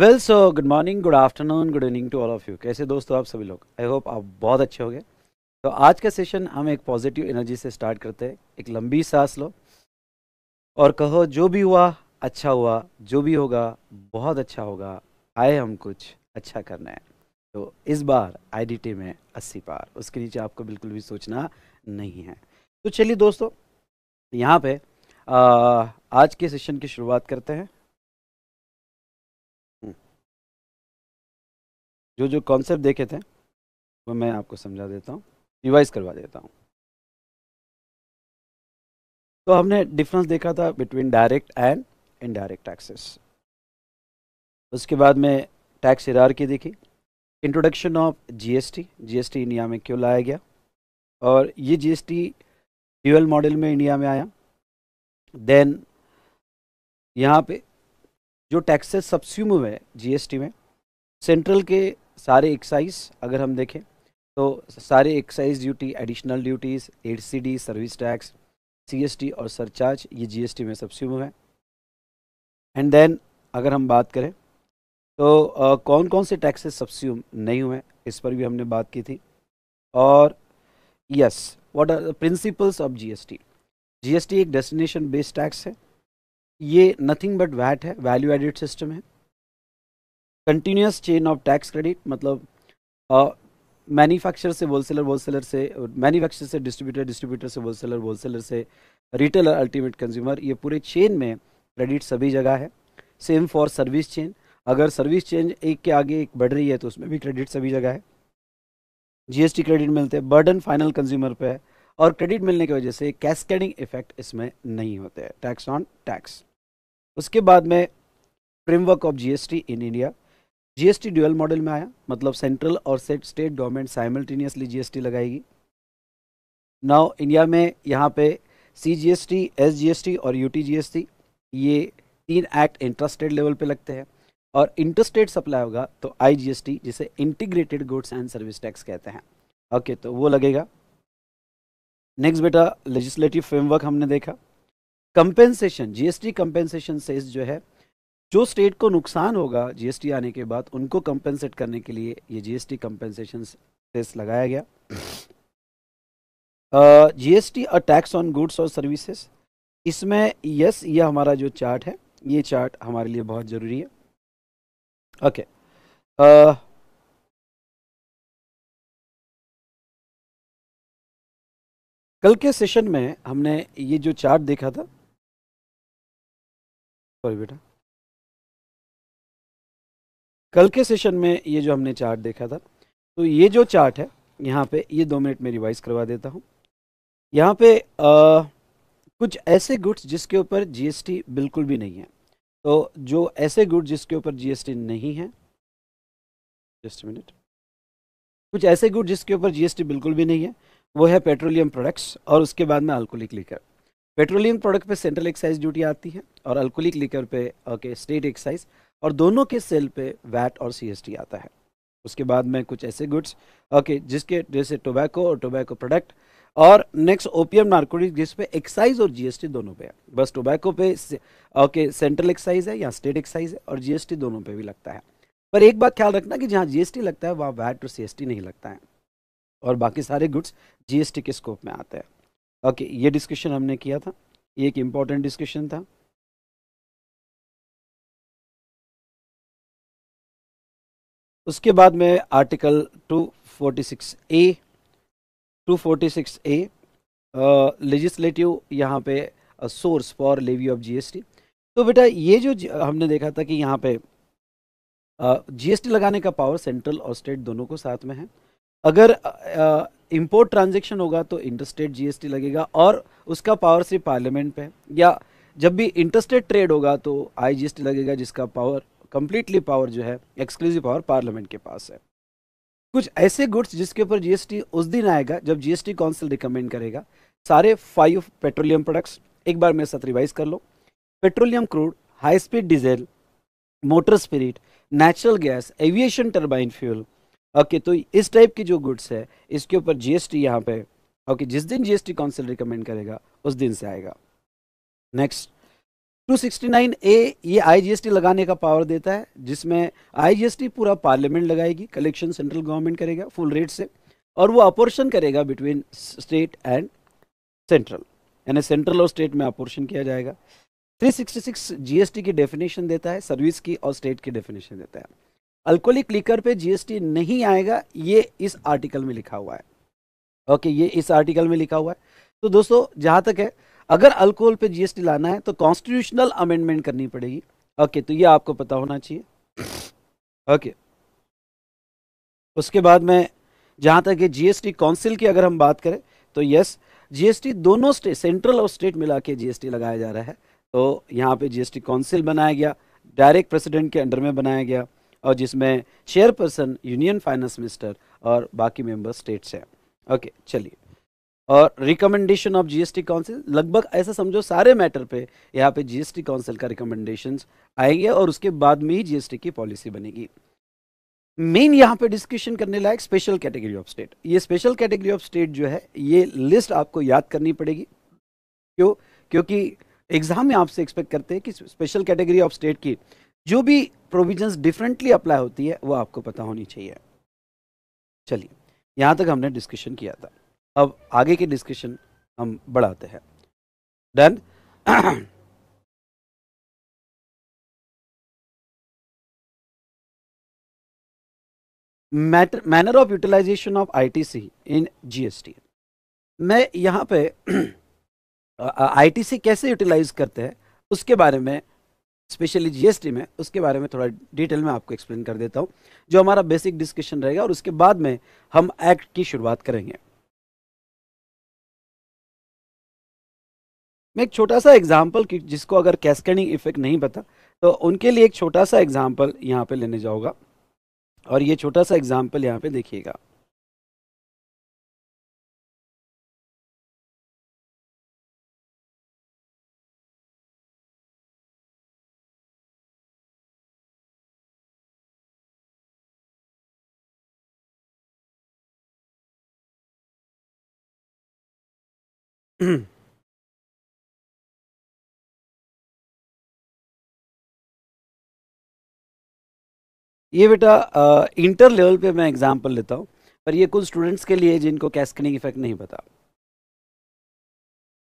Well so good morning good afternoon good evening to all of you कैसे दोस्तों आप सभी लोग आई होप आप बहुत अच्छे हो गए तो आज का सेशन हम एक पॉजिटिव एनर्जी से स्टार्ट करते हैं एक लंबी सांस लो और कहो जो भी हुआ अच्छा हुआ जो भी होगा बहुत अच्छा होगा आए हम कुछ अच्छा करना है तो इस बार आईडीटी में अस्सी पार उसके नीचे आपको बिल्कुल भी सोचना नहीं है तो चलिए दोस्तों यहाँ पे आ, आज के सेशन की शुरुआत करते हैं जो जो कॉन्सेप्ट देखे थे वो मैं आपको समझा देता हूँ रिवाइज करवा देता हूँ तो हमने डिफरेंस देखा था between direct and indirect taxes उसके बाद में टैक्स इरार की देखी introduction of GST GST India में क्यों लाया गया और ये जीएसटी ड्यूअल मॉडल में इंडिया में आया देन यहाँ पे जो टैक्सेस सब्स्यूम हुए जीएसटी में सेंट्रल के सारे एक्साइज अगर हम देखें तो सारे excise duty additional duties and service tax cess और सरचार्ज ये जीएसटी में हुए है एंड देन अगर हम बात करें तो आ, कौन कौन से टैक्सेस सब्स्यूम नहीं हुए इस पर भी हमने बात की थी और yes what are the principles of GST GST एक डेस्टिनेशन बेस्ड टैक्स है ये नथिंग बट वैट है वैल्यू एडिड सिस्टम है continuous chain of tax credit मतलब मैन्युफैक्चर uh, से होलसेलर होलसेलर से मैन्युफैक्चर से डिस्ट्रीब्यूटर डिस्ट्रीब्यूटर से होलसेलर होलसेलर से रिटेलर अल्टीमेट कंज्यूमर ये पूरे चेन में क्रेडिट सभी जगह है सेम फॉर सर्विस चेन अगर सर्विस चेंज एक के आगे एक बढ़ रही है तो उसमें भी क्रेडिट सभी जगह है जीएसटी क्रेडिट मिलते हैं बर्डन फाइनल कंज्यूमर पे है और क्रेडिट मिलने की वजह से कैस्केडिंग इफेक्ट इसमें नहीं होते हैं टैक्स ऑन टैक्स उसके बाद में framework of GST in India GST dual model में आया मतलब सेंट्रल और set state government simultaneously GST लगाएगी नाउ इंडिया में यहाँ पे C G S T S G S T और U T G S T ये तीन एक्ट इंटरस्टेट लेवल पे लगते हैं और इंटरस्टेट सप्लाई होगा तो आई जी एस टी जिसे integrated goods and service tax कहते हैं ओके okay, तो वो लगेगा नेक्स्ट बेटा लेजिस्लेटिव फ्रेमवर्क हमने देखा कंपेंसेशन जीएसटी कंपेंसेशन सेस जो है जो स्टेट को नुकसान होगा जीएसटी आने के बाद उनको कंपेंसेट करने के लिए ये जीएसटी कंपेंसेशन सेस लगाया गया जीएसटी और टैक्स ऑन गुड्स और सर्विसेज इसमें यस ये हमारा जो चार्ट है ये चार्ट हमारे लिए बहुत ज़रूरी है ओके okay. uh, कल के सेशन में हमने ये जो चार्ट देखा था सॉरी बेटा कल के सेशन में ये जो हमने चार्ट देखा था तो ये जो चार्ट है यहाँ पे ये दो मिनट में रिवाइज करवा देता हूँ यहाँ पे आ, कुछ ऐसे गुड्स जिसके ऊपर जीएसटी बिल्कुल भी नहीं है तो जो ऐसे गुड्स जिसके ऊपर जीएसटी नहीं है जस्ट मिनट कुछ ऐसे गुड जिसके ऊपर जीएसटी बिल्कुल भी नहीं है वो है पेट्रोलियम प्रोडक्ट्स और उसके बाद में अल्कोलिक लीकर पेट्रोलियम प्रोडक्ट पे सेंट्रल एक्साइज ड्यूटी आती है और अल्कोलिक लीकर पे ओके स्टेट एक्साइज और दोनों के सेल पे वैट और सीएसटी आता है उसके बाद में कुछ ऐसे गुड्स ओके जिसके जैसे टोबैको और टोबैको प्रोडक्ट और नेक्स्ट ओपीएम नार्कोटिक जिस पे एक्साइज और जीएसटी दोनों पे है बस टोबैको पे ओके सेंट्रल एक्साइज है या स्टेट एक्साइज है और जीएसटी दोनों पे भी लगता है पर एक बात ख्याल रखना कि जहाँ जीएसटी लगता है वहाँ वैट और सीएसटी नहीं लगता है और बाकी सारे गुड्स जीएसटी के स्कोप में आते हैं ओके ये डिस्कशन हमने किया था ये एक इम्पॉर्टेंट डिस्कशन था उसके बाद में आर्टिकल 246 ए 246 ए लेजिस्लेटिव यहाँ पे source for levy of GST तो बेटा ये जो हमने देखा था कि यहाँ पे जीएसटी uh, लगाने का पावर सेंट्रल और स्टेट दोनों को साथ में है अगर इंपोर्ट uh, होगा तो इंटरस्टेट जीएसटी लगेगा और उसका पावर सिर्फ पार्लियामेंट पे या जब भी इंटरस्टेट ट्रेड होगा तो आईजीएसटी लगेगा जिसका पावर कंप्लीटली पावर जो है एक्सक्लूसिव पावर पार्लियामेंट के पास है कुछ ऐसे गुड्स जिसके ऊपर जीएसटी उस दिन आएगा जब जीएसटी काउंसिल रिकमेंड करेगा सारे फाइव पेट्रोलियम प्रोडक्ट्स एक बार मेरे साथ रिवाइज कर लो petroleum crude high speed diesel motor spirit natural gas aviation turbine fuel okay तो इस टाइप की जो गुड्स है इसके ऊपर जीएसटी यहाँ पे ओके जिस दिन जीएसटी काउंसिल रिकमेंड करेगा उस दिन से आएगा नेक्स्ट 269 ए ये आईजीएसटी लगाने का पावर देता है जिसमें आईजीएसटी पूरा पार्लियामेंट लगाएगी कलेक्शन सेंट्रल गवर्नमेंट करेगा फुल रेट से और वो अपोर्शन करेगा बिटवीन स्टेट एंड सेंट्रल यानी सेंट्रल और स्टेट में अपोर्शन किया जाएगा 366 जीएसटी की डेफिनेशन देता है सर्विस की और स्टेट की डेफिनेशन देता है अल्कोहलिक लीकर पे जीएसटी नहीं आएगा ये इस आर्टिकल में लिखा हुआ है ओके ये इस आर्टिकल में लिखा हुआ है तो दोस्तों जहाँ तक है अगर अल्कोहल पे जीएसटी लाना है तो कॉन्स्टिट्यूशनल अमेंडमेंट करनी पड़ेगी ओके तो ये आपको पता होना चाहिए ओके उसके बाद में जहां तक जीएसटी काउंसिल की अगर हम बात करें तो यस जीएसटी दोनों स्टेट सेंट्रल और स्टेट मिला के जीएसटी लगाया जा रहा है तो यहाँ पे जीएसटी काउंसिल बनाया गया डायरेक्ट प्रेसिडेंट के अंडर में बनाया गया और जिसमें चेयरपर्सन यूनियन फाइनेंस मिनिस्टर और बाकी मेंबर स्टेट्स हैं ओके चलिए और रिकमेंडेशन ऑफ जीएसटी काउंसिल लगभग ऐसा समझो सारे मैटर पे यहाँ पे जीएसटी काउंसिल का रिकमेंडेशन आएंगे और उसके बाद में ही जीएसटी की पॉलिसी बनेगी मेन यहाँ पे डिस्कशन करने लायक स्पेशल कैटेगरी ऑफ स्टेट ये स्पेशल कैटेगरी ऑफ स्टेट जो है ये लिस्ट आपको याद करनी पड़ेगी क्यों क्योंकि एग्जाम में आपसे एक्सपेक्ट करते हैं कि स्पेशल कैटेगरी ऑफ स्टेट की जो भी प्रोविजन डिफरेंटली अप्लाई होती है वो आपको पता होनी चाहिए चलिए यहाँ तक हमने डिस्कशन किया था अब आगे की डिस्कशन हम बढ़ाते हैं done matter manner of utilization of ITC in GST मैं यहां पे आईटीसी कैसे यूटिलाइज करते हैं उसके बारे में स्पेशली जीएसटी में उसके बारे में थोड़ा डिटेल में आपको एक्सप्लेन कर देता हूं जो हमारा बेसिक डिस्कशन रहेगा और उसके बाद में हम एक्ट की शुरुआत करेंगे मैं एक छोटा सा एग्जाम्पल जिसको अगर कैस्केडिंग इफेक्ट नहीं पता तो उनके लिए एक छोटा सा एग्जाम्पल यहाँ पे लेने जाऊँगा और ये छोटा सा एग्जाम्पल यहाँ पे देखिएगा ये बेटा इंटर लेवल पे मैं एग्जांपल लेता हूँ पर ये कुछ स्टूडेंट्स के लिए जिनको कैस्किनिंग इफेक्ट नहीं पता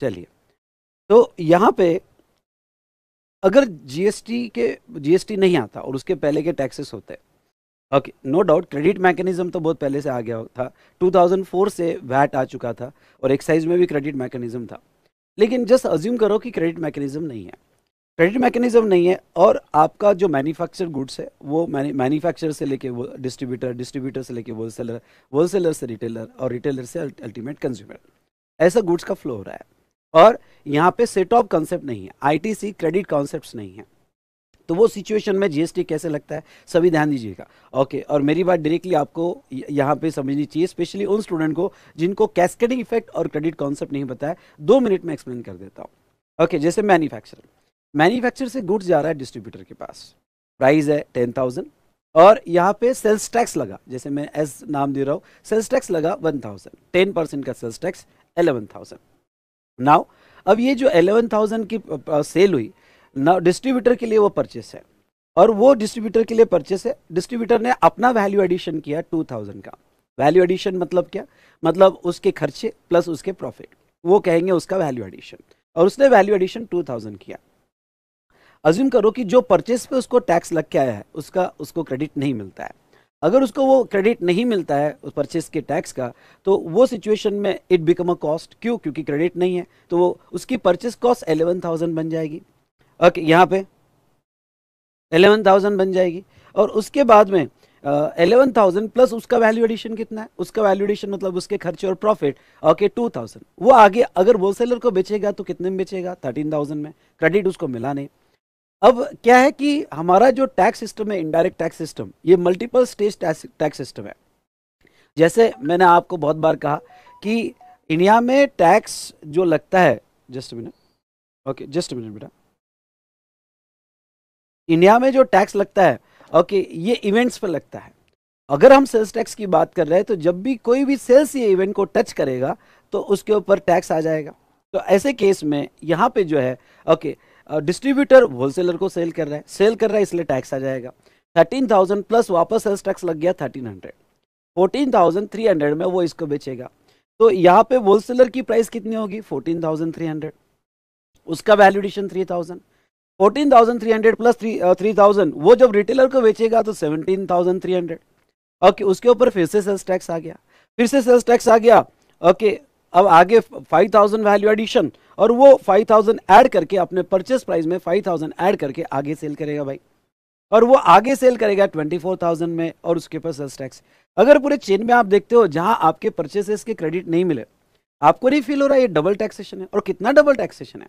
चलिए तो यहाँ पे अगर जीएसटी के जीएसटी नहीं आता और उसके पहले के टैक्सेस होते हैं okay no doubt credit mechanism तो बहुत पहले से आ गया था 2004 से वैट आ चुका था और एक्साइज में भी क्रेडिट मैकेनिज्म था लेकिन जस्ट अज्यूम करो कि क्रेडिट मैकेनिज्म नहीं है क्रेडिट मैकेनिज्म नहीं है और आपका जो मैन्युफैक्चर गुड्स है वो मैन्युफैक्चर से लेके वो डिस्ट्रीब्यूटर डिस्ट्रीब्यूटर से लेके होल सेलर से रिटेलर और रिटेलर से अल्टीमेट कंज्यूमर ऐसा गुड्स का फ्लो हो रहा है और यहाँ पे सेट ऑफ कॉन्सेप्ट नहीं है आईटीसी क्रेडिट कॉन्सेप्ट नहीं है तो वो सिचुएशन में जीएसटी कैसे लगता है सभी ध्यान दीजिएगा ओके और मेरी बात डायरेक्टली आपको यहाँ पे समझनी चाहिए स्पेशली उन स्टूडेंट को जिनको कैस्केडिंग इफेक्ट और क्रेडिट कॉन्सेप्ट नहीं पता है दो मिनट में एक्सप्लेन कर देता हूँ ओके जैसे मैन्युफैक्चर मैन्युफैक्चर से गुड्स जा रहा है डिस्ट्रीब्यूटर के पास प्राइस है टेन थाउजेंड और यहाँ पे सेल्स टैक्स लगा जैसे मैं एस नाम दे रहा हूँ सेल्स टैक्स लगा वन थाउजेंड टेन परसेंट का sales tax eleven thousand now अब ये जो एलेवन थाउजेंड की सेल हुई ना डिस्ट्रीब्यूटर के लिए वो परचेस है और वो डिस्ट्रीब्यूटर के लिए परचेस है डिस्ट्रीब्यूटर ने अपना वैल्यू एडिशन किया टू थाउजेंड का वैल्यू एडिशन मतलब क्या मतलब उसके खर्चे प्लस उसके प्रॉफिट वो कहेंगे उसका वैल्यू एडिशन और उसने वैल्यू एडिशन टू थाउजेंड किया अज्यूम करो कि जो परचेस पे उसको टैक्स लग के आया है उसका उसको क्रेडिट नहीं मिलता है अगर उसको वो क्रेडिट नहीं मिलता है उस परचेस के टैक्स का तो वो सिचुएशन में इट बिकम अ कॉस्ट क्यों क्योंकि क्रेडिट नहीं है तो वो उसकी परचेस कॉस्ट एलेवन थाउजेंड बन जाएगी ओके यहाँ पे एलेवन थाउजेंड बन जाएगी और उसके बाद में एलेवन थाउजेंड प्लस उसका वैल्यू एडिशन कितना है उसका वैल्यू एडिशन मतलब उसके खर्चे और प्रॉफिट ओके टू थाउजेंड वो आगे अगर होलसेलर को बेचेगा तो कितने में बेचेगा थर्टीन थाउजेंड में क्रेडिट उसको मिला नहीं अब क्या है कि हमारा जो टैक्स सिस्टम है इनडायरेक्ट टैक्स सिस्टम ये मल्टीपल स्टेज टैक्स सिस्टम है जैसे मैंने आपको बहुत बार कहा कि इंडिया में टैक्स जो लगता है just minute okay just minute बेटा इंडिया में जो टैक्स लगता है ओके okay, ये इवेंट्स पर लगता है अगर हम सेल्स टैक्स की बात कर रहे हैं तो जब भी कोई भी सेल्स ये इवेंट को टच करेगा तो उसके ऊपर टैक्स आ जाएगा तो ऐसे केस में यहाँ पे जो है ओके okay, डिस्ट्रीब्यूटर होलसेलर को सेल कर रहा है सेल कर रहा है इसलिए टैक्स आ जाएगा थर्टीन थाउजेंड प्लस वापस सेल्स टैक्स लग गया thirteen hundred fourteen thousand three hundred में वो इसको बेचेगा तो यहाँ पे होलसेलर की प्राइस कितनी होगी फोर्टीन थाउजेंड थ्री हंड्रेड उसका value addition three thousand fourteen thousand three hundred plus three three thousand वो जब रिटेलर को बेचेगा तो seventeen thousand three hundred okay उसके ऊपर फिर से सेल्स टैक्स आ गया फिर से सेल्स टैक्स आ गया ओके अब आगे फाइव थाउजेंड वैल्यू एडिशन और वो 5000 ऐड करके अपने परचेस प्राइस में 5000 ऐड करके आगे सेल करेगा भाई और वो आगे सेल करेगा 24000 में और उसके ऊपर सेल्स टैक्स अगर पूरे चेन में आप देखते हो जहां आपके परचेसेस के क्रेडिट नहीं मिले आपको नहीं फील हो रहा ये डबल टैक्सेशन है और कितना डबल टैक्सेशन है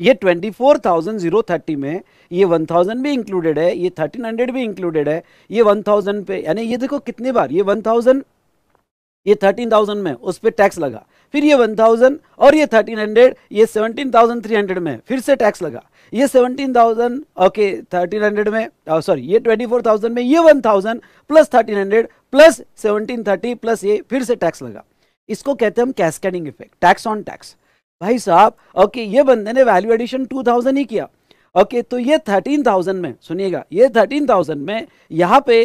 ये थर्टी में ये थाउजेंड भी इंक्लूडेड है ये हंड्रेड भी इंक्लूडेड है ये थाउजेंड पे यानी ये देखो कितनी बार ये थाउजेंड ये थर्टीन थाउजेंड में उस पर टैक्स लगा फिर ये 1000 और ये 1300 ये 17,300 में फिर से टैक्स लगा ये 17,000 ओके 1300 में सॉरी uh, ये 24,000 में ये 1000 प्लस 1300 प्लस 1730 प्लस ये फिर से टैक्स लगा इसको कहते हैं हम cascading effect tax on tax भाई साहब ओके ये बंदे ने वैल्यू एडिशन 2000 ही किया ओके तो ये 13,000 में सुनिएगा ये 13,000 में यहां पे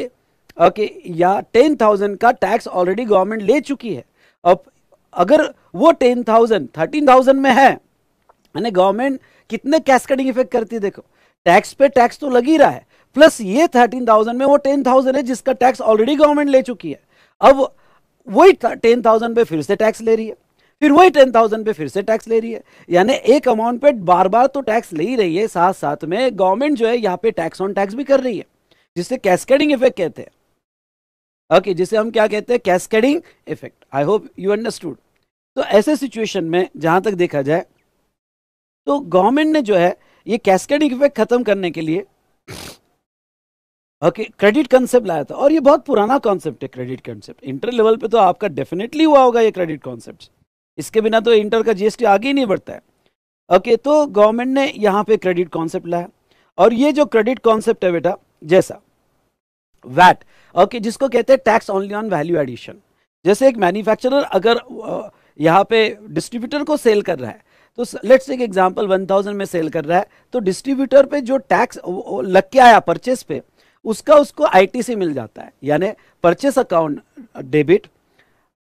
ओके या 10,000 का टैक्स ऑलरेडी गवर्नमेंट ले चुकी है अब अगर वो टेन थाउजेंड थर्टीन थाउजेंड में है यानी गवर्नमेंट कितने कैस्केडिंग इफेक्ट करती है देखो टैक्स पे टैक्स तो लग ही रहा है प्लस ये थर्टीन थाउजेंड में वो टेन थाउजेंड है जिसका टैक्स ऑलरेडी गवर्नमेंट ले चुकी है अब वही टेन थाउजेंड पे फिर से टैक्स ले रही है फिर वही टेन थाउजेंड पे फिर से टैक्स ले रही है यानी एक अमाउंट पे बार बार तो टैक्स ले ही रही है साथ साथ में गवर्नमेंट जो है यहाँ पे टैक्स ऑन टैक्स भी कर रही है जिससे कैस्केडिंग इफेक्ट कहते हैं ओके जिसे हम क्या कहते हैं cascading effect I hope you understood तो ऐसे सिचुएशन में जहां तक देखा जाए तो गवर्नमेंट ने जो है ये कैस्केडिंग इफेक्ट खत्म करने के लिए ओके क्रेडिट कॉन्सेप्ट लाया था और ये बहुत पुराना कॉन्सेप्ट है क्रेडिट कॉन्सेप्ट इंटर लेवल पे तो आपका डेफिनेटली हुआ होगा ये क्रेडिट कॉन्सेप्ट इसके बिना तो इंटर का जीएसटी आगे ही नहीं बढ़ता है ओके तो गवर्नमेंट ने यहाँ पे क्रेडिट कॉन्सेप्ट लाया और ये जो क्रेडिट कॉन्सेप्ट है बेटा जैसा वैट ओके जिसको कहते हैं tax only on value addition जैसे एक मैन्युफैक्चरर अगर यहाँ पे डिस्ट्रीब्यूटर को सेल कर रहा है तो लेट्स एक एग्जांपल 1000 में सेल कर रहा है तो डिस्ट्रीब्यूटर पे जो टैक्स लग के आया परचेस पे उसका उसको आईटीसी मिल जाता है यानी परचेस अकाउंट डेबिट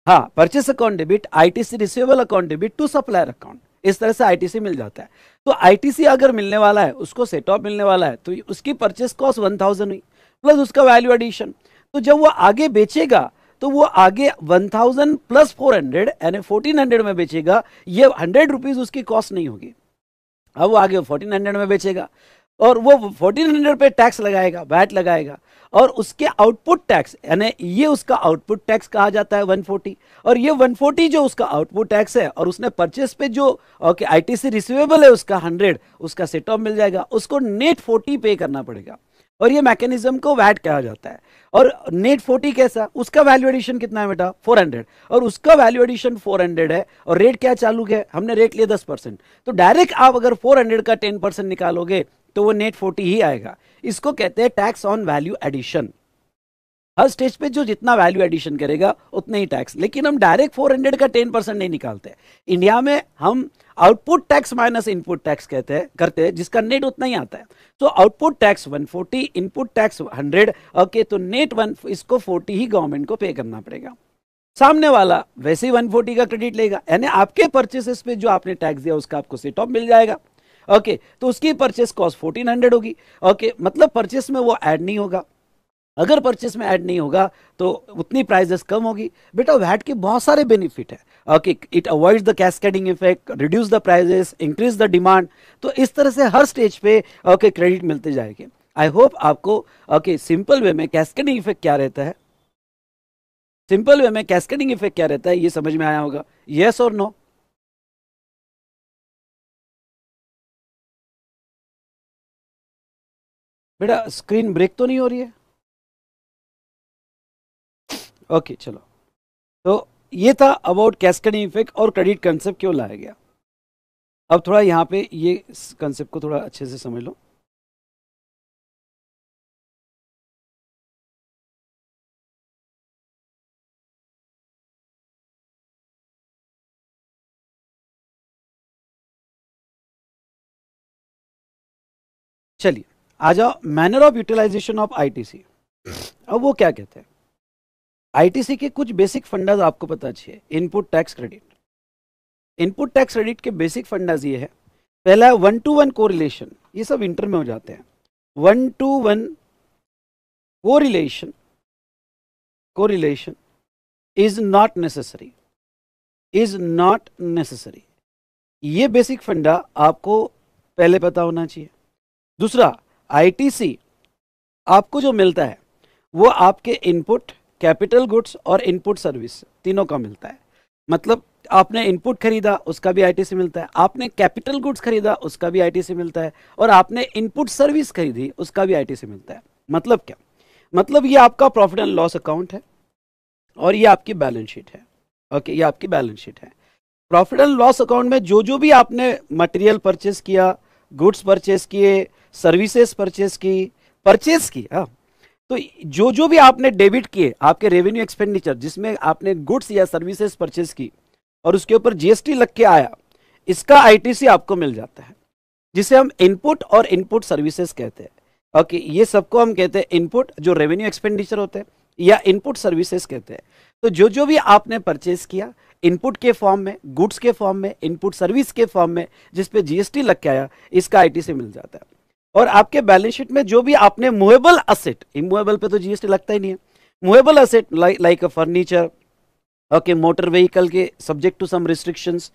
हाँ purchase account debit ITC receivable account debit to supplier account इस तरह से आईटीसी मिल जाता है तो आईटीसी अगर मिलने वाला है उसको सेटॉप मिलने वाला है तो उसकी परचेस कॉस्ट वन हुई प्लस उसका वैल्यू एडिशन तो जब वो आगे बेचेगा तो वो आगे 1000 प्लस 400 यानी फोर्टीन में बेचेगा ये हंड्रेड रुपीज़ उसकी कॉस्ट नहीं होगी अब वो आगे 1400 में बेचेगा और वो 1400 पे टैक्स लगाएगा वैट लगाएगा और उसके आउटपुट टैक्स यानी ये उसका आउटपुट टैक्स कहा जाता है 140 और ये 140 जो उसका आउटपुट टैक्स है और उसने परचेस पे जो ओके आईटीसी रिसीवेबल है उसका 100 उसका सेट ऑफ मिल जाएगा उसको नेट 40 पे करना पड़ेगा और ये मैकेनिज्म को वैट कहा जाता है और नेट फोर्टी कैसा उसका वैल्यू एडिशन कितना है बेटा हंड्रेड और उसका वैल्यू एडिशन फोर हंड्रेड है और रेट क्या चालू है हमने रेट लिया दस परसेंट तो डायरेक्ट आप अगर फोर हंड्रेड का टेन परसेंट निकालोगे तो वो नेट फोर्टी ही आएगा इसको कहते हैं टैक्स ऑन वैल्यू एडिशन हर स्टेज पे जो जितना वैल्यू एडिशन करेगा उतने ही टैक्स लेकिन हम डायरेक्ट 400 का 10 परसेंट नहीं निकालते इंडिया में हम output tax minus input tax कहते हैं करते हैं जिसका नेट उतना ही आता है तो output tax 140 input tax 100 okay तो नेट वन इसको 40 ही गवर्नमेंट को पे करना पड़ेगा सामने वाला वैसे ही 140 का क्रेडिट लेगा यानी आपके परचेसेस पे जो आपने टैक्स दिया उसका आपको सेट ऑफ मिल जाएगा ओके तो उसकी परचेस कॉस्ट फोर्टीन होगी ओके मतलब परचेस में वो एड नहीं होगा अगर परचेस में ऐड नहीं होगा तो उतनी प्राइजेस कम होगी बेटा वैट के बहुत सारे बेनिफिट है okay it avoid the cascading effect reduce the prices increase the demand तो इस तरह से हर स्टेज पे ओके okay, क्रेडिट मिलते जाएंगे आई होप आपको ओके सिंपल वे में कैस्केडिंग इफेक्ट क्या रहता है सिंपल वे में कैस्केडिंग इफेक्ट क्या रहता है ये समझ में आया होगा येस और नो बेटा स्क्रीन ब्रेक तो नहीं हो रही है ओके चलो तो ये था अबाउट कैस्कडिंग इफेक्ट और क्रेडिट कंसेप्ट क्यों लाया गया अब थोड़ा यहाँ पे ये कंसेप्ट को थोड़ा अच्छे से समझ लो चलिए आ जाओ manner of utilization of ITC अब वो क्या कहते हैं आईटीसी के कुछ बेसिक फंडाज आपको पता चाहिए input tax credit input tax credit के बेसिक फंडाज ये है पहला वन टू वन को ये सब इंटर में हो जाते हैं वन टू वन को रिलेशन को relation is not necessary is not necessary ये बेसिक फंडा आपको पहले पता होना चाहिए दूसरा आईटीसी आपको जो मिलता है वो आपके इनपुट कैपिटल गुड्स और इनपुट सर्विस तीनों का मिलता है मतलब आपने इनपुट खरीदा उसका भी सी मिलता है आपने कैपिटल गुड्स खरीदा उसका भी सी मिलता है और आपने इनपुट सर्विस खरीदी उसका भी सी मिलता है मतलब क्या मतलब ये आपका प्रॉफिट एंड लॉस अकाउंट है और ये आपकी बैलेंस शीट है ओके ये आपकी बैलेंस शीट है प्रॉफिट एंड लॉस अकाउंट में जो जो भी आपने मटेरियल परचेस किया गुड्स परचेस किए सर्विसेज परचेस की परचेस की हाँ तो जो जो भी आपने डेबिट किए आपके रेवेन्यू एक्सपेंडिचर जिसमें आपने गुड्स या सर्विसेज परचेज की और उसके ऊपर जीएसटी लग के आया इसका आईटीसी आपको मिल जाता है जिसे हम इनपुट और इनपुट सर्विसेज कहते हैं ओके ये सबको हम कहते हैं इनपुट जो रेवेन्यू एक्सपेंडिचर होते हैं या इनपुट सर्विसेज कहते हैं तो जो जो भी आपने परचेज किया इनपुट के फॉर्म में गुड्स के फॉर्म में इनपुट सर्विस के फॉर्म में जिसपे जीएसटी लग के आया इसका आई मिल जाता है और आपके बैलेंस शीट में जो भी आपने मूवेबल असेट इमुएबल पे तो जीएसटी लगता ही नहीं है movable asset like a furniture okay motor vehicle के subject to some restrictions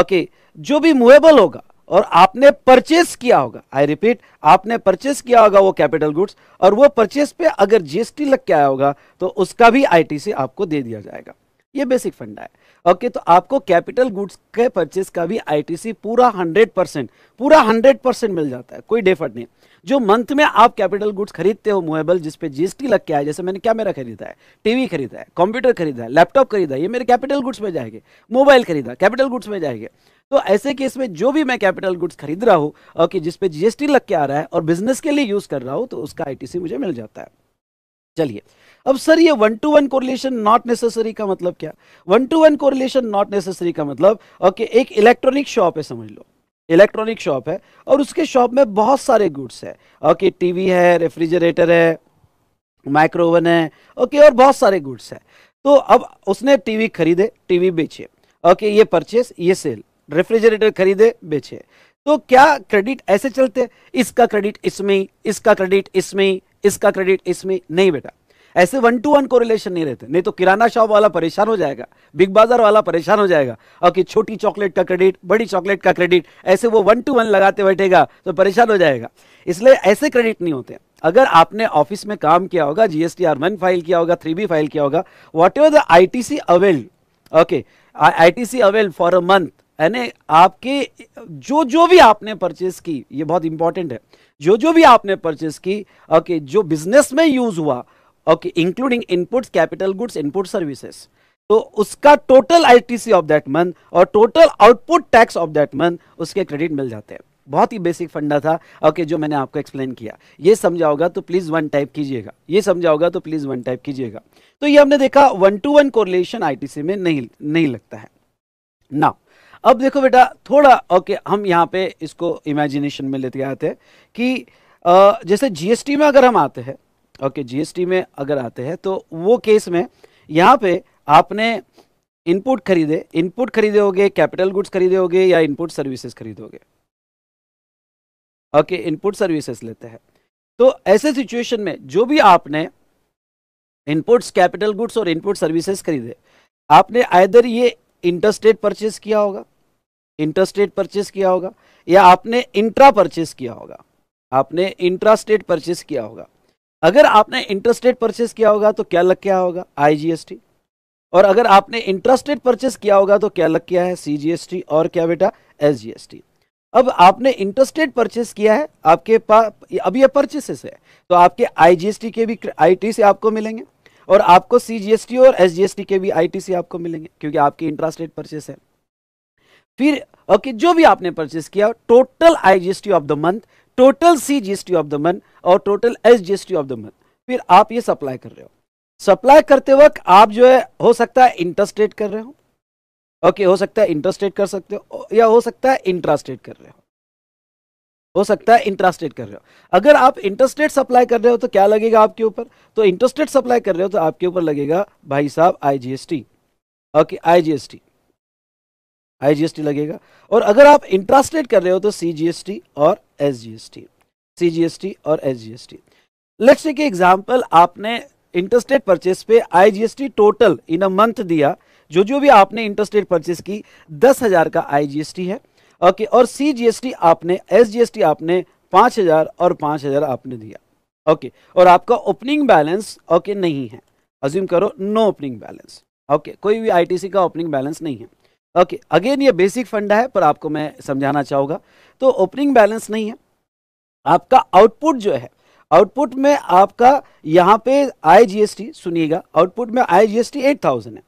okay जो भी मूवेबल होगा और आपने परचेस किया होगा आई रिपीट आपने परचेस किया होगा वो कैपिटल गुड्स और वो परचेस पे अगर जीएसटी लग के आया होगा तो उसका भी आईटीसी आपको दे दिया जाएगा ये बेसिक फंडा है ओके तो आपको कैपिटल गुड्स के परचेज का भी आईटीसी पूरा 100 परसेंट पूरा 100 परसेंट मिल जाता है कोई डेफर्ट नहीं जो मंथ में आप कैपिटल गुड्स खरीदते हो मुएबल जिस पे जीएसटी लग के आया जैसे मैंने क्या मेरा खरीदा है टीवी खरीदा है कंप्यूटर खरीदा है लैपटॉप खरीदा है ये मेरे कैपिटल गुड्स में जाएंगे मोबाइल खरीदा कैपिटल गुड्स में जाएंगे तो ऐसे केस में जो भी मैं कैपिटल गुड्स खरीद रहा हूँ और कि जीएसटी लग के आ रहा है और बिजनेस के लिए यूज़ कर रहा हूँ तो उसका आई मुझे मिल जाता है चलिए अब सर ये one to one correlation not necessary का मतलब क्या one to one correlation not necessary का मतलब ओके okay, एक इलेक्ट्रॉनिक शॉप है समझ लो इलेक्ट्रॉनिक शॉप है और उसके शॉप में बहुत सारे गुड्स है ओके okay, टीवी है रेफ्रिजरेटर है माइक्रोवन है ओके okay, और बहुत सारे गुड्स है तो अब उसने टीवी खरीदे टीवी बेचे ओके ये परचेस ये सेल रेफ्रिजरेटर खरीदे बेचे तो क्या क्रेडिट ऐसे चलते इसका क्रेडिट इसमें इसका क्रेडिट इसमें इसका क्रेडिट इसमें नहीं बेटा ऐसे वन टू वन कोरिलेशन नहीं रहते नहीं तो किराना शॉप वाला परेशान हो जाएगा बिग बाजार वाला परेशान हो जाएगा और कि छोटी चॉकलेट का क्रेडिट बड़ी चॉकलेट का क्रेडिट ऐसे वो वन टू वन लगाते बैठेगा तो परेशान हो जाएगा इसलिए ऐसे क्रेडिट नहीं होते अगर आपने ऑफिस में काम किया होगा जीएसटी आर वन फाइल किया होगा थ्री बी फाइल किया होगा whatever the I T C availed okay I T C availed for a month यानी आपके जो जो भी आपने परचेस की ये बहुत इंपॉर्टेंट है जो जो भी आपने परचेस की ओके okay, जो बिजनेस में यूज हुआ okay including inputs capital goods input services तो उसका total ITC of that month और total output tax of that month उसके क्रेडिट मिल जाते हैं बहुत ही बेसिक फंडा था ओके okay, जो मैंने आपको एक्सप्लेन किया ये समझा होगा तो प्लीज़ वन टाइप कीजिएगा ये समझा होगा तो प्लीज़ वन टाइप कीजिएगा तो ये हमने देखा one to one correlation ITC में नहीं नहीं लगता है ना अब देखो बेटा थोड़ा ओके okay, हम यहाँ पे इसको इमेजिनेशन में लेते आते हैं कि जैसे जीएसटी में अगर हम आते हैं ओके जीएसटी में अगर आते हैं तो वो केस में यहाँ पे आपने इनपुट खरीदे इनपुट खरीदे होगे कैपिटल गुड्स खरीदे होगे या इनपुट सर्विसेज खरीदोगे ओके इनपुट सर्विसेज लेते हैं तो ऐसे सिचुएशन में जो भी आपने इनपुट्स कैपिटल गुड्स और इनपुट सर्विसेज खरीदे आपने आयदर ये इंटरस्टेट परचेस किया होगा इंटरस्टेट परचेस किया होगा या आपने इंट्रा परचेस किया होगा आपने इंट्रा स्टेट किया होगा अगर आपने इंटरेस्टेड परचेस किया होगा तो क्या लग क्या होगा आईजीएसटी और अगर आपने इंटरेस्टेड परचेस किया होगा तो क्या लग क्या है सीजीएसटी और क्या बेटा एसजीएसटी अब आपने इंटरेस्टेड परचेस किया है आपके पास अब ये परचेसेस है तो आपके आईजीएसटी के भी आईटी से आपको मिलेंगे और आपको सीजीएसटी और एसजीएसटी के भी आईटी से आपको मिलेंगे क्योंकि आपके इंटरेस्टेड परचेस है फिर ओके okay, जो भी आपने परचेस किया total IGST of the month total CGST of the month और total S G of the month फिर आप ये सप्लाई कर रहे हो सप्लाई करते वक्त आप जो है हो सकता है इंटरस्टेट कर रहे हो ओके okay, हो सकता है इंटरस्टेट कर सकते हो या हो सकता है इंट्रास्टेट कर रहे हो हो सकता है इंट्रास्टेट कर रहे हो अगर आप इंटरस्टेट सप्लाई कर रहे हो तो क्या लगेगा आपके ऊपर तो इंटरस्टेट सप्लाई कर रहे हो तो आपके ऊपर लगेगा भाई साहब आईजीएसटी ओके आईजीएसटी आईजीएसटी लगेगा और अगर आप इंट्रास्टेट कर रहे हो तो सीजीएसटी और एसजीएसटी सीजीएसटी और एसजीएसटी लेट्स टेक एग्जांपल आपने इंटरस्टेट परचेस पे IGST total in a month दिया जो जो भी आपने इंटरस्टेट परचेस की दस हजार का आईजीएसटी है ओके okay, और सीजीएसटी आपने एसजीएसटी आपने पांच हजार और पांच हजार आपने दिया ओके okay, और आपका ओपनिंग बैलेंस ओके नहीं है अज्यूम करो नो ओपनिंग बैलेंस ओके कोई भी आईटीसी का ओपनिंग बैलेंस नहीं है ओके okay, अगेन ये बेसिक फंडा है पर आपको मैं समझाना चाहूंगा तो ओपनिंग बैलेंस नहीं है आपका आउटपुट जो है आउटपुट में आपका यहाँ पे आई सुनिएगा आउटपुट में आई जीएसटी एट थाउजेंड है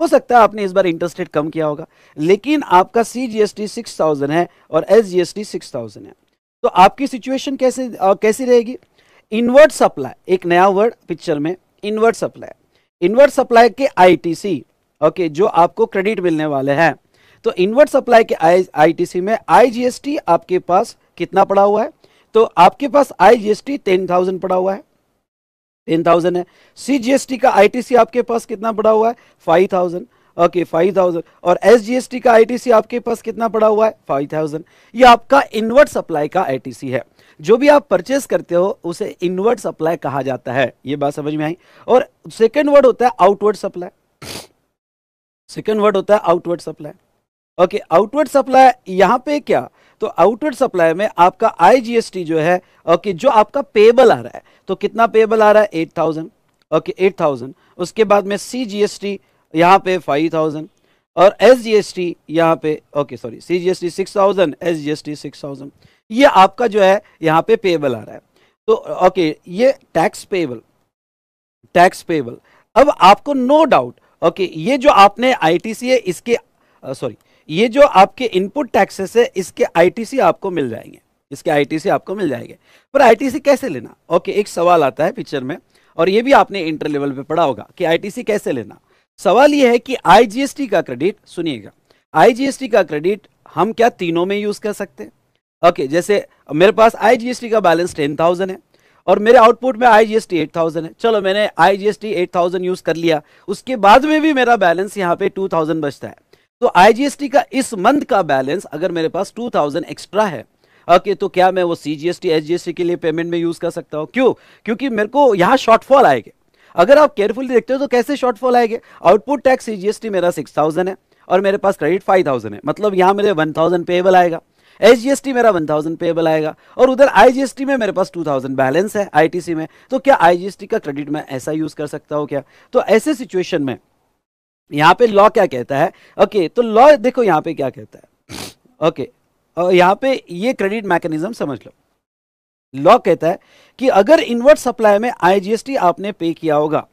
हो सकता है आपने इस बार इंटरेस्ट रेट कम किया होगा लेकिन आपका C G S T six thousand है और S G S T six thousand है तो आपकी सिचुएशन कैसे आ, कैसी रहेगी इनवर्ट सप्लाई एक नया वर्ड पिक्चर में इनवर्ट सप्लाई इनवर्ट सप्लाई के सी ओके जो आपको क्रेडिट मिलने वाले हैं तो इनवर्ट सप्लाई के आई सी में टी आपके पास कितना पड़ा हुआ है तो आपके पास I G S T ten thousand पड़ा हुआ है टेन थाउजेंड है सी जी एस टी का आई टी सी आपके पास कितना पड़ा हुआ है five thousand okay five thousand और एस जी एस टी का आई टी सी आपके पास कितना पड़ा हुआ है फाइव थाउजेंड ये आपका इनवर्ट सप्लाई का आई टी सी है जो भी आप परचेस करते हो उसे इनवर्ट सप्लाई कहा जाता है ये बात समझ में आई और सेकेंड वर्ड होता है आउटवर्ड सप्लाई सेकेंड वर्ड होता है outward supply okay outward supply यहां पे क्या तो आउटवर्ड सप्लाई में आपका आईजीएसटी जो है ओके जो आपका पेबल आ रहा है तो कितना पेबल आ रहा है eight thousand okay eight thousand उसके बाद में सी जी एस टी यहाँ पे फाइव थाउजेंड और एस जी एस टी यहाँ पे okay sorry C G S T six thousand S G S T six thousand ये आपका जो है यहाँ पे पेबल आ रहा है तो ओके ये टैक्स पेबल टैक्स पेबल अब आपको नो डाउट ओके ये जो आपने आई टी सी है इसके सॉरी ये जो आपके इनपुट टैक्सेस है इसके आईटीसी आपको मिल जाएंगे इसके आईटीसी आपको मिल जाएंगे पर आईटीसी कैसे लेना ओके एक सवाल आता है पिक्चर में और ये भी आपने इंटर लेवल पे पढ़ा होगा कि आईटीसी कैसे लेना सवाल ये है कि आईजीएसटी का क्रेडिट सुनिएगा आईजीएसटी का क्रेडिट हम क्या तीनों में यूज कर सकते हैं ओके जैसे मेरे पास आईजीएसटी का बैलेंस टेन थाउजेंड है और मेरे आउटपुट में आईजीएसटी एट थाउजेंड है चलो मैंने आई एट थाउजेंड यूज कर लिया उसके बाद में भी मेरा बैलेंस यहाँ पे टू थाउजेंड बचता है तो आईजीएसटी का इस मंथ का बैलेंस अगर मेरे पास 2000 एक्स्ट्रा है ओके तो क्या मैं वो सीजीएसटी एसजीएसटी के लिए पेमेंट में यूज कर सकता हूँ क्यों क्योंकि मेरे को यहाँ शॉर्टफॉल आएंगे अगर आप केयरफुली देखते हो तो कैसे शॉर्टफॉल आएंगे आउटपुट टैक्स सीजीएसटी मेरा सिक्स है और मेरे पास क्रेडिट फाइव है मतलब यहाँ मेरे वन पेबल आएगा एस मेरा 1000 पेबल आएगा और उधर आईजीएसटी में मेरे पास 2000 बैलेंस है आईटीसी में तो क्या आईजीएसटी का क्रेडिट मैं ऐसा यूज कर सकता हूँ क्या तो ऐसे सिचुएशन में यहां पे लॉ क्या कहता है ओके तो लॉ देखो यहां पे क्या कहता है ओके और यहां पे ये क्रेडिट मैकेनिज्म समझ लो लॉ कहता है कि अगर इनवर्ट सप्लाई में आईजीएसटी आपने पे किया होगा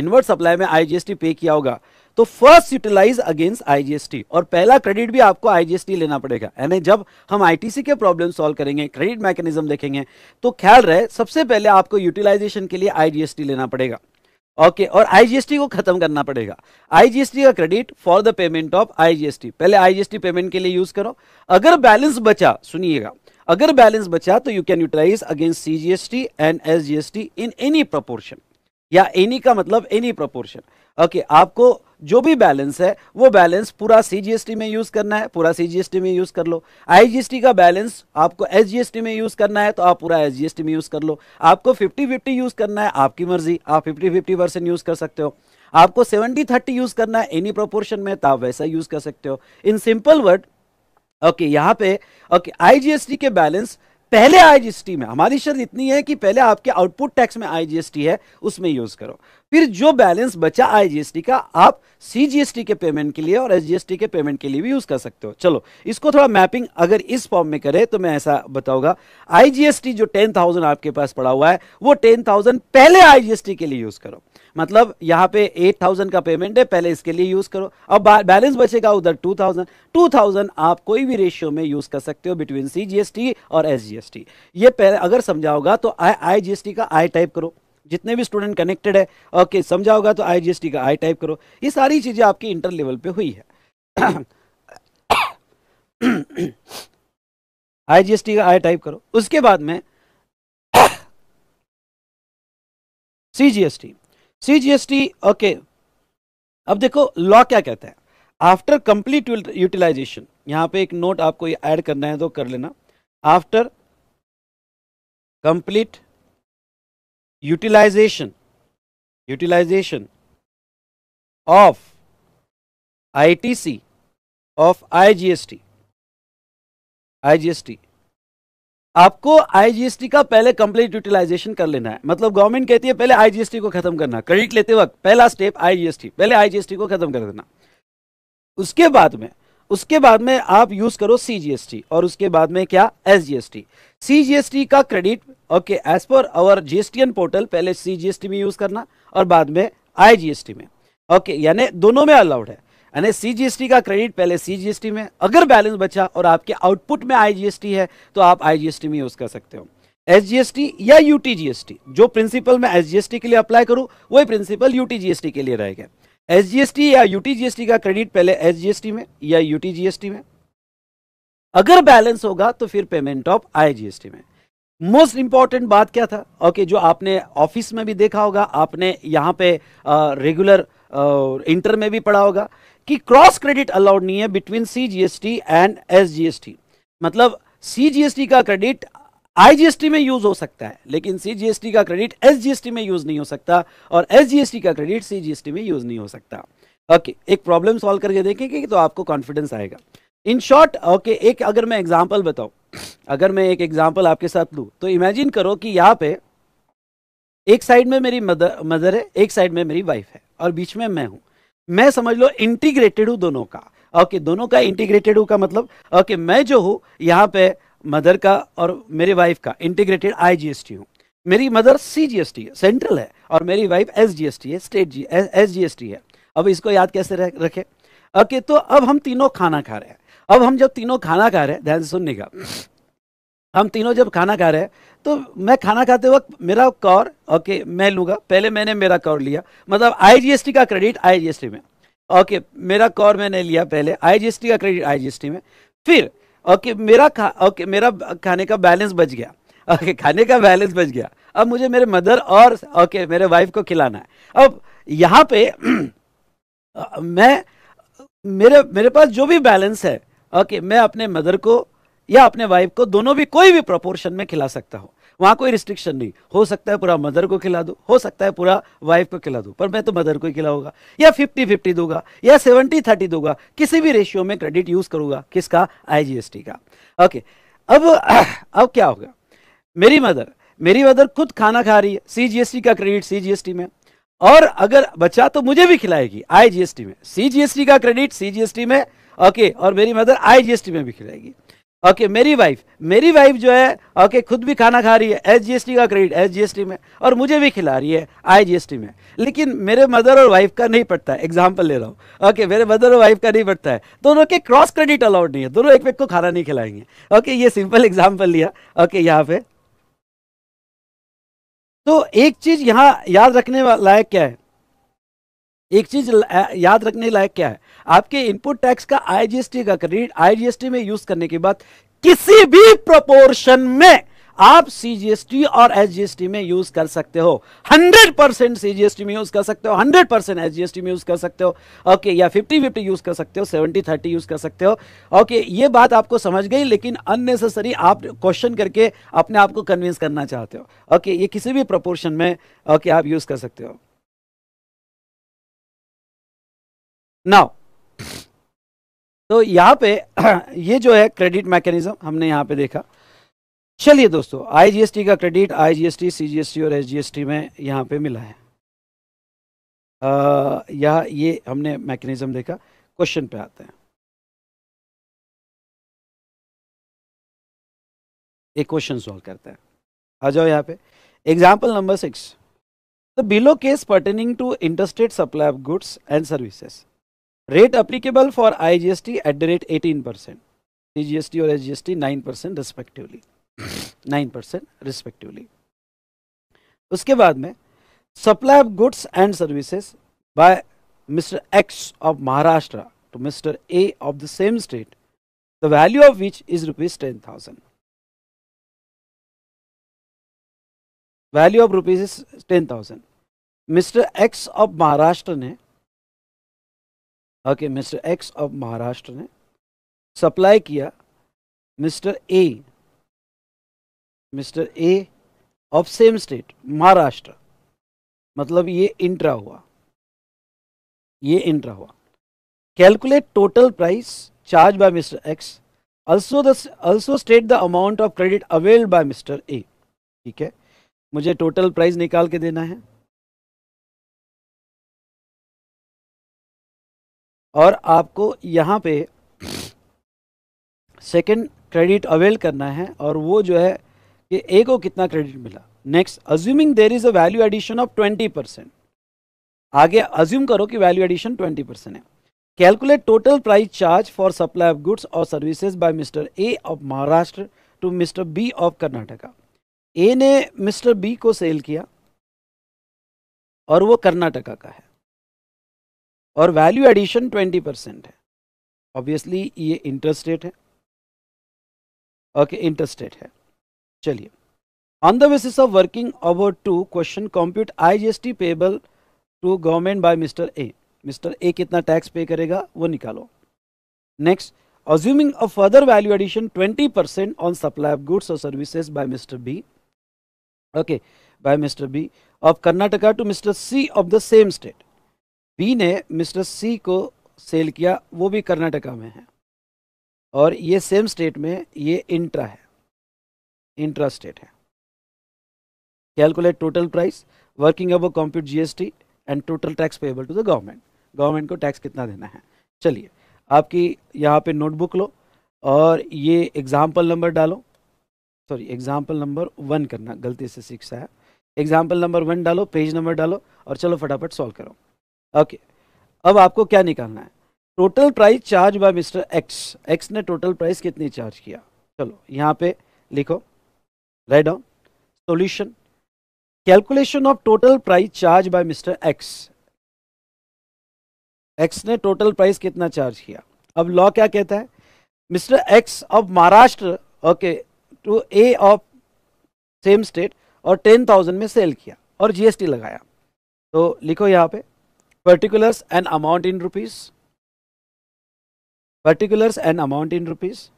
इनवर्ट सप्लाई में आईजीएसटी पे किया होगा तो फर्स्ट यूटिलाइज अगेंस्ट आईजीएसटी और पहला क्रेडिट भी आपको आईजीएसटी लेना पड़ेगा यानी जब हम आईटीसी के प्रॉब्लम सॉल्व करेंगे क्रेडिट मैकेनिज्म देखेंगे तो ख्याल रहे सबसे पहले आपको यूटिलाइजेशन के लिए आईजीएसटी लेना पड़ेगा ओके और आईजीएसटी को खत्म करना पड़ेगा आईजीएसटी का credit for the payment of IGST पहले आईजीएसटी पेमेंट के लिए यूज करो अगर बैलेंस बचा सुनिएगा अगर बैलेंस बचा तो you can utilise against CGST and SGST in any proportion या एनी का मतलब एनी प्रोपोर्शन ओके okay, आपको जो भी बैलेंस है वो बैलेंस पूरा सीजीएसटी में यूज करना है पूरा सीजीएसटी में यूज कर लो आईजीएसटी का बैलेंस आपको एसजीएसटी में यूज करना है तो आप पूरा एसजीएसटी में यूज कर लो आपको 50 50 यूज करना है आपकी मर्जी आप 50 50 परसेंट यूज कर सकते हो आपको 70 30 यूज करना है एनी प्रोपोर्शन में तो आप वैसा यूज कर सकते हो इन सिंपल वर्ड ओके यहाँ पे ओके आईजीएसटी के बैलेंस पहले आईजीएसटी में हमारी शर्त इतनी है कि पहले आपके आउटपुट टैक्स में आईजीएसटी है उसमें यूज करो फिर जो बैलेंस बचा आईजीएसटी का आप सीजीएसटी के पेमेंट के लिए और एसजीएसटी के पेमेंट के लिए भी यूज कर सकते हो चलो इसको थोड़ा मैपिंग अगर इस फॉर्म में करें तो मैं ऐसा बताऊंगा आईजीएसटी जो टेन थाउजेंड आपके पास पड़ा हुआ है वो टेन थाउजेंड पहले आईजीएसटी के लिए यूज करो मतलब यहां पे एट थाउजेंड का पेमेंट है पहले इसके लिए यूज करो अब बैलेंस बचेगा उधर टू थाउजेंड टू थाउजेंड आप कोई भी रेशियो में यूज कर सकते हो बिटवीन सीजीएसटी और एसजीएसटी ये पहले अगर समझाओगा तो आई आईजीएसटी का आई टाइप करो जितने भी स्टूडेंट कनेक्टेड है ओके समझा होगा तो आई का आई टाइप करो ये सारी चीज़ें आपकी इंटर लेवल पे हुई है आई का आई टाइप करो उसके बाद में C G S T C G S T okay अब देखो लॉ क्या कहता है आफ्टर कंप्लीट यूटिलाइजेशन यहां पे एक नोट आपको ऐड करना है तो कर लेना after complete utilization utilization of ITC of IGST IGST आपको आईजीएसटी का पहले कंप्लीट यूटिलाइजेशन कर लेना है मतलब गवर्नमेंट कहती है पहले आईजीएसटी को खत्म करना क्रेडिट लेते वक्त पहला स्टेप आईजीएसटी पहले आईजीएसटी को खत्म कर देना उसके बाद में उसके बाद में आप यूज करो सीजीएसटी और उसके बाद में क्या एसजीएसटी सीजीएसटी का credit okay as per our GSTN portal पहले सीजीएसटी में यूज करना और बाद में आईजीएसटी में ओके okay, यानी दोनों में अलाउड है यानी सीजीएसटी का क्रेडिट पहले सीजीएसटी में अगर बैलेंस बचा और आपके आउटपुट में आईजीएसटी है तो आप आईजीएसटी में यूज कर सकते हो एसजीएसटी या यूटीजीएसटी जो प्रिंसिपल मैं एसजीएसटी के लिए अप्लाई करूं वही प्रिंसिपल यूटीजीएसटी के लिए रहेगा एसजीएसटी या यूटीजीएसटी का क्रेडिट पहले एसजीएसटी में या यूटीजीएसटी में अगर बैलेंस होगा तो फिर पेमेंट ऑफ आईजीएसटी में मोस्ट इंपॉर्टेंट बात क्या था ओके okay, जो आपने ऑफिस में भी देखा होगा आपने यहां पे रेगुलर इंटर में भी पढ़ा होगा कि क्रॉस क्रेडिट अलाउड नहीं है between C GST and S GST मतलब सी जीएसटी का क्रेडिट आईजीएसटी में यूज हो सकता है लेकिन सीजीएसटी का क्रेडिट एसजीएसटी में यूज नहीं हो सकता और एसजीएसटी का क्रेडिट सीजीएसटी में यूज नहीं हो सकता ओके okay, एक प्रॉब्लम सॉल्व करके देखेंगे तो आपको कॉन्फिडेंस आएगा इन शॉर्ट ओके एक अगर मैं एग्जाम्पल बताऊं अगर मैं एक एग्जाम्पल आपके साथ लू तो इमेजिन करो कि यहाँ पे एक साइड में मेरी मदर मदर है एक साइड में मेरी वाइफ है और बीच में मैं हूं मैं समझ लो इंटीग्रेटेड हूं दोनों का ओके दोनों का इंटीग्रेटेड हूं का मतलब ओके मैं जो हूं यहाँ पे मदर का और मेरी वाइफ का integrated I G S T हूं मेरी mother C G S T है सेंट्रल है और मेरी wife S G S T है state G S G S T है अब इसको याद कैसे रखें ओके तो अब हम तीनों खाना खा रहे हैं अब हम जब तीनों खाना खा रहे हैं ध्यान से सुनने का हम तीनों जब खाना खा रहे हैं तो मैं खाना खाते वक्त मेरा कौर ओके मैं लूँगा पहले मैंने मेरा कौर लिया मतलब आईजीएसटी का क्रेडिट आईजीएसटी में ओके मेरा कौर मैंने लिया पहले आईजीएसटी का क्रेडिट आईजीएसटी में फिर ओके मेरा खा ओके मेरा खाने का बैलेंस बच गया ओके खाने का बैलेंस बच गया अब मुझे मेरे मदर और ओके मेरे वाइफ को खिलाना है अब यहाँ पे मैं मेरे मेरे पास जो भी बैलेंस है ओके मैं अपने मदर को या अपने वाइफ को दोनों भी कोई भी प्रोपोर्शन में खिला सकता हूँ वहाँ कोई रिस्ट्रिक्शन नहीं हो सकता है पूरा मदर को खिला दो हो सकता है पूरा वाइफ को खिला दो पर मैं तो मदर को ही खिलाऊंगा या फिफ्टी फिफ्टी दूंगा या सेवेंटी थर्टी दूंगा किसी भी रेशियो में क्रेडिट यूज करूंगा किसका आईजीएसटी का ओके अब अब क्या होगा मेरी मदर मेरी मदर खुद खाना खा रही है सीजीएसटी का क्रेडिट सीजीएसटी में और अगर बचा तो मुझे भी खिलाएगी आईजीएसटी में सीजीएसटी का क्रेडिट सीजीएसटी में ओके और मेरी मदर आईजीएसटी में भी खिलाएगी ओके okay, मेरी वाइफ मेरी वाइफ जो है ओके okay, खुद भी खाना खा रही है एसजीएसटी का क्रेडिट एसजीएसटी में और मुझे भी खिला रही है आईजीएसटी में लेकिन मेरे मदर और वाइफ का नहीं पड़ता है एग्जाम्पल ले रहा हूँ ओके okay, मेरे मदर और वाइफ का नहीं पड़ता है दोनों के क्रॉस क्रेडिट अलाउड नहीं है दोनों एक व्यक्ति को खाना नहीं खिलाएंगे ओके ये सिंपल एग्जाम्पल लिया ओके यहाँ पे तो एक चीज यहाँ याद रखने लायक क्या है एक चीज याद रखने लायक क्या है आपके इनपुट टैक्स का आईजीएसटी का क्रेडिट आईजीएसटी में यूज करने के बाद किसी भी प्रोपोर्शन में आप सीजीएसटी और एसजीएसटी में यूज कर सकते हो 100 परसेंट सीजीएसटी में यूज कर सकते हो 100 परसेंट एसजीएसटी में यूज कर सकते हो ओके या 50 50 यूज कर सकते हो 70 30 यूज कर सकते हो ओके ये बात आपको समझ गई लेकिन अननेसेसरी आप क्वेश्चन करके अपने आप को कन्विंस करना चाहते हो ओके ये किसी भी प्रपोर्शन में ओके आप यूज कर सकते हो नाउ तो यहाँ पे ये जो है क्रेडिट मैकेनिज्म हमने यहाँ पे देखा चलिए दोस्तों आईजीएसटी का क्रेडिट आईजीएसटी सीजीएसटी और एसजीएसटी में यहाँ पे मिला है यह ये हमने मैकेनिज्म देखा क्वेश्चन पे आते हैं एक क्वेश्चन सॉल्व करते हैं आ जाओ यहाँ पे example number six the below case pertaining to interstate supply of goods and services C G S T और S G S T nine percent respectively nine percent respectively उसके बाद में supply of goods and services by mister X of Maharashtra to mister A of the same state the value of which is rupees ten thousand value of rupees is ten thousand mister X of Maharashtra ने okay mister X of Maharashtra ने supply किया mister A mister A of same state Maharashtra मतलब ये intra हुआ ये intra हुआ calculate total price charge by mister X also also also state the amount of credit availed by mister A ठीक है मुझे टोटल प्राइस निकाल के देना है और आपको यहाँ पे सेकंड क्रेडिट अवेल करना है और वो जो है कि ए को कितना क्रेडिट मिला next assuming there is a value addition of twenty percent आगे अज्यूम करो कि वैल्यू एडिशन ट्वेंटी परसेंट है calculate total price charge for supply of goods और services by mister A of Maharashtra to mister B of Karnataka A ने mister B को sale किया और वो कर्नाटका का है और वैल्यू एडिशन 20 परसेंट है ऑब्वियसली ये इंटरस्टेट है ओके इंटरस्टेट है चलिए on the basis of working over to question S IGST payable to government by mister A mister A कितना टैक्स पे करेगा वो निकालो next assuming a further value addition 20% on supply of goods और services by mister B okay by mister B of Karnataka to mister C of the same state B ने mister C को sale किया वो भी कर्नाटका में है और ये सेम स्टेट में ये इंट्रा है इंट्रा स्टेट है कैलकुलेट टोटल प्राइस वर्किंग अब S GST and total tax payable to the government government को टैक्स कितना देना है चलिए आपकी यहाँ पे नोटबुक लो और ये एग्जाम्पल नंबर डालो सॉरी एग्जाम्पल नंबर वन करना गलती से सीखा है एग्जाम्पल नंबर वन डालो पेज नंबर डालो और चलो फटाफट सॉल्व करो ओके अब आपको क्या निकालना है total price charge by mister X X ने टोटल प्राइस कितनी चार्ज किया चलो यहाँ पे लिखो right on solution calculation of total price charge by mister X X ने टोटल प्राइस कितना चार्ज किया अब लॉ क्या कहता है mister X of Maharashtra okay to A of same state और टेन थाउजेंड में सेल किया और जीएसटी लगाया तो लिखो यहाँ पे particulars and amount in rupees particulars and amount in rupees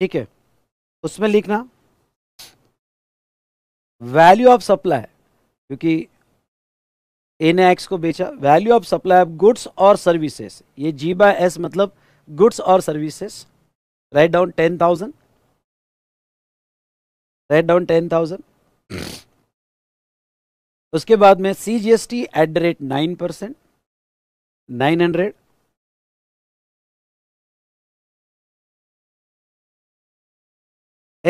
ठीक है उसमें लिखना वैल्यू ऑफ सप्लाई क्योंकि ए ने एक्स को बेचा value of supply of goods और सर्विसेज ये जी बाय एस मतलब goods or services write down 10000 write down 10000 उसके बाद में C G S T at the rate nine percent nine hundred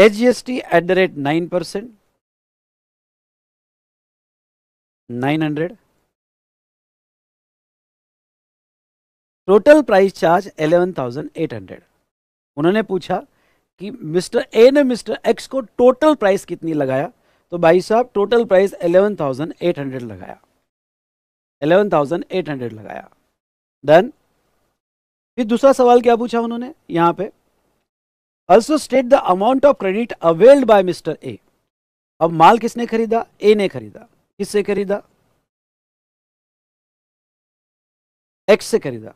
H G S T at the rate nine percent nine hundred total price charge 11,800 उन्होंने पूछा कि mister A ने mister X को total price कितनी लगाया तो भाई साहब टोटल प्राइस 11,800 लगाया 11,800 लगाया देन फिर दूसरा सवाल क्या पूछा उन्होंने यहां पे also state the amount of credit availed by mister A अब माल किसने खरीदा ए ने खरीदा किससे खरीदा एक्स से खरीदा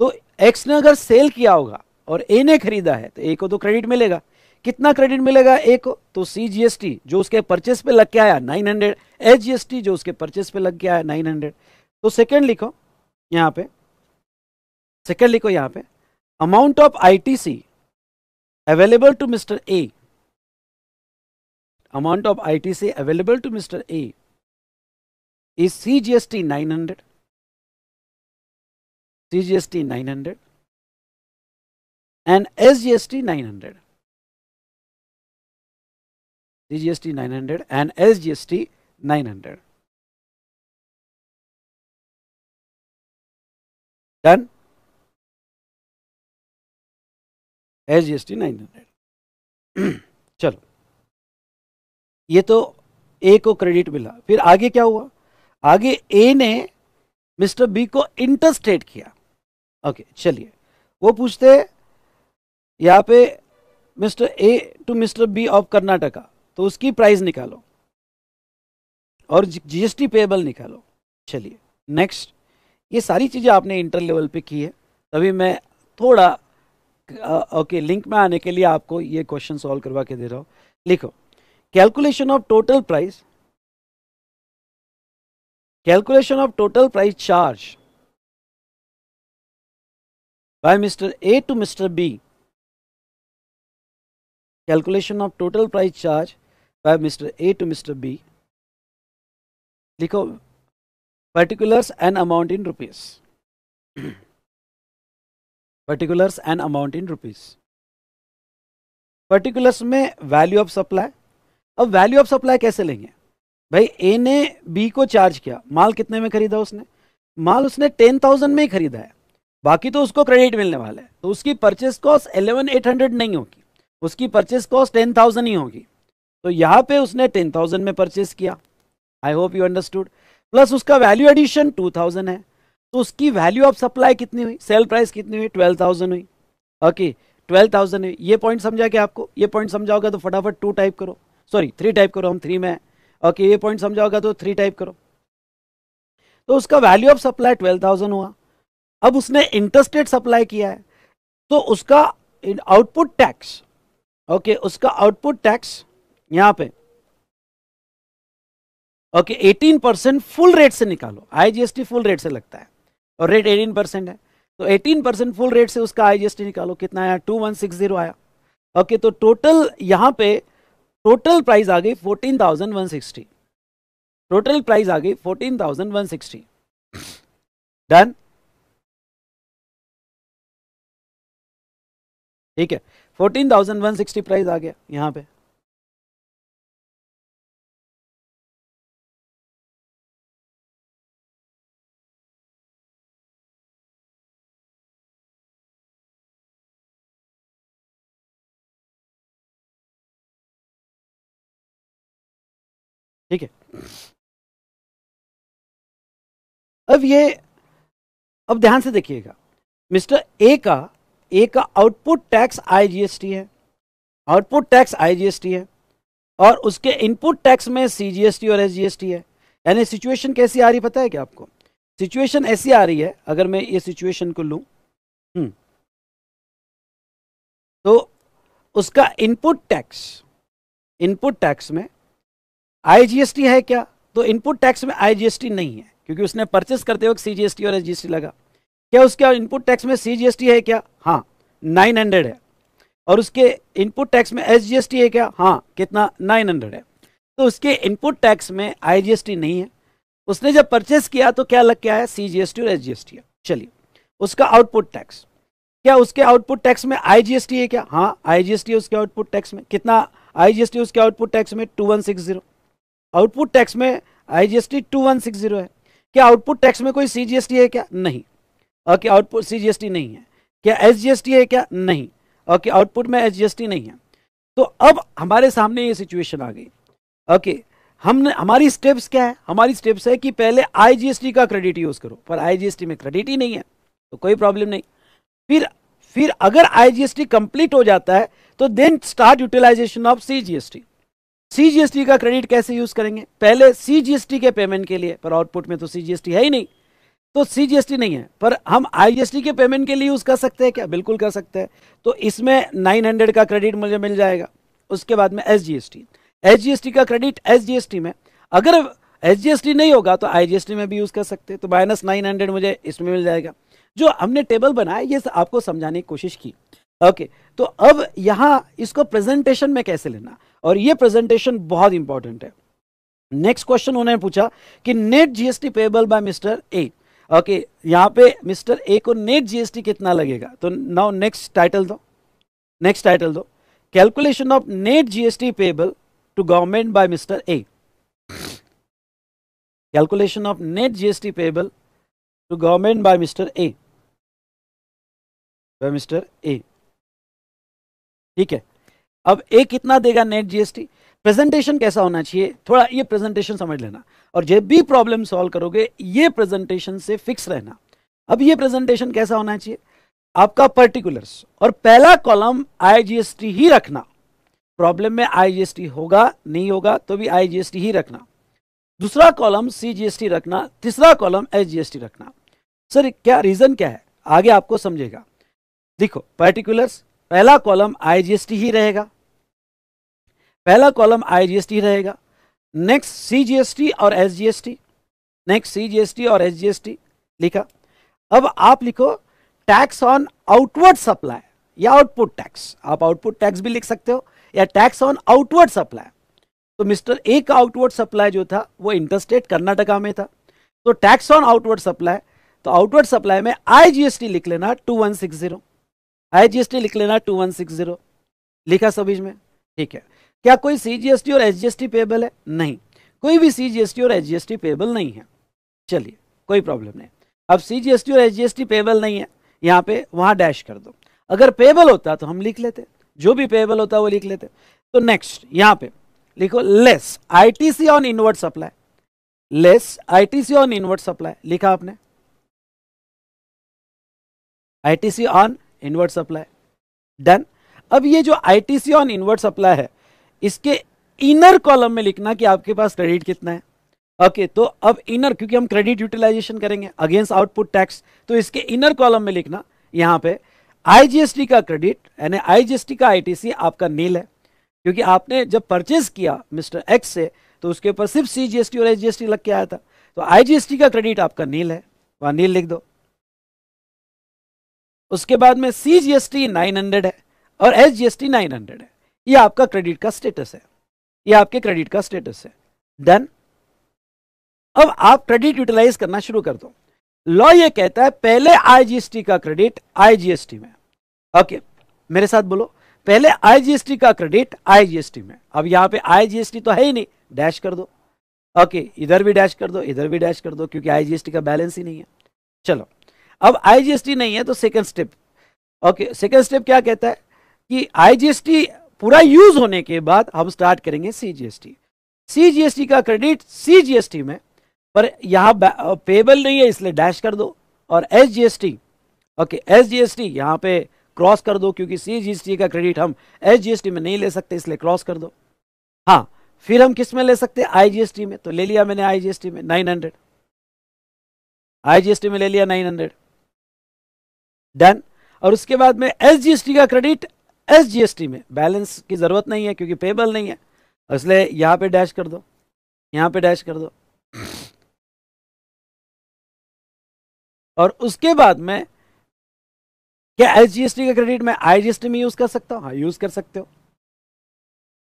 तो एक्स ने अगर सेल किया होगा और ए ने खरीदा है तो ए को तो क्रेडिट मिलेगा कितना क्रेडिट मिलेगा ए को तो सी जीएसटी जो उसके परचेस पे लग के आया नाइन हंड्रेड एच जीएसटी जो उसके परचेस पे लग के आया नाइन हंड्रेड तो सेकेंड लिखो यहाँ पे सेकेंड लिखो यहाँ पे amount of ITC available to mister A amount of to mister A is C G S T nine hundred CGST 900 and SGST 900. CGST 900 and SGST 900. Done. SGST 900. चलो ये तो ए को क्रेडिट मिला फिर आगे क्या हुआ आगे ए ने मिस्टर बी को इंटरस्टेट किया ओके चलिए वो पूछते यहाँ पे mister A to mister B of Karnataka तो उसकी प्राइस निकालो और जीएसटी पेबल निकालो चलिए नेक्स्ट ये सारी चीज़ें आपने इंटर लेवल पे की है तभी मैं थोड़ा ओके लिंक में आने के लिए आपको ये क्वेश्चन सॉल्व करवा के दे रहा हूँ लिखो calculation of total price calculation of total price charge by Mr. A to Mr. B. Calculation of total price charge by Mr. A to Mr. B. लिखो particulars and amount in rupees. particulars and amount in rupees. particulars में value of supply अब value of supply कैसे लेंगे भाई ए ने B को charge किया माल कितने में खरीदा उसने माल उसने टेन थाउजेंड में ही खरीदा है बाकी तो उसको क्रेडिट मिलने वाला है तो उसकी purchase cost eleven eight hundred नहीं होगी उसकी परचेस कॉस्ट टेन थाउजेंड ही होगी तो यहाँ पे उसने टेन थाउजेंड में परचेस किया I hope you understood plus उसका वैल्यू एडिशन टू थाउजेंड है तो उसकी वैल्यू ऑफ सप्लाई कितनी हुई सेल प्राइस कितनी हुई ट्वेल्व थाउजेंड हुई ओके ट्वेल्व थाउजेंड हुई ये पॉइंट समझा क्या आपको ये पॉइंट समझाओगे तो फटाफट टू टाइप करो सॉरी थ्री टाइप करो हम थ्री में ओके ये पॉइंट समझाओगे तो थ्री टाइप करो तो उसका value of supply twelve thousand हुआ अब उसने इंटरस्टेट सप्लाई किया है तो उसका आउटपुट टैक्स ओके उसका आउटपुट टैक्स यहां पे ओके 18 परसेंट फुल रेट से निकालो आईजीएसटी फुल रेट से लगता है और रेट 18 परसेंट है तो एटीन परसेंट फुल रेट से उसका आईजीएसटी निकालो कितना आया टू वन सिक्स जीरो आया ओके तो टोटल यहां पे टोटल प्राइस आ गई fourteen thousand one sixty total price आ गई fourteen thousand one sixty done ठीक है fourteen thousand one sixty price आ गया यहाँ पे ठीक है अब ये अब ध्यान से देखिएगा मिस्टर ए का एक आउटपुट टैक्स आईजीएसटी है आउटपुट टैक्स आईजीएसटी है और उसके इनपुट टैक्स में सीजीएसटी और एसजीएसटी है यानी सिचुएशन कैसी आ रही पता है क्या आपको सिचुएशन ऐसी आ रही है अगर मैं ये सिचुएशन को लूँ हम्म, तो उसका इनपुट टैक्स इनपुट टैक्स में आईजीएसटी है क्या तो इनपुट टैक्स में आईजीएसटी नहीं है क्योंकि उसने परचेस करते वक्त सीजीएसटी और एसजीएसटी लगा क्या उसके इनपुट टैक्स में सीजीएसटी है क्या हाँ हंड्रेड है और उसके इनपुट टैक्स में एसजीएसटी है क्या हाँ कितना हंड्रेड है तो उसके इनपुट टैक्स में आईजीएसटी नहीं है उसने जब परचेस किया तो क्या लग गया है सीजीएसटी और एसजीएसटी है चलिए उसका आउटपुट टैक्स क्या उसके आउटपुट टैक्स में आईजीएसटी है क्या हाँ आईजीएसटी उसके आउटपुट टैक्स में कितना आईजीएसटी उसके आउटपुट टैक्स में जीरो आउटपुट टैक्स में आईजीएसटी जीरो है क्या आउटपुट टैक्स में कोई सीजीएसटी है क्या नहीं ओके आउटपुट सीजीएसटी नहीं है क्या एसजीएसटी है क्या नहीं ओके आउटपुट में एसजीएसटी नहीं है तो अब हमारे सामने ये सिचुएशन आ गई ओके हमने हमारी स्टेप्स क्या है हमारी स्टेप्स है कि पहले आईजीएसटी का क्रेडिट यूज करो पर आईजीएसटी में क्रेडिट ही नहीं है तो कोई प्रॉब्लम नहीं फिर फिर अगर आईजीएसटी कंप्लीट हो जाता है तो then start utilisation of CGST CGST का क्रेडिट कैसे यूज करेंगे पहले सीजीएसटी के पेमेंट के लिए पर आउटपुट में तो सीजीएसटी है ही नहीं तो सीजीएसटी नहीं है पर हम आईजीएसटी के पेमेंट के लिए यूज़ कर सकते हैं क्या बिल्कुल कर सकते हैं तो इसमें नाइन हंड्रेड का क्रेडिट मुझे मिल जाएगा उसके बाद में एसजीएसटी एसजीएसटी का क्रेडिट एसजीएसटी में अगर एसजीएसटी नहीं होगा तो आईजीएसटी में भी यूज़ कर सकते हैं तो माइनस नाइन हंड्रेड मुझे इसमें मिल जाएगा जो हमने टेबल बनाया ये आपको समझाने की कोशिश की ओके तो अब यहाँ इसको प्रेजेंटेशन में कैसे लेना और ये प्रेजेंटेशन बहुत इंपॉर्टेंट है नेक्स्ट क्वेश्चन उन्होंने पूछा कि net GST payable by mister A okay okay, यहाँ पे मिस्टर ए को नेट जीएसटी कितना लगेगा तो नाउ नेक्स्ट टाइटल दो नेक्स्ट टाइटल दो calculation of net GST payable to government by mister A calculation of net GST payable to government by mister A by mister A ठीक है अब ए कितना देगा नेट जीएसटी प्रेजेंटेशन कैसा होना चाहिए थोड़ा ये प्रेजेंटेशन समझ लेना और जब भी प्रॉब्लम सॉल्व करोगे ये प्रेजेंटेशन से फिक्स रहना अब ये प्रेजेंटेशन कैसा होना चाहिए आपका पर्टिकुलर्स और पहला कॉलम आईजीएसटी ही रखना प्रॉब्लम में आईजीएसटी होगा नहीं होगा तो भी आईजीएसटी ही रखना दूसरा कॉलम सीजीएसटी रखना तीसरा कॉलम एसजीएसटी रखना सर क्या रीजन क्या है आगे आपको समझेगा देखो पर्टिकुलर्स पहला कॉलम आईजीएसटी ही रहेगा पहला कॉलम आईजीएसटी रहेगा नेक्स्ट सीजीएसटी और एसजीएसटी नेक्स्ट सीजीएसटी और एसजीएसटी लिखा अब आप लिखो टैक्स ऑन आउटवर्ड सप्लाई या आउटपुट टैक्स आप आउटपुट टैक्स भी लिख सकते हो या टैक्स ऑन आउटवर्ड सप्लाई तो मिस्टर ए का आउटवर्ड सप्लाई जो था वो इंटरस्टेट कर्नाटका में था तो टैक्स ऑन आउटवर्ड सप्लाई तो आउटवर्ड सप्लाई में आईजीएसटी लिख लेना 2160 आईजीएसटी लिख लेना 2160 लिखा सभी में ठीक है क्या कोई सीजीएसटी और एसजीएसटी पेबल है नहीं कोई भी सीजीएसटी और एसजीएसटी पेबल नहीं है चलिए कोई प्रॉब्लम नहीं अब सीजीएसटी और एसजीएसटी पेबल नहीं है यहाँ पे वहां डैश कर दो अगर पेबल होता तो हम लिख लेते जो भी पेबल होता वो लिख लेते तो नेक्स्ट यहाँ पे लिखो less ITC on inward supply less ITC on inward supply लिखा आपने ITC on inward supply done अब ये जो आईटीसी ऑन इनवर्ट सप्लाई है इसके इनर कॉलम में लिखना कि आपके पास क्रेडिट कितना है ओके okay, तो अब इनर क्योंकि हम क्रेडिट यूटिलाइजेशन करेंगे अगेंस्ट आउटपुट टैक्स तो इसके इनर कॉलम में लिखना यहां पे आईजीएसटी का क्रेडिट यानी आईजीएसटी का आईटीसी आपका नील है क्योंकि आपने जब परचेज किया मिस्टर एक्स से तो उसके ऊपर सिर्फ सीजीएसटी और एसजीएसटी लग के आया था तो आईजीएसटी का क्रेडिट आपका नील है वहां नील लिख दो उसके बाद में सीजीएसटी 900 है और एसजीएसटी 900 है ये आपका क्रेडिट का स्टेटस है ये आपके क्रेडिट का स्टेटस है देन अब आप क्रेडिट यूटिलाइज करना शुरू कर दो लॉ ये कहता है पहले आईजीएसटी का क्रेडिट आईजीएसटी में ओके मेरे साथ बोलो पहले आईजीएसटी का क्रेडिट आईजीएसटी में अब यहां पे आईजीएसटी तो है ही नहीं डैश कर दो ओके इधर भी डैश कर दो इधर भी डैश कर दो क्योंकि आईजीएसटी का बैलेंस ही नहीं है चलो अब आईजीएसटी नहीं है तो second step okay second step क्या कहता है कि आईजीएसटी पूरा यूज होने के बाद हम स्टार्ट करेंगे सीजीएसटी सीजीएसटी का क्रेडिट सीजीएसटी में पर यहां पेबल नहीं है इसलिए डैश कर दो और एसजीएसटी ओके एसजीएसटी यहां पे क्रॉस कर दो क्योंकि सीजीएसटी का क्रेडिट हम एसजीएसटी में नहीं ले सकते इसलिए क्रॉस कर दो हाँ फिर हम किस में ले सकते आईजीएसटी में तो ले लिया मैंने आईजीएसटी में नाइन हंड्रेड आईजीएसटी में ले लिया नाइन हंड्रेड डन और उसके बाद में एसजीएसटी का क्रेडिट एसजीएसटी में बैलेंस की ज़रूरत नहीं है क्योंकि पेबल नहीं है इसलिए यहाँ पे डैश कर दो यहाँ पे डैश कर दो और उसके बाद में क्या एसजीएसटी का क्रेडिट मैं आईजीएसटी में यूज़ कर सकता हूँ हाँ यूज़ कर सकते हो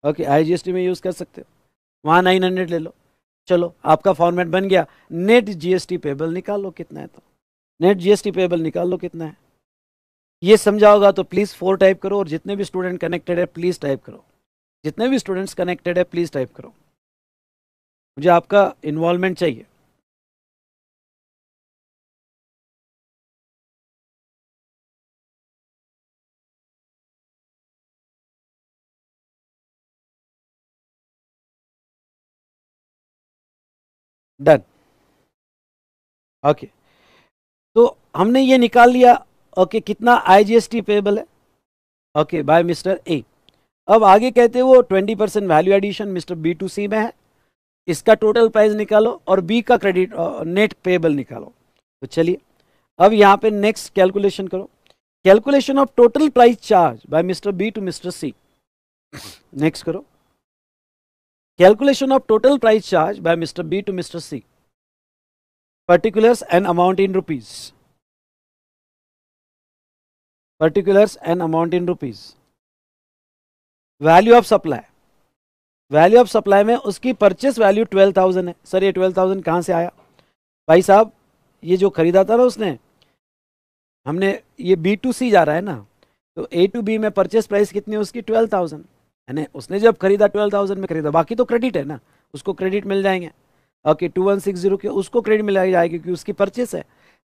ओके okay, आईजीएसटी में यूज़ कर सकते हो वहाँ नाइन हंड्रेड ले लो चलो आपका फॉर्मेट बन गया नेट जीएसटी पेबल निकाल लो कितना है तो नेट जीएसटी पेबल निकाल लो कितना है ये समझा होगा तो प्लीज़ फोर टाइप करो और जितने भी स्टूडेंट कनेक्टेड है प्लीज़ टाइप करो जितने भी स्टूडेंट्स कनेक्टेड है प्लीज़ टाइप करो मुझे आपका इन्वॉल्वमेंट चाहिए डन ओके okay. तो हमने ये निकाल लिया ओके okay, कितना आईजीएसटी पेबल है ओके बाय मिस्टर ए अब आगे कहते हैं वो twenty percent value addition mister B to C में है इसका टोटल प्राइस निकालो और बी का क्रेडिट नेट पेबल निकालो तो चलिए अब यहाँ पे नेक्स्ट कैलकुलेशन करो calculation of total price charge by mister B to mister C next करो calculation of total price charge by mister B to mister C particulars and amount in rupees particulars and amount in rupees value of supply value of supply में उसकी purchase value twelve thousand है sir ये twelve thousand कहाँ से आया भाई साहब ये जो खरीदा था ना उसने हमने ये बी टू सी जा रहा है ना तो ए टू बी में परचेस प्राइस कितनी है उसकी ट्वेल्व थाउजेंड यानी उसने जब खरीदा ट्वेल्व थाउजेंड में खरीदा बाकी तो क्रेडिट है ना उसको क्रेडिट मिल जाएंगे okay two one six zero के उसको क्रेडिट मिल जाएगी क्योंकि उसकी परचेस है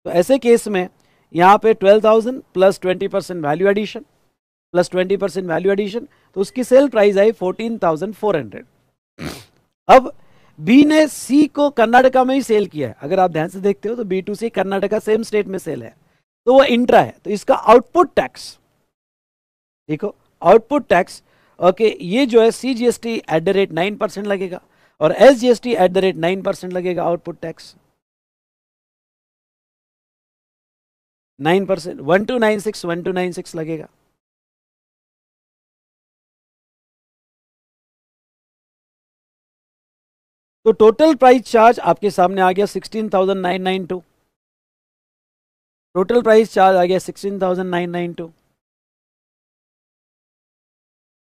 तो ऐसे केस में यहाँ पे 12,000 plus 20 percent value addition plus 20 percent value addition तो उसकी सेल प्राइस आई 14,400 अब बी ने सी को कर्नाटका में ही सेल किया है अगर आप ध्यान से देखते हो तो B to C Karnataka same state में सेल है तो वो इंट्रा है तो इसका आउटपुट टैक्स देखो आउटपुट टैक्स ओके ये जो है C G S T at the rate nine percent लगेगा और S G S T at the rate nine percent लगेगा output tax nine percent one two nine six one two nine six लगेगा तो total price charge आपके सामने आ गया sixteen thousand nine nine two total price charge आ गया sixteen thousand nine nine two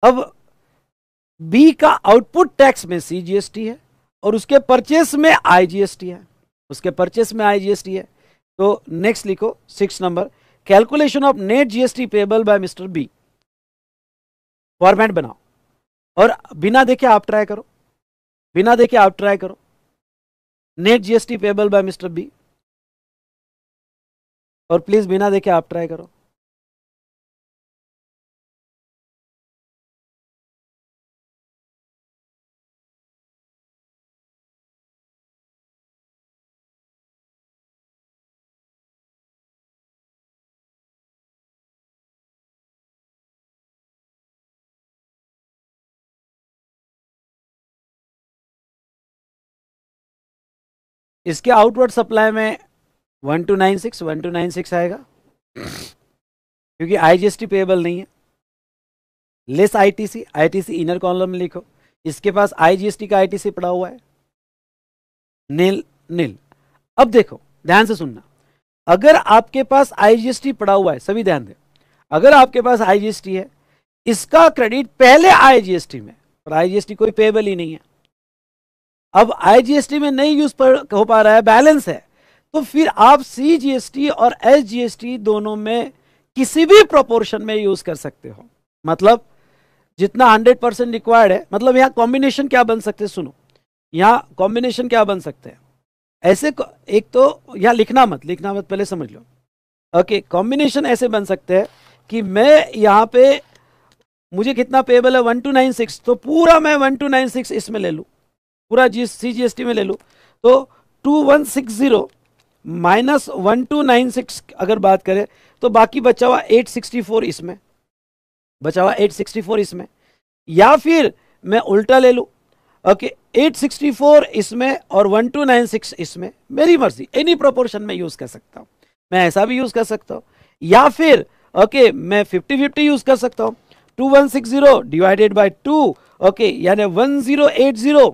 अब बी का आउटपुट टैक्स में सीजीएसटी है और उसके परचेस में आईजीएसटी है उसके परचेस में आईजीएसटी है तो नेक्स्ट लिखो six number calculation of net GST payable by mister B format बनाओ और बिना देखे आप ट्राई करो बिना देखे आप ट्राई करो net GST payable by mister B और प्लीज बिना देखे आप ट्राई करो इसके आउटवर्ड सप्लाई में one two nine six one two nine six आएगा क्योंकि आईजीएसटी पेएबल नहीं है less ITC ITC inner column में लिखो इसके पास आईजीएसटी का आईटीसी पड़ा हुआ है नील नील अब देखो ध्यान से सुनना अगर आपके पास आईजीएसटी पड़ा हुआ है सभी ध्यान दें अगर आपके पास आईजीएसटी है इसका क्रेडिट पहले आईजीएसटी में पर आईजीएसटी कोई पेबल ही नहीं है अब आईजीएसटी में नहीं यूज पर हो पा रहा है बैलेंस है तो फिर आप सीजीएसटी और एसजीएसटी दोनों में किसी भी प्रोपोर्शन में यूज कर सकते हो मतलब जितना 100 परसेंट रिक्वायर्ड है मतलब यहाँ कॉम्बिनेशन क्या बन सकते हैं सुनो यहाँ कॉम्बिनेशन क्या बन सकते हैं ऐसे एक तो यहाँ लिखना मत लिखना मत पहले समझ लो ओके कॉम्बिनेशन ऐसे बन सकते हैं कि मैं यहाँ पे मुझे कितना पेबल है वन टू नाइन सिक्स तो पूरा मैं वन टू नाइन सिक्स इसमें ले लूँ पूरा जी सी जी एस टी में ले लो तो two one six zero minus one two nine six अगर बात करें तो बाकी बचा हुआ एट सिक्सटी फोर इसमें बचा हुआ एट सिक्सटी फोर इसमें या फिर मैं उल्टा ले लूँ ओके एट सिक्सटी फोर इसमें और वन टू नाइन सिक्स इसमें मेरी मर्जी एनी प्रोपोर्शन में यूज़ कर सकता हूँ मैं ऐसा भी यूज़ कर सकता हूँ या फिर ओके okay, मैं फिफ्टी फिफ्टी यूज़ कर सकता हूँ two one six zero divided by two okay यानी one zero eight zero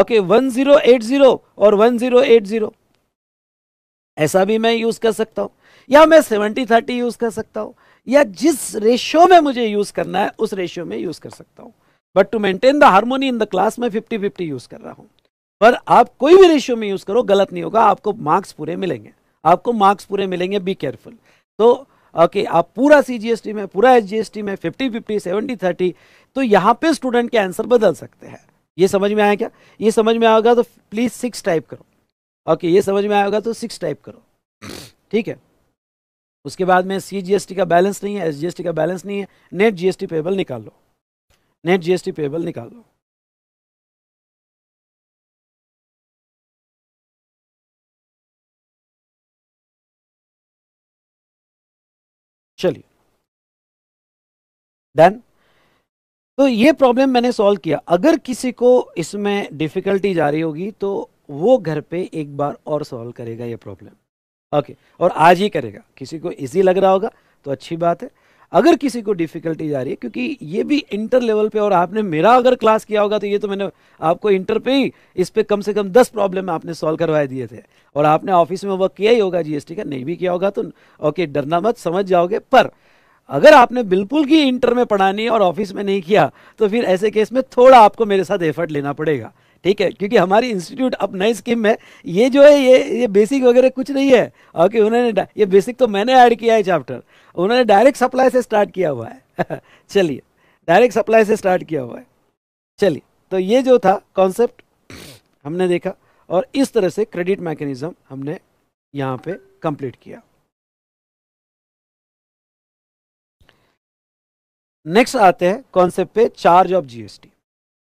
okay one zero eight zero और वन जीरो एट जीरो ऐसा भी मैं यूज़ कर सकता हूं या मैं सेवेंटी थर्टी यूज़ कर सकता हूं या जिस रेशियो में मुझे यूज़ करना है उस रेशियो में यूज़ कर सकता हूँ but to maintain the harmony in the class में फिफ्टी फिफ्टी यूज़ कर रहा हूँ पर आप कोई भी रेशियो में यूज़ करो गलत नहीं होगा आपको मार्क्स पूरे मिलेंगे आपको मार्क्स पूरे मिलेंगे बी केयरफुल तो ओके okay, आप पूरा सी में पूरा एस में फिफ्टी फिफ्टी सेवेंटी थर्टी तो यहां पे स्टूडेंट के आंसर बदल सकते हैं ये समझ में आया क्या ये समझ में आएगा तो प्लीज़ सिक्स टाइप करो ओके ये समझ में आएगा तो सिक्स टाइप करो ठीक है उसके बाद में सी जीएसटी का बैलेंस नहीं है एस जीएसटी का बैलेंस नहीं है नेट जीएसटी पेबल निकाल लो नेट जीएसटी पेबल निकाल लो चलिए देन तो ये प्रॉब्लम मैंने सॉल्व किया अगर किसी को इसमें डिफिकल्टी जा रही होगी तो वो घर पे एक बार और सॉल्व करेगा ये प्रॉब्लम ओके और आज ही करेगा किसी को इजी लग रहा होगा तो अच्छी बात है अगर किसी को डिफिकल्टी जा रही है क्योंकि ये भी इंटर लेवल पे और आपने मेरा अगर क्लास किया होगा तो ये तो मैंने आपको इंटर पे ही इस पर कम से कम दस प्रॉब्लम आपने सॉल्व करवाए दिए थे और आपने ऑफिस में वर्क किया ही होगा जीएसटी का नहीं भी किया होगा तो ओके डरना मत समझ जाओगे पर अगर आपने बिल्कुल की इंटर में पढ़ानी और ऑफिस में नहीं किया तो फिर ऐसे केस में थोड़ा आपको मेरे साथ एफर्ट लेना पड़ेगा ठीक है क्योंकि हमारी इंस्टीट्यूट अब नई स्कीम में ये जो है ये ये बेसिक वगैरह कुछ नहीं है और उन्होंने ये बेसिक तो मैंने ऐड किया है चैप्टर उन्होंने डायरेक्ट सप्लाई से स्टार्ट किया हुआ है चलिए डायरेक्ट सप्लाई से स्टार्ट किया हुआ है चलिए तो ये जो था कॉन्सेप्ट हमने देखा और इस तरह से क्रेडिट मैकेनिज्म हमने यहाँ पे कंप्लीट किया नेक्स्ट आते हैं कॉन्सेप्ट पे चार्ज ऑफ जीएसटी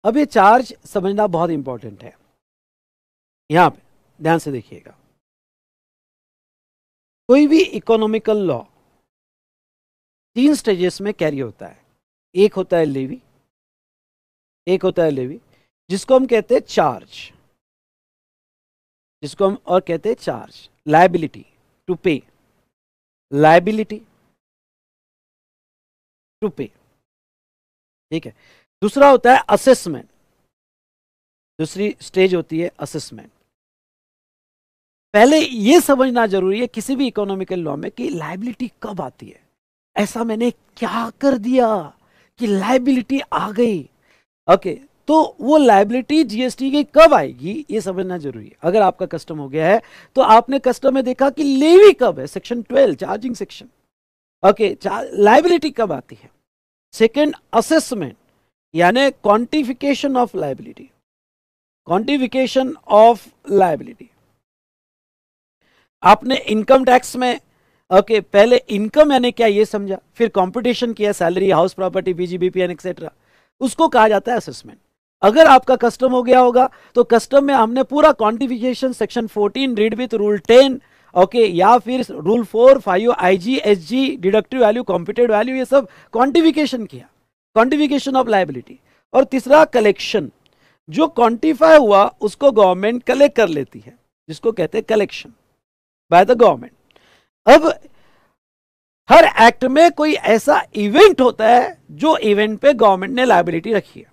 अब ये चार्ज समझना बहुत इंपॉर्टेंट है यहां पे ध्यान से देखिएगा कोई भी इकोनॉमिकल लॉ तीन स्टेजेस में कैरी होता है एक होता है लेवी एक होता है लेवी जिसको हम कहते हैं चार्ज जिसको हम और कहते हैं charge liability to pay liability to pay ठीक है दूसरा होता है असेसमेंट दूसरी स्टेज होती है असेसमेंट पहले ये समझना जरूरी है किसी भी इकोनॉमिकल लॉ में कि लाइबिलिटी कब आती है ऐसा मैंने क्या कर दिया कि लाइबिलिटी आ गई ओके तो वो लाइबिलिटी जीएसटी की कब आएगी ये समझना जरूरी है अगर आपका कस्टम हो गया है तो आपने कस्टम में देखा कि लेवी कब है section twelve charging section okay liability कब आती है सेकेंड असेसमेंट यानी quantification of liability quantification of liability आपने इनकम टैक्स में ओके okay, पहले इनकम यानी क्या ये समझा फिर कंपटीशन किया सैलरी हाउस प्रॉपर्टी बीजीबीपीएन एक्सेट्रा उसको कहा जाता है असेसमेंट अगर आपका कस्टम हो गया होगा तो कस्टम में हमने पूरा quantification section 14 read with rule okay okay, या फिर rule four five I G S G deductive value computed value ये सब क्वांटिफिकेशन किया क्वांटिफिकेशन ऑफ लाइबिलिटी और तीसरा कलेक्शन जो क्वांटिफाई हुआ उसको गवर्नमेंट कलेक्ट कर लेती है जिसको कहते हैं कलेक्शन बाय द गवर्नमेंट अब हर एक्ट में कोई ऐसा इवेंट होता है जो इवेंट पे गवर्नमेंट ने लाइबिलिटी रखी है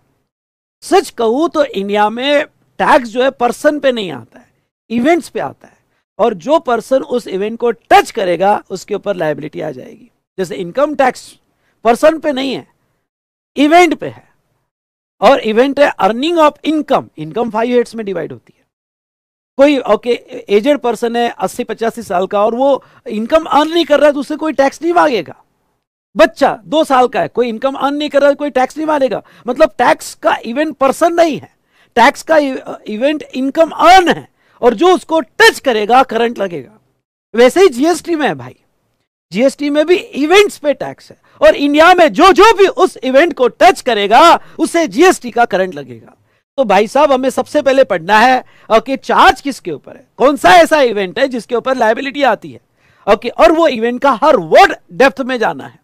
सच कहूं तो इंडिया में टैक्स जो है पर्सन पे नहीं आता है इवेंट्स पे आता है और जो पर्सन उस इवेंट को टच करेगा उसके ऊपर लाइबिलिटी आ जाएगी जैसे इनकम टैक्स पर्सन पे नहीं है इवेंट पे है और इवेंट है earning of income income five heads में डिवाइड होती है कोई ओके एजेड पर्सन है अस्सी पचासी साल का और वो इनकम अर्न नहीं कर रहा है तो उससे कोई टैक्स नहीं मांगेगा बच्चा दो साल का है कोई इनकम अर्न नहीं कर रहा है तो कोई टैक्स नहीं मांगेगा मतलब टैक्स का इवेंट पर्सन नहीं है टैक्स का इवेंट इनकम अर्न है और जो उसको टच करेगा करंट लगेगा वैसे ही जीएसटी में है भाई जीएसटी में भी इवेंट्स पे टैक्स है और इंडिया में जो जो भी उस इवेंट को टच करेगा उसे जीएसटी का करंट लगेगा तो भाई साहब हमें सबसे पहले पढ़ना है ओके चार्ज किसके ऊपर है कौन सा ऐसा इवेंट है जिसके ऊपर लाइबिलिटी आती है ओके और वो इवेंट का हर वर्ड डेप्थ में जाना है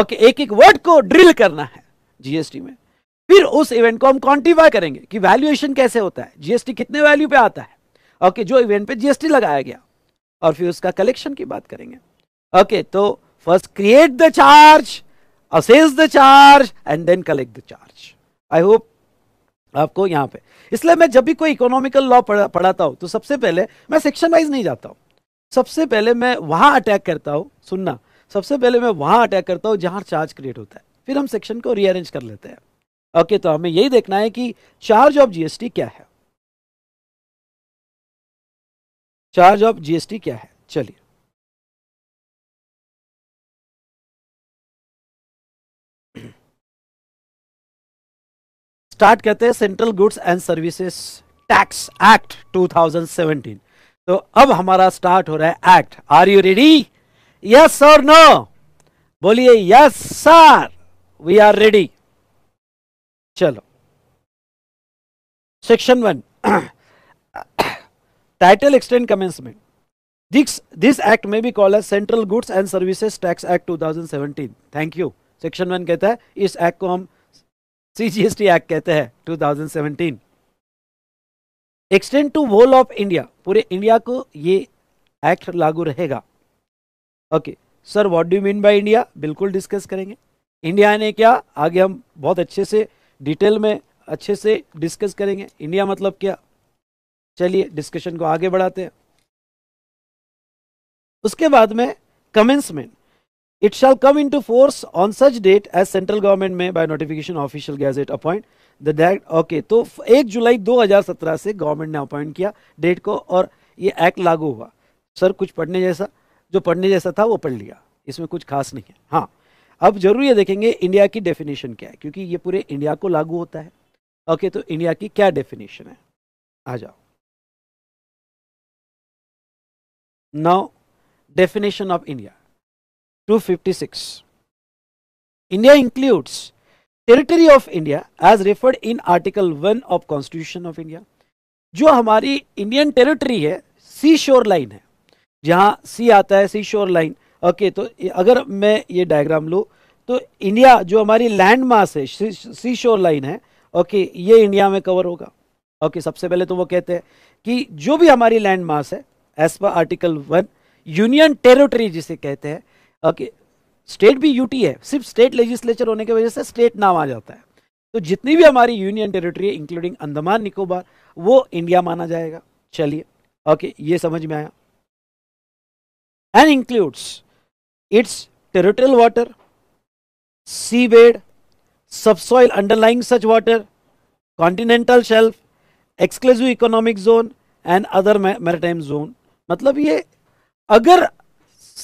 ओके एक एक वर्ड को ड्रिल करना है जीएसटी में फिर उस इवेंट को हम क्वांटिफाई करेंगे कि वैल्यूएशन कैसे होता है जीएसटी कितने वैल्यू पे आता है ओके जो इवेंट पे जीएसटी लगाया गया और फिर उसका कलेक्शन की बात करेंगे ओके तो first create the charge assess the charge and then collect the charge I hope आपको यहां पे इसलिए मैं जब भी कोई इकोनॉमिकल लॉ पढ़ाता हूं तो सबसे पहले मैं सेक्शन वाइज नहीं जाता हूं सबसे पहले मैं वहां अटैक करता हूं सुनना सबसे पहले मैं वहां अटैक करता हूं जहां चार्ज क्रिएट होता है फिर हम सेक्शन को रीअरेंज कर लेते हैं ओके okay, तो हमें यही देखना है कि चार्ज ऑफ जीएसटी क्या है चार्ज ऑफ जीएसटी क्या है चलिए स्टार्ट करते हैं central goods and services tax act 2017 तो अब हमारा स्टार्ट हो रहा है act are you ready yes और नो बोलिए yes sir we are ready चलो section one title extent commencement this this act में be call as central goods and services tax act 2017. Thank you section one कहता है इस act को हम C G S T act कहते हैं 2017. Extend to whole of India पूरे India को ये एक्ट लागू रहेगा okay sir what do mean by India बिल्कुल डिस्कस करेंगे इंडिया ने क्या आगे हम बहुत अच्छे से डिटेल में अच्छे से डिस्कस करेंगे इंडिया मतलब क्या चलिए डिस्कशन को आगे बढ़ाते हैं उसके बाद में commencement it shall come into force on such date as central government में by notification official gazette appoint that okay तो एक जुलाई 2017 से गवर्नमेंट ने अपॉइंट किया डेट को और ये एक्ट लागू हुआ सर कुछ पढ़ने जैसा जो पढ़ने जैसा था वो पढ़ लिया इसमें कुछ खास नहीं है हाँ अब जरूर ये देखेंगे इंडिया की डेफिनेशन क्या है क्योंकि ये पूरे इंडिया को लागू होता है ओके तो इंडिया की क्या डेफिनेशन है आ जाओ Now, definition of India 256. India includes territory of India as referred in article one of constitution of India जो हमारी इंडियन टेरिटरी है सी शोर लाइन है जहाँ सी आता है सी शोर लाइन ओके तो अगर मैं ये डायग्राम लूँ तो इंडिया जो हमारी लैंड मास है सी शोर लाइन है ओके ये इंडिया में कवर होगा ओके सबसे पहले तो वो कहते हैं कि जो भी हमारी लैंड मास है एज पर आर्टिकल वन यूनियन टेरिटरी जिसे कहते हैं ओके स्टेट भी यूटी है सिर्फ स्टेट लेजिस्लेचर होने की वजह से स्टेट नाम आ जाता है तो जितनी भी हमारी यूनियन टेरिटरी है इंक्लूडिंग अंदमान निकोबार वो इंडिया माना जाएगा चलिए ओके ये समझ में आया and includes its territorial water sea bed soil underlying such water continental shelf exclusive economic zone and other maritime zone मतलब ये अगर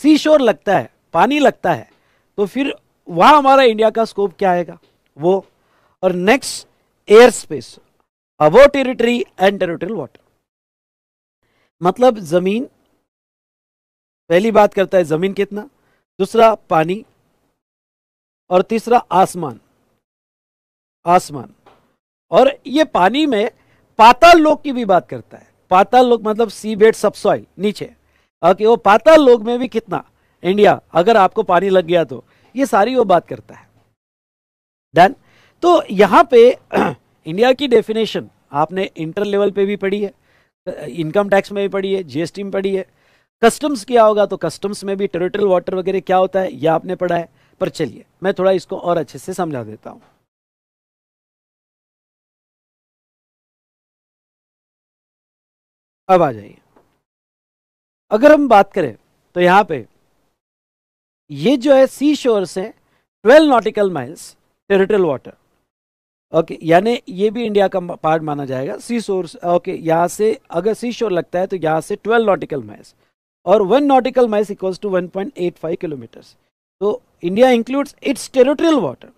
सी शोर लगता है पानी लगता है तो फिर वहाँ हमारा इंडिया का स्कोप क्या आएगा वो और next air space above territory and territorial water मतलब जमीन पहली बात करता है जमीन कितना दूसरा पानी और तीसरा आसमान आसमान और ये पानी में पाताल लोक की भी बात करता है पाताल लोक मतलब सी बेड सबसॉइल नीचे ओके वो पाताल लोक में भी कितना इंडिया अगर आपको पानी लग गया तो ये सारी वो बात करता है डन तो यहाँ पे इंडिया की डेफिनेशन आपने इंटर लेवल पे भी पढ़ी है इनकम टैक्स में भी पढ़ी है जीएसटी में पढ़ी है कस्टम्स किया होगा तो कस्टम्स में भी टेरिटरियल वाटर वगैरह क्या होता है यह आपने पढ़ा है पर चलिए मैं थोड़ा इसको और अच्छे से समझा देता हूँ अब आ जाइए अगर हम बात करें तो यहां पे ये जो है सी शोर से 12 nautical miles territorial water okay यानी ये भी इंडिया का पार्ट माना जाएगा सी शोर ओके यहां से अगर सी शोर लगता है तो यहां से 12 नॉटिकल माइल्स और one nautical miles equals to 1.85 kilometres तो India includes its territorial water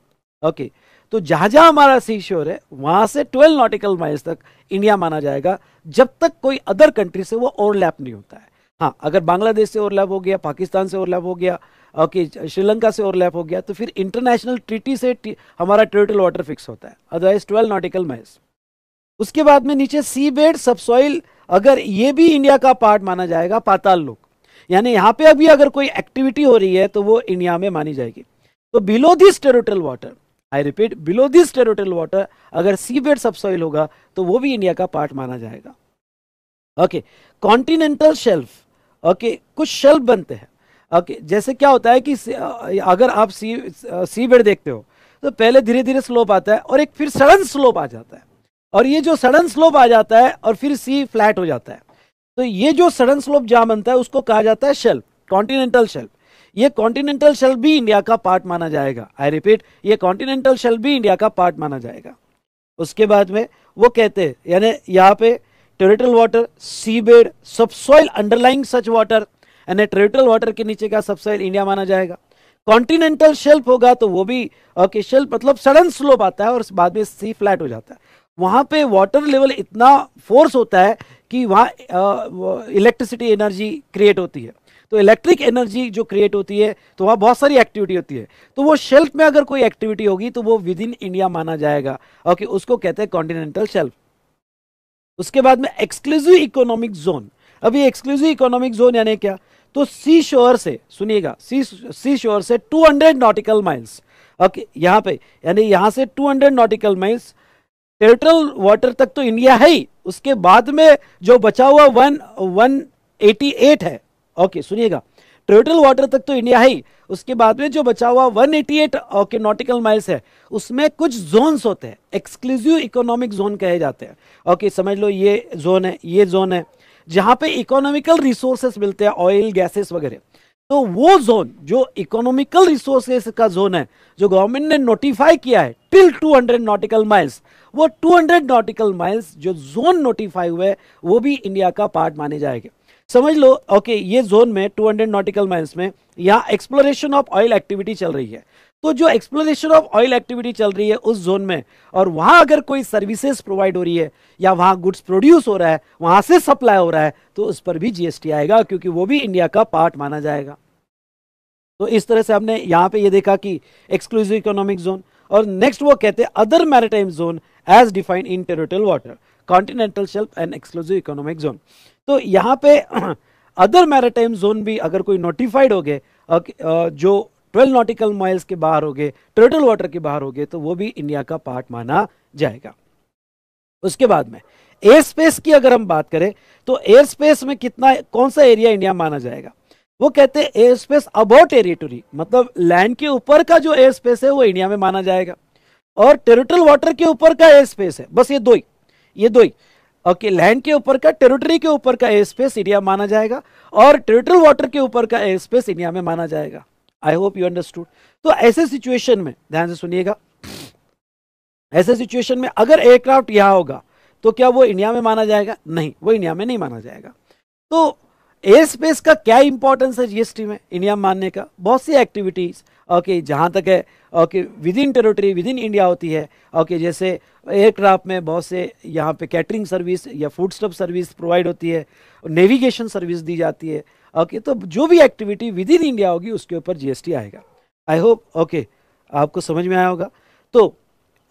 okay तो जहां जहां हमारा सी शोर है वहां से ट्वेल्व नॉटिकल माइल्स तक इंडिया माना जाएगा जब तक कोई अदर कंट्री से वो ओवरलैप नहीं होता है हाँ अगर बांग्लादेश से ओवरलैप हो गया पाकिस्तान से ओवरलैप हो गया ओके श्रीलंका से ओवरलैप हो गया तो फिर इंटरनेशनल ट्रीटी से हमारा टोटल वाटर फिक्स होता है अदरवाइज ट्वेल्व नॉटिकल माइल्स उसके बाद में नीचे सी बेड सबसॉइल अगर ये भी इंडिया का पार्ट माना जाएगा पाताल लोक यानी यहाँ पे अभी अगर कोई एक्टिविटी हो रही है तो वो इंडिया में मानी जाएगी तो below this territorial water I repeat below this territorial water अगर सी बेड सॉइल होगा तो वो भी इंडिया का पार्ट माना जाएगा ओके कॉन्टिनेंटल शेल्फ ओके कुछ शेल्फ बनते हैं ओके okay, जैसे क्या होता है कि अगर आप सी सी बेड देखते हो तो पहले धीरे धीरे स्लोप आता है और एक फिर सडन स्लोप आ जाता है और ये जो सडन स्लोप आ जाता है और फिर सी फ्लैट हो जाता है तो ये जो सडन स्लोप जहाँ बनता है उसको कहा जाता है शेल्फ कॉन्टिनेंटल शेल्फ ये कॉन्टिनेंटल शेल भी इंडिया का पार्ट माना जाएगा आई रिपीट ये कॉन्टिनेंटल शेल भी इंडिया का पार्ट माना जाएगा उसके बाद में वो कहते हैं यानी यहाँ पे territorial water sea bed subsoil underlying such water यानी टेरिटल वाटर के नीचे का सबसॉइल इंडिया माना जाएगा कॉन्टिनेंटल शेल्फ होगा तो वो भी ओके शेल्फ मतलब सडन स्लोप आता है और बाद में सी फ्लैट हो जाता है वहाँ पे वाटर लेवल इतना फोर्स होता है कि वहाँ इलेक्ट्रिसिटी एनर्जी क्रिएट होती है तो इलेक्ट्रिक एनर्जी जो क्रिएट होती है तो वहाँ बहुत सारी एक्टिविटी होती है तो वो शेल्फ में अगर कोई एक्टिविटी होगी तो वो विद इन इंडिया माना जाएगा ओके उसको कहते हैं कॉन्टिनेंटल शेल्फ उसके बाद में एक्सक्लूसिव इकोनॉमिक जोन अभी एक्सक्लूसिव इकोनॉमिक जोन यानी क्या तो सी शोर से सुनिएगा सी सी शोर से 200 नॉटिकल माइल्स ओके यहाँ पे यानी यहाँ से 200 नॉटिकल माइल्स टेरिटल वाटर तक तो इंडिया है ही उसके बाद में जो बचा हुआ वन वन एटी एट है ओके सुनिएगा टोटल वाटर तक तो इंडिया है ही उसके बाद में जो बचा हुआ 188 ओके नॉटिकल माइल्स है उसमें कुछ जोन्स होते हैं एक्सक्लूसिव इकोनॉमिक जोन कहे जाते हैं ओके समझ लो ये जोन है ये जोन है जहां पे इकोनॉमिकल रिसोर्सेस मिलते हैं ऑयल गैसेस वगैरह तो वो जोन जो इकोनॉमिकल रिसोर्सेस का जोन है जो गवर्नमेंट ने नोटिफाई किया है टिल 200 नॉटिकल माइल्स वो 200 नॉटिकल माइल्स जो जोन नोटिफाई हुए वो भी इंडिया का पार्ट माने जाएगा समझ लो ओके ये जोन में 200 नॉटिकल माइल्स में यहाँ एक्सप्लोरेशन ऑफ ऑयल एक्टिविटी चल रही है तो जो एक्सप्लोरेशन ऑफ ऑयल एक्टिविटी चल रही है उस जोन में और वहाँ अगर कोई सर्विसेज प्रोवाइड हो रही है या वहाँ गुड्स प्रोड्यूस हो रहा है वहाँ से सप्लाई हो रहा है तो उस पर भी जीएसटी आएगा क्योंकि वो भी इंडिया का पार्ट माना जाएगा तो इस तरह से हमने यहाँ पे ये देखा कि एक्सक्लूसिव इकोनॉमिक जोन और नेक्स्ट वो कहते हैं other maritime zone as defined in territorial water continental shelf and exclusive economic zone तो यहाँ पे अदर मैराटाइम जोन भी अगर कोई नोटिफाइड हो गए जो 12 नॉटिकल माइल्स के बाहर हो गए टोटल वाटर के बाहर हो गए तो वो भी इंडिया का पार्ट माना जाएगा उसके बाद में एयर स्पेस की अगर हम बात करें तो एयर स्पेस में कितना कौन सा एरिया इंडिया माना जाएगा वो कहते हैं एयर स्पेस अबाउट टेरिटोरी मतलब लैंड के ऊपर का जो एयर स्पेस है वो इंडिया में माना जाएगा और टेरिटोरियल वाटर के ऊपर का एयर स्पेस है बस ये दो ही ये दो ही ओके लैंड के ऊपर का टेरिटरी के ऊपर का एयर स्पेस इंडिया माना जाएगा और टेरिटरल वाटर के ऊपर का एयर स्पेस इंडिया में माना जाएगा आई होप यू अंडरस्टूड तो ऐसे सिचुएशन में ध्यान से सुनिएगा ऐसे सिचुएशन में अगर एयरक्राफ्ट यहां होगा तो क्या वो इंडिया में माना जाएगा नहीं वो इंडिया में नहीं माना जाएगा तो एयर स्पेस का क्या इंपॉर्टेंस है जीएसटी में इंडिया मानने का बहुत सी एक्टिविटीज़ ओके जहाँ तक है okay within territory within India होती है ओके जैसे एयरक्राफ्ट में बहुत से यहाँ पे कैटरिंग सर्विस या फूड स्टॉप सर्विस प्रोवाइड होती है नेविगेशन सर्विस दी जाती है ओके तो जो भी एक्टिविटी विद इन इंडिया होगी उसके ऊपर जीएसटी आएगा आई होप ओके आपको समझ में आया होगा तो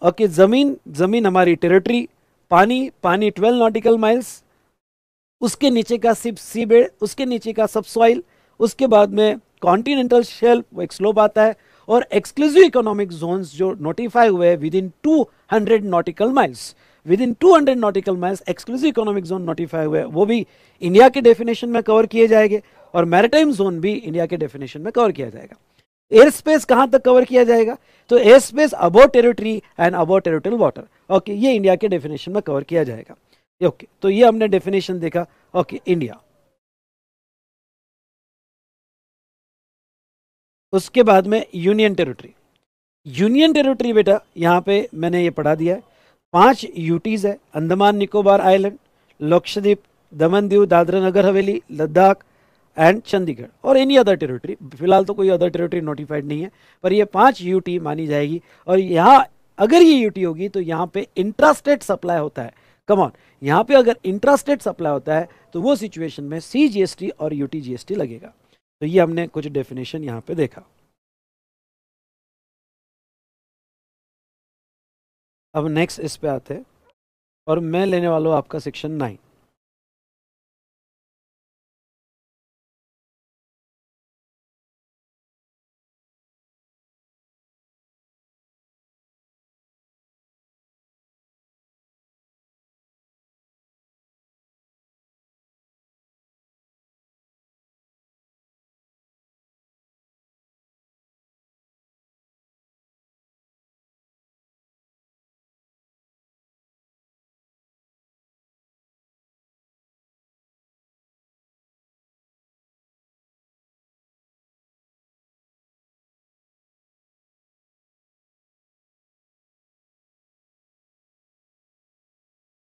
ओके ज़मीन ज़मीन हमारी टेरिटरी पानी पानी ट्वेल्व नॉटिकल माइल्स उसके नीचे का सिप बेड उसके नीचे का सब सॉइल उसके बाद में कॉन्टिनेंटल शेल्फ एक स्लोप आता है और एक्सक्लूसिव इकोनॉमिक जोन जो नोटिफाई हुए within two hundred nautical miles within two hundred nautical miles exclusive economic zone notify हुए वो भी इंडिया के डेफिनेशन में कवर किए जाएंगे और मैरिटाइम जोन भी इंडिया के डेफिनेशन में कवर किया जाएगा एयर स्पेस कहाँ तक कवर किया जाएगा तो air space above territory and above territorial water okay ये इंडिया के डेफिनेशन में कवर किया जाएगा ओके okay, तो ये हमने डेफिनेशन देखा ओके okay, इंडिया उसके बाद में यूनियन टेरिटरी यूनियन टेरिटरी बेटा यहाँ पे मैंने ये पढ़ा दिया है पांच यूटीज़ है अंदमान निकोबार आइलैंड लक्षद्वीप दमन दीव दादरा नगर हवेली लद्दाख एंड चंडीगढ़ और एनी अदर टेरिटरी फिलहाल तो कोई अदर टेरिटरी नोटिफाइड नहीं है पर ये पांच यूटी मानी जाएगी और यहाँ अगर ये यूटी होगी तो यहाँ पे इंट्रास्टेट सप्लाई होता है कमॉन यहाँ पे अगर इंट्रास्टेट सप्लाई होता है तो वो सिचुएशन में सी और यूटी लगेगा तो ये हमने कुछ डेफिनेशन यहाँ पे देखा अब नेक्स्ट इस पे आते हैं और मैं लेने वाला हूँ आपका सेक्शन नाइन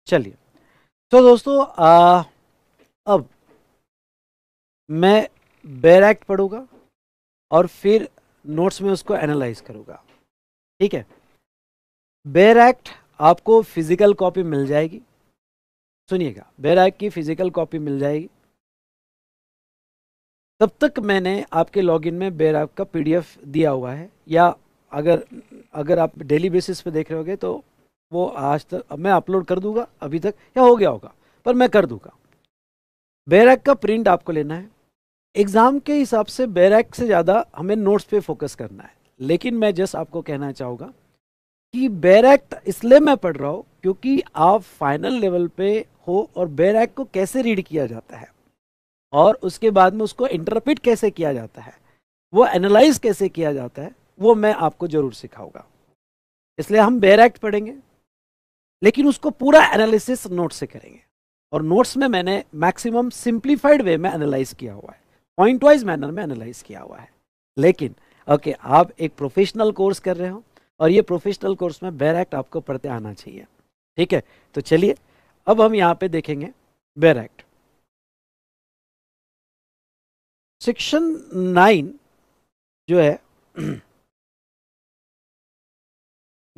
चलिए तो दोस्तों आ, अब मैं बेर एक्ट पढ़ूंगा और फिर नोट्स में उसको एनालाइज करूंगा ठीक है बेर एक्ट आपको फिज़िकल कॉपी मिल जाएगी सुनिएगा बेर एक्ट की फिज़िकल कॉपी मिल जाएगी तब तक मैंने आपके लॉगिन में बेर एक्ट का पीडीएफ दिया हुआ है या अगर अगर आप डेली बेसिस पे देख रहे होगे तो वो आज तक अब मैं अपलोड कर दूंगा अभी तक या हो गया होगा पर मैं कर दूंगा बैरक का प्रिंट आपको लेना है एग्ज़ाम के हिसाब से बैरक से ज़्यादा हमें नोट्स पे फोकस करना है लेकिन मैं जस्ट आपको कहना चाहूँगा कि बैरक इसलिए मैं पढ़ रहा हूँ क्योंकि आप फाइनल लेवल पे हो और बैरक को कैसे रीड किया जाता है और उसके बाद में उसको इंटरप्रिट कैसे किया जाता है वो एनालाइज कैसे किया जाता है वो मैं आपको ज़रूर सिखाऊंगा इसलिए हम बैरक पढ़ेंगे लेकिन उसको पूरा एनालिसिस नोट से करेंगे और नोट्स में मैंने मैक्सिमम सिंप्लीफाइड वे में एनालाइज किया हुआ है पॉइंट वाइज मैनर में एनालाइज किया हुआ है लेकिन ओके okay, आप एक प्रोफेशनल कोर्स कर रहे हो और ये प्रोफेशनल कोर्स में बैरैक्ट आपको पढ़ते आना चाहिए ठीक है तो चलिए अब हम यहाँ पे देखेंगे बैरैक्ट सेक्शन नाइन जो है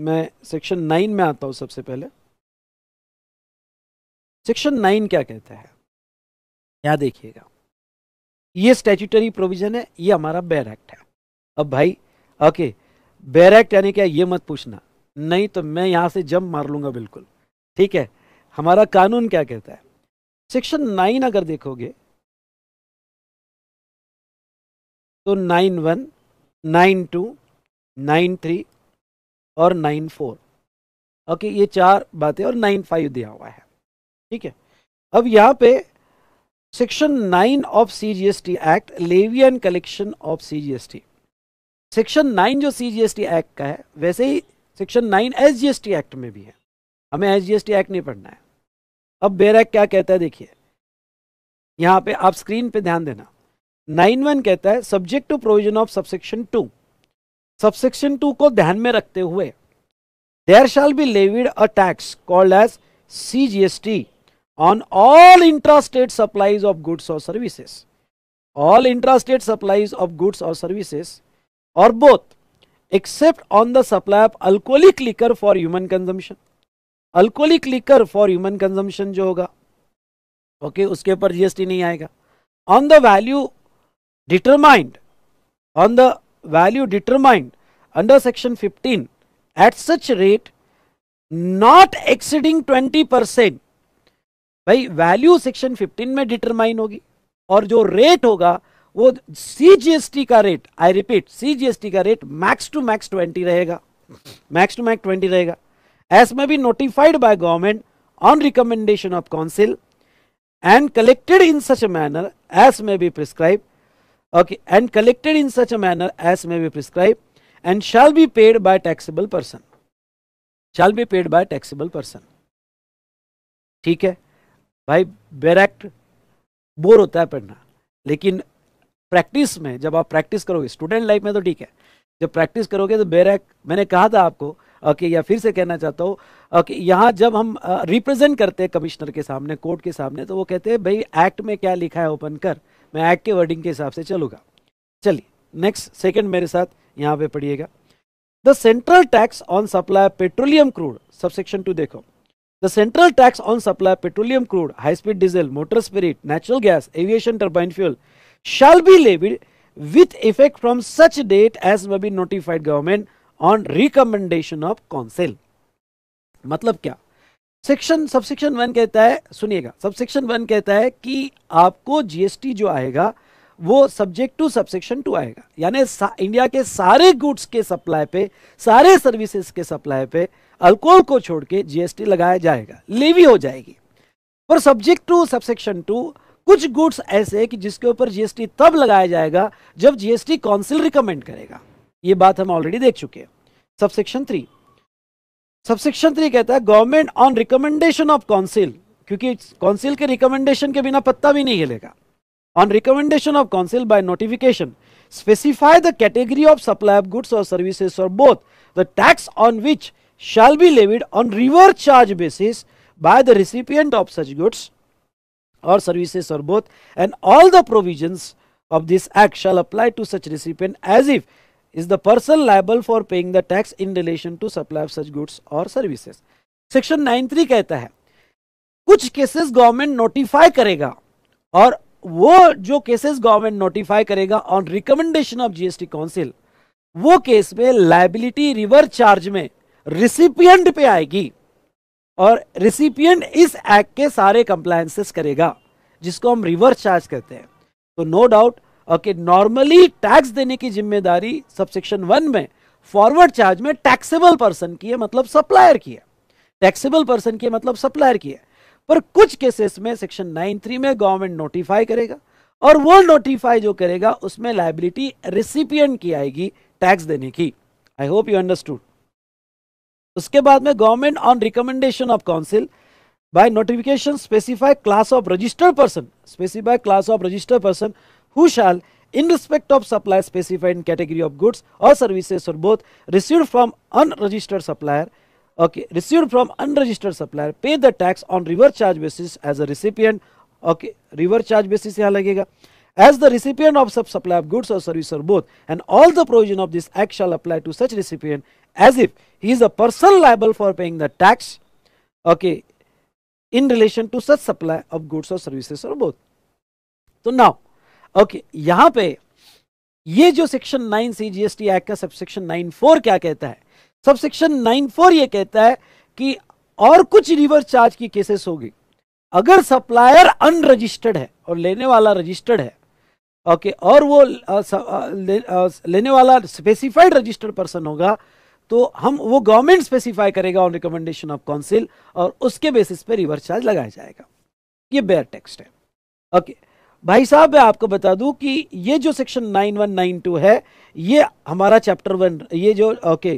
मैं सेक्शन नाइन में आता हूँ सबसे पहले सेक्शन नाइन क्या कहता है यहाँ देखिएगा ये स्टैट्यूटरी प्रोविजन है ये हमारा बैर एक्ट है अब भाई ओके बैर एक्ट यानी क्या ये मत पूछना नहीं तो मैं यहाँ से जंप मार लूंगा बिल्कुल ठीक है हमारा कानून क्या कहता है सेक्शन नाइन अगर देखोगे तो nine one nine two nine three और नाइन फोर ओके ये चार बातें और नाइन फाइव दिया हुआ है ठीक है अब यहाँ पे section nine of C G S T act levy and collection of C G S T section nine जो C G S T act का है वैसे ही section nine S G S T act में भी है हमें S G S T act नहीं पढ़ना है अब बेरा क्या कहता है देखिए यहाँ पे आप स्क्रीन पे ध्यान देना नाइन वन कहता है subject to provision of subsection two subsection two को ध्यान में रखते हुए there shall be levied a tax called as CGST on all intrastate supplies of goods और services all intrastate supplies of goods और services और both except on the supply of alcoholic liquor for human consumption alcoholic liquor for human consumption जो होगा okay okay, उसके ऊपर GST नहीं आएगा on the value determined on the value determined under section 15 at such rate not exceeding 20 percent भाई value section 15 में determine होगी और जो रेट होगा वो सीजीएसटी का रेट आई रिपीट सीजीएसटी का रेट मैक्स टू मैक्स 20 रहेगा मैक्स टू मैक्स 20 रहेगा as may be notified by government on recommendation of council and collected in such a manner as may be prescribed okay and collected in such a manner as may be prescribed and shall be paid by taxable person shall be paid by taxable person ठीक है भाई bare act bore होता है पढ़ना लेकिन practice में जब आप प्रैक्टिस करोगे स्टूडेंट लाइफ में तो ठीक है जब प्रैक्टिस करोगे तो बैरैक मैंने कहा था आपको ओके या फिर से कहना चाहता हूँ ओके यहाँ जब हम रिप्रेजेंट uh, करते हैं कमिश्नर के सामने कोर्ट के सामने तो वो कहते हैं भाई एक्ट में क्या लिखा है ओपन कर मैं एक्ट के वर्डिंग के हिसाब से चलूंगा चलिए नेक्स्ट सेकंड मेरे साथ यहाँ पे पढ़िएगा the central tax on supply petroleum crude subsection two देखो the central tax on supply petroleum crude high speed diesel motor spirit natural gas aviation turbine fuel shall be levied with effect from such date as may notified government on recommendation of council मतलब क्या section subsection one कहता है सुनिएगा subsection one कहता है कि आपको GST जो आएगा वो सब्जेक्ट टू सबसेक्शन टू आएगा यानी इंडिया के सारे गुड्स के सप्लाई पे सारे सर्विसेज के सप्लाई पे अल्कोहल को छोड़ के जीएसटी लगाया जाएगा लेवी हो जाएगी पर सब्जेक्ट टू सबसेक्शन टू कुछ गुड्स ऐसे कि जिसके ऊपर जीएसटी तब लगाया जाएगा जब जीएसटी काउंसिल रिकमेंड करेगा ये बात हम ऑलरेडी देख चुके हैं सबसेक्शन थ्री सबसेक्शन थ्री कहता है government on recommendation of council क्योंकि काउंसिल के रिकमेंडेशन के बिना पत्ता भी नहीं हिलेगा on recommendation of council by notification specify the category of supply of goods और सर्विसेज और both the tax on which shall be levied on reverse charge basis by the recipient of such goods और services और both and all the provision of this act shall apply to such recipient as if is the person liable for paying the tax in relation to supply of such goods or services section 93 कहता है कुछ cases government notify करेगा और वो जो cases government notify करेगा on recommendation of GST council वो case में लाइबिलिटी रिवर चार्ज में रिसिपियंट पे आएगी और रिसिपियंट इस एक्ट के सारे कंप्लायसेस करेगा जिसको हम रिवर्स चार्ज करते हैं तो no no doubt okay normally tax देने की जिम्मेदारी सबसेक्शन वन में फॉरवर्ड चार्ज में टैक्सेबल पर्सन की है मतलब सप्लायर की है टैक्सेबल पर्सन की है मतलब सप्लायर की है पर कुछ केसेस में सेक्शन नाइन थ्री में गवर्नमेंट नोटिफाई करेगा और वो नोटिफाई जो करेगा उसमें लाइबिलिटी रिसिपियंट की आएगी टैक्स देने की आई होप यू अंडरस्टूड उसके बाद में government on recommendation of council by notification specify class of registered person specify class of registered person who shall in respect of supply specified in category of goods or services or both received from unregistered supplier okay received from unregistered supplier pay the tax on reverse charge basis as a recipient okay reverse charge basis yahan lagega as the recipient of such supply of goods or service or both and all the provision of this act shall apply to such recipient as if he is a person liable for paying the tax okay in relation to such supply of goods or services or both so now okay यहां पे ये जो section nine C G S T act का subsection nine four क्या कहता है subsection nine four यह कहता है कि और कुछ रिवर्स चार्ज की केसेस होगी अगर सप्लायर अनरजिस्टर्ड है और लेने वाला रजिस्टर्ड है ओके okay, और वो आ, स, आ, ले, आ, लेने वाला स्पेसिफाइड रजिस्टर्ड पर्सन होगा तो हम वो गवर्नमेंट स्पेसिफाई करेगा ऑन रिकमेंडेशन ऑफ काउंसिल और उसके बेसिस पे रिवर्स चार्ज लगाया जाएगा ये बेयर टेक्स्ट है ओके okay, भाई साहब मैं आपको बता दूं कि ये जो सेक्शन 9192 है ये हमारा चैप्टर वन ये जो ओके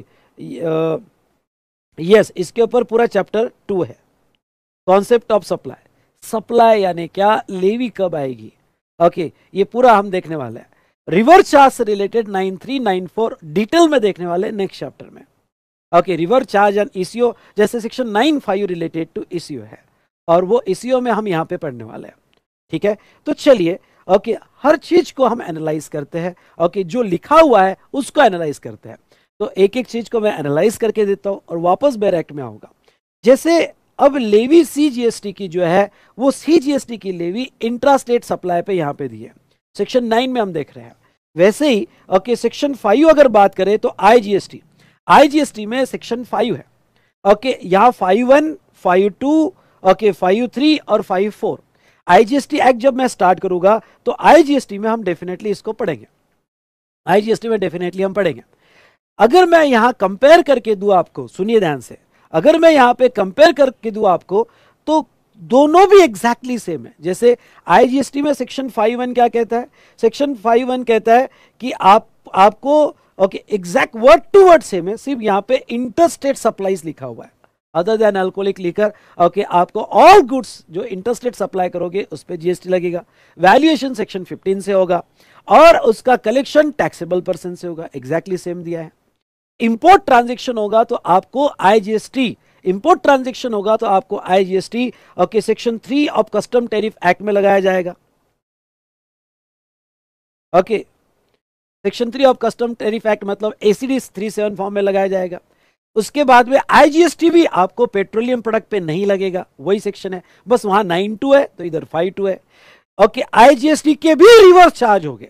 यस uh, इसके ऊपर पूरा चैप्टर टू है कॉन्सेप्ट ऑफ सप्लाई सप्लाई यानी क्या लेवी कब आएगी ओके okay, ये पूरा हम देखने वाले हैं रिवर्स चार्ज से रिलेटेड 9394 डिटेल में देखने वाले नेक्स्ट चैप्टर में okay reverse charge and ECO जैसे सेक्शन 95 रिलेटेड टू इसीओ है और वो इसीओ में हम यहाँ पे पढ़ने वाले हैं ठीक है तो चलिए ओके हर चीज को हम एनालाइज करते हैं ओके जो लिखा हुआ है उसको एनालाइज करते हैं तो एक एक चीज को मैं एनालाइज करके देता हूं और वापस बेर एक्ट में आऊंगा जैसे अब लेवी सीजीएसटी की जो है वो सीजीएसटी की लेवी इंट्रा स्टेट सप्लाई पे यहां पे दी है सेक्शन नाइन में हम देख रहे हैं वैसे ही ओके सेक्शन फाइव अगर बात करें तो आईजीएसटी आईजीएसटी में सेक्शन फाइव है ओके यहाँ five one five two okay five three और फाइव फोर आईजीएसटी एक्ट जब मैं स्टार्ट करूंगा तो आईजीएसटी में हम डेफिनेटली इसको पढ़ेंगे आईजीएसटी में डेफिनेटली हम पढ़ेंगे अगर मैं यहां कंपेयर करके दू आपको सुनिए ध्यान से अगर मैं यहां पे कंपेयर करके दू आपको तो दोनों भी एग्जैक्टली exactly सेम है जैसे आईजीएसटी में सेक्शन फाइव वन क्या कहता है सेक्शन फाइव वन कहता है कि आप आपको okay exact word to word same है सिर्फ यहाँ पे इंटरस्टेट सप्लाईज लिखा हुआ है other than alcoholic liquor okay आपको ऑल गुड्स जो इंटरेस्टेड सप्लाई करोगे उस पर जीएसटी लगेगा वैल्यूएशन सेक्शन 15 से होगा और उसका कलेक्शन टैक्सेबल परसेंट से होगा एग्जैक्टली exactly सेम दिया है इंपोर्ट ट्रांजेक्शन होगा तो आपको आईजीएसटी इंपोर्ट ट्रांजेक्शन होगा तो आपको IGST okay section three of custom tariff act में लगाया जाएगा okay section three of custom tariff act मतलब एसीडी थ्री सेवन फॉर्म में लगाया जाएगा उसके बाद में आईजीएसटी भी आपको पेट्रोलियम प्रोडक्ट पे नहीं लगेगा वही सेक्शन है बस वहां नाइन टू है तो इधर फाइव टू है ओके आईजीएसटी के भी रिवर्स चार्ज हो गए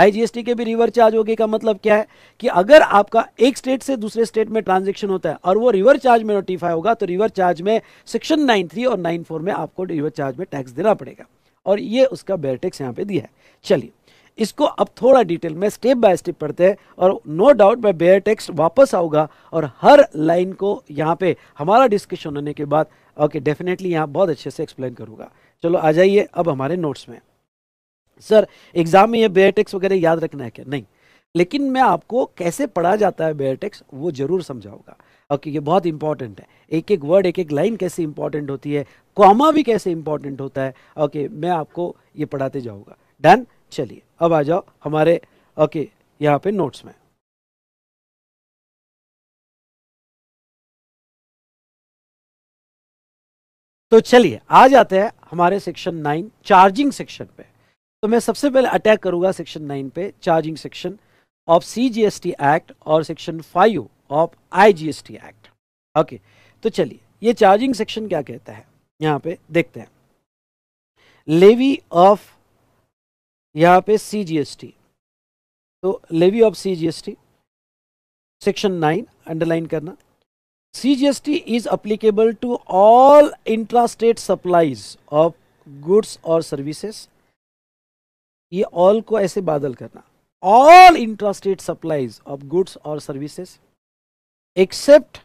आईजीएसटी के भी रिवर्स चार्ज हो गए का मतलब क्या है कि अगर आपका एक स्टेट से दूसरे स्टेट में ट्रांजेक्शन होता है और वो रिवर चार्ज में नोटिफाई होगा तो रिवर चार्ज में सेक्शन नाइन थ्री और नाइन फोर में आपको रिवर चार्ज में टैक्स देना पड़ेगा और ये उसका बेयर टैक्स यहाँ पे दिया है चलिए इसको अब थोड़ा डिटेल में स्टेप बाय स्टेप पढ़ते हैं और नो डाउट मैं बेयर टेक्स्ट वापस आऊँगा और हर लाइन को यहाँ पे हमारा डिस्कशन होने के बाद ओके डेफिनेटली यहाँ बहुत अच्छे से एक्सप्लेन करूँगा चलो आ जाइए अब हमारे नोट्स में सर एग्ज़ाम में यह बेयर टेक्स वगैरह याद रखना है क्या नहीं लेकिन मैं आपको कैसे पढ़ा जाता है बेयर टेक्स वो ज़रूर समझाऊंगा ओके ये बहुत इंपॉर्टेंट है एक एक वर्ड एक एक लाइन कैसे इंपॉर्टेंट होती है कॉमा भी कैसे इंपॉर्टेंट होता है ओके मैं आपको ये पढ़ाते जाऊंगा डन चलिए अब आ जाओ हमारे ओके यहाँ पे नोट्स में तो चलिए आ जाते हैं हमारे सेक्शन नाइन चार्जिंग सेक्शन पे तो मैं सबसे पहले अटैक करूंगा सेक्शन नाइन पे charging section of C G S T act और section five of I G S T act okay तो चलिए ये चार्जिंग सेक्शन क्या कहता है यहाँ पे देखते हैं लेवी ऑफ यहाँ पे सी जी एस टी तो levy of C G S T section nine underline करना C G S T is applicable to all intrastate supplies of goods और सर्विसेस ये ऑल को ऐसे बादल करना all intrastate supplies of goods और services except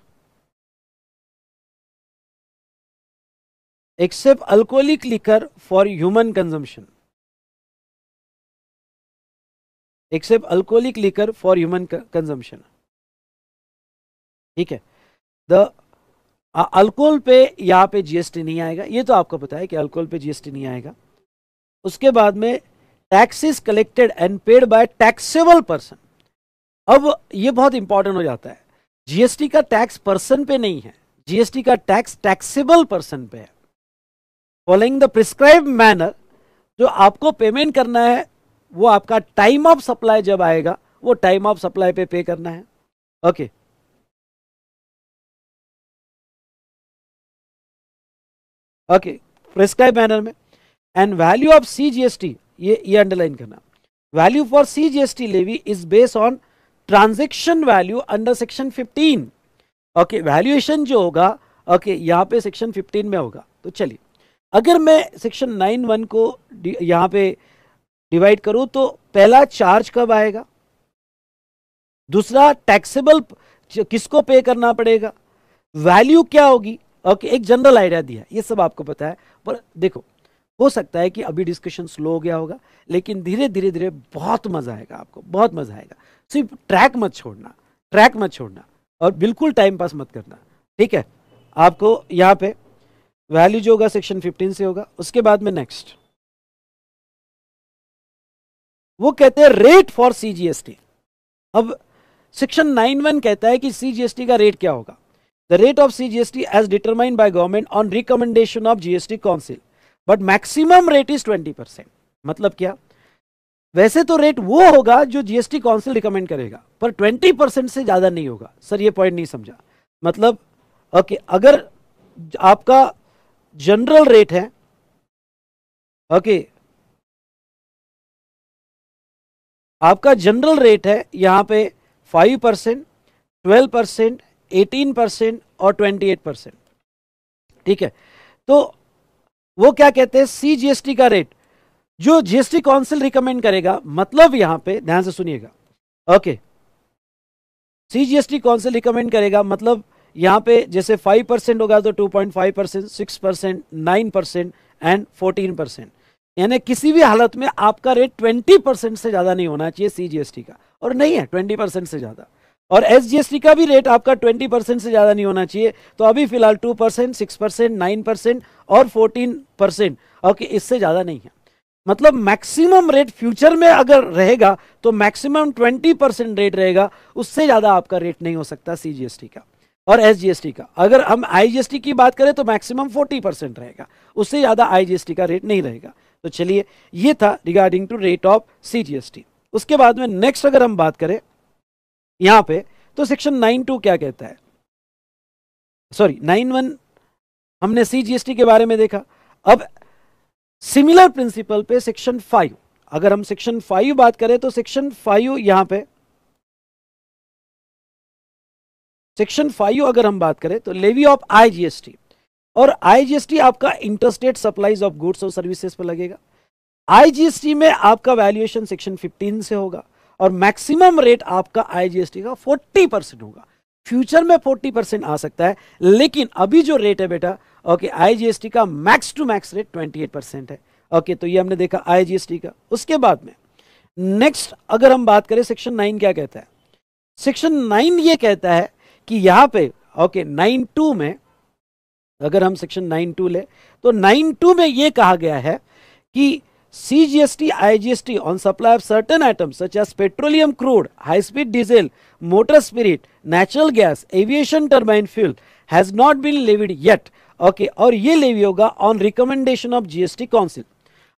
except alcoholic liquor for human consumption except alcoholic liquor for human consumption ठीक है the alcohol पे यहाँ पे जीएसटी नहीं आएगा ये तो आपको पता है कि अल्कोहल पे जीएसटी नहीं आएगा उसके बाद में taxes collected and paid by taxable person अब ये बहुत इंपॉर्टेंट हो जाता है जीएसटी का टैक्स पर्सन पे नहीं है जीएसटी का टैक्स टैक्सेबल पर्सन पे है फॉलोइंग द प्रिस्क्राइब मैनर जो आपको पेमेंट करना है वो आपका टाइम ऑफ सप्लाई जब आएगा वो टाइम ऑफ सप्लाई पे पे करना है okay okay. Okay prescribed manner में एंड वैल्यू ऑफ सीजीएसटी ये ये अंडरलाइन करना value for CGST levy is based on transaction value under section 15 okay valuation जो होगा ओके okay, यहाँ पे सेक्शन 15 में होगा तो चलिए अगर मैं सेक्शन 91 को यहां पे डिवाइड करूं तो पहला चार्ज कब आएगा दूसरा टैक्सेबल किसको पे करना पड़ेगा वैल्यू क्या होगी ओके एक जनरल आइडिया दिया ये सब आपको पता है पर देखो हो सकता है कि अभी डिस्कशन स्लो हो गया होगा लेकिन धीरे धीरे धीरे बहुत मजा आएगा आपको बहुत मजा आएगा सिर्फ ट्रैक मत छोड़ना ट्रैक मत छोड़ना और बिल्कुल टाइम पास मत करना ठीक है आपको यहाँ पे वैल्यू जो होगा सेक्शन 15 से होगा उसके बाद में नेक्स्ट वो कहते हैं रेट फॉर सीजीएसटी अब सेक्शन नाइन वन कहता है कि सीजीएसटी का रेट क्या होगा the rate of CGST as determined by government on recommendation of GST council but maximum rate is twenty percent मतलब क्या वैसे तो रेट वो होगा जो जीएसटी काउंसिल रिकमेंड करेगा पर ट्वेंटी परसेंट से ज़्यादा नहीं होगा सर ये पॉइंट नहीं समझा मतलब ओके okay, अगर आपका जनरल रेट है ओके okay, आपका जनरल रेट है यहाँ पे five percent twelve percent eighteen percent और ट्वेंटी एट परसेंट ठीक है तो वो क्या कहते हैं सी जीएसटी का रेट जो जीएसटी काउंसिल रिकमेंड करेगा मतलब यहाँ पे ध्यान से सुनिएगा okay C GST council recommend करेगा मतलब यहाँ पे जैसे 5 परसेंट होगा तो 2.5 percent six percent nine percent and fourteen percent यानी किसी भी हालत में आपका रेट ट्वेंटी परसेंट से ज़्यादा नहीं होना चाहिए सीजीएसटी का और नहीं है ट्वेंटी परसेंट से ज़्यादा और एसजीएसटी का भी रेट आपका ट्वेंटी परसेंट से ज़्यादा नहीं होना चाहिए तो अभी फिलहाल two percent six percent nine percent और फोर्टीन परसेंट ओके इससे ज़्यादा नहीं है मतलब मैक्सिमम रेट फ्यूचर में अगर रहेगा तो मैक्सिमम ट्वेंटी परसेंट रेट रहेगा उससे ज़्यादा आपका रेट नहीं हो सकता सीजीएसटी का और एसजीएसटी का अगर हम आईजीएसटी की बात करें तो मैक्सिमम फोर्टी परसेंट रहेगा उससे ज़्यादा आईजीएसटी का रेट नहीं रहेगा तो चलिए ये था regarding to rate of C उसके बाद में नेक्स्ट अगर हम बात करें यहां पे तो सेक्शन नाइन टू क्या कहता है सॉरी नाइन वन हमने सी के बारे में देखा अब सिमिलर प्रिंसिपल पे सेक्शन फाइव अगर हम सेक्शन फाइव बात करें तो सेक्शन फाइव यहां पे सेक्शन फाइव अगर हम बात करें तो लेवी ऑफ आईजीएसटी और आईजीएसटी आपका इंटरस्टेट सप्लाईज ऑफ गुड्स और सर्विसेज पर लगेगा आईजीएसटी में आपका वैल्यूएशन सेक्शन 15 से होगा और मैक्सिमम रेट आपका आईजीएसटी का 40 परसेंट होगा फ्यूचर में 40 परसेंट आ सकता है लेकिन अभी जो रेट है बेटा ओके आईजीएसटी का max to max rate twenty percent है ओके तो ये हमने देखा आईजीएसटी का उसके बाद में नेक्स्ट अगर हम बात करें सेक्शन नाइन क्या कहता है सेक्शन नाइन ये कहता है कि यहाँ पे ओके नाइन टू में अगर हम सेक्शन नाइन टू ले तो नाइन टू में यह कहा गया है कि C G S T I G S T on supply of certain items such as petroleum crude high speed diesel motor spirit natural gas aviation turbine fuel has not been levied yet okay और ये levy होगा on recommendation of GST council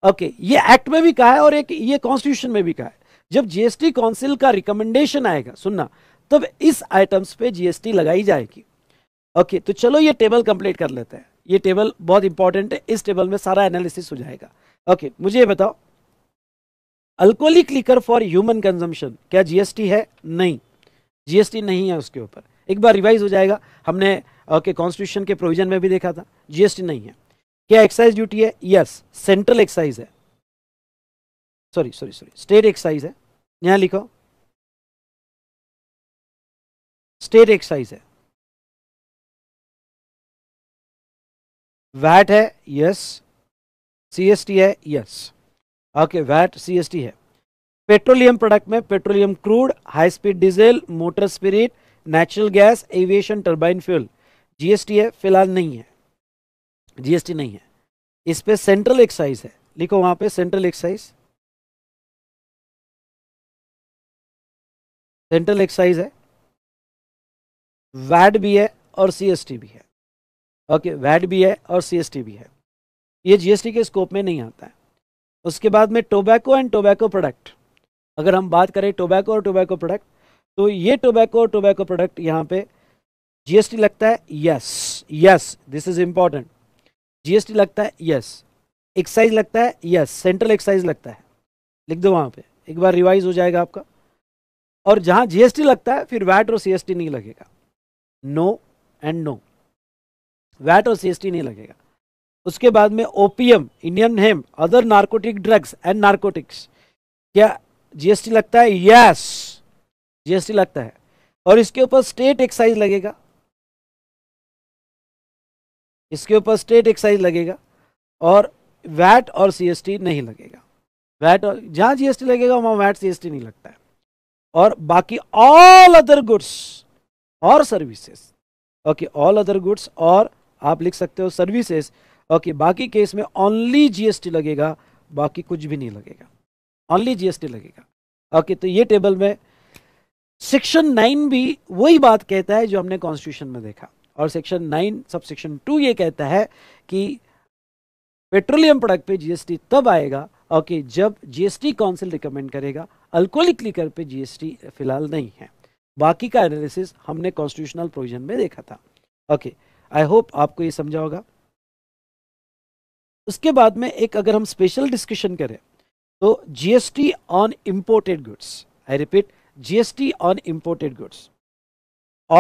okay ये act में भी कहा है और एक ये कॉन्स्टिट्यूशन में भी कहा है जब जीएसटी काउंसिल का रिकमेंडेशन आएगा सुनना तब इस आइटम्स पे जीएसटी लगाई जाएगी ओके तो चलो ये टेबल कंप्लीट कर लेते हैं ये टेबल बहुत इंपॉर्टेंट है इस टेबल में सारा एनालिसिस हो जाएगा ओके मुझे ये बताओ alcoholic liquor for human consumption क्या जीएसटी है नहीं जीएसटी नहीं है उसके ऊपर एक बार रिवाइज हो जाएगा हमने ओके कॉन्स्टिट्यूशन के प्रोविजन में भी देखा था जीएसटी नहीं है क्या एक्साइज ड्यूटी है यस सेंट्रल एक्साइज है sorry sorry sorry state excise है यहां लिखो स्टेट एक्साइज है वैट है यस सीएसटी है यस ओके वैट सीएसटी है पेट्रोलियम प्रोडक्ट में petroleum crude high speed diesel motor spirit natural gas aviation turbine fuel GST है फिलहाल नहीं है जीएसटी नहीं है इस पर सेंट्रल एक्साइज है लिखो वहां पे सेंट्रल एक्साइज सेंट्रल एक्साइज है वैट भी है और सीएसटी भी है ओके वैट भी है और सीएसटी भी है ये जीएसटी के स्कोप में नहीं आता है उसके बाद में टोबैको एंड टोबैको प्रोडक्ट अगर हम बात करें टोबैको और टोबैको प्रोडक्ट तो ये टोबैको और टोबैको प्रोडक्ट यहाँ पे जीएसटी लगता है yes yes this is important GST लगता है यस एक्साइज लगता है यस सेंट्रल एक्साइज लगता है लिख दो वहाँ पे एक बार रिवाइज हो जाएगा आपका और जहाँ जीएसटी लगता है फिर वैट और सी नहीं लगेगा नो एंड नो वैट और सीएसटी नहीं लगेगा उसके बाद में opium Indian hemp other narcotic drugs and narcotics क्या जीएसटी लगता है यस जीएसटी लगता है और इसके ऊपर स्टेट एक्साइज लगेगा इसके ऊपर स्टेट एक्साइज लगेगा और वैट और सीएसटी नहीं लगेगा वैट और जहां जीएसटी लगेगा वहां वैट सीएसटी नहीं लगता है और बाकी ऑल अदर गुड्स और services okay all other goods और आप लिख सकते हो सर्विसेज ओके बाकी केस में ओनली जीएसटी लगेगा बाकी कुछ भी नहीं लगेगा ओनली जीएसटी लगेगा ओके तो ये टेबल में सेक्शन नाइन भी वही बात कहता है जो हमने कॉन्स्टिट्यूशन में देखा और section nine sub section two ये कहता है कि पेट्रोलियम प्रोडक्ट पे जीएसटी तब आएगा ओके जब जीएसटी काउंसिल रिकमेंड करेगा अल्कोहलिक लिकर पे जीएसटी फिलहाल नहीं है बाकी का एनालिसिस हमने कॉन्स्टिट्यूशनल प्रोविजन में देखा था ओके okay, आई होप आपको ये समझा होगा उसके बाद में एक अगर हम स्पेशल डिस्कशन करें तो GST on imported goods I repeat GST on imported goods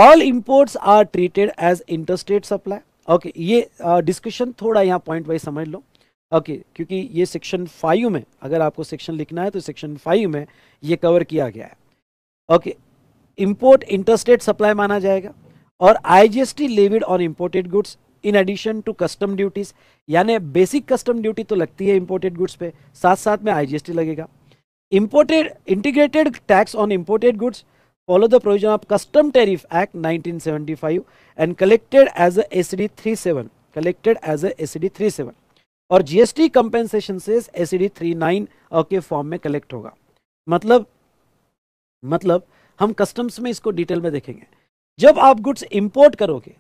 all imports are treated as interstate supply okay ये डिस्कशन uh, थोड़ा यहाँ पॉइंट वाइज समझ लो ओके okay, क्योंकि ये सेक्शन फाइव में अगर आपको सेक्शन लिखना है तो सेक्शन फाइव में ये कवर किया गया है ओके इंपोर्ट इंटरस्टेट सप्लाई माना जाएगा और I G S T levied on imported goods in addition to custom duties यानी बेसिक कस्टम ड्यूटी तो लगती है इम्पोर्टेड गुड्स पे साथ साथ में आई जी एस टी लगेगा imported integrated tax on imported goods follow the act nineteen seventy five and collected as a S D three seven collected as a S D three seven और GST compensation से three nine के form में collect होगा मतलब मतलब हम customs में इसको डिटेल में देखेंगे जब आप गुड्स इंपोर्ट करोगे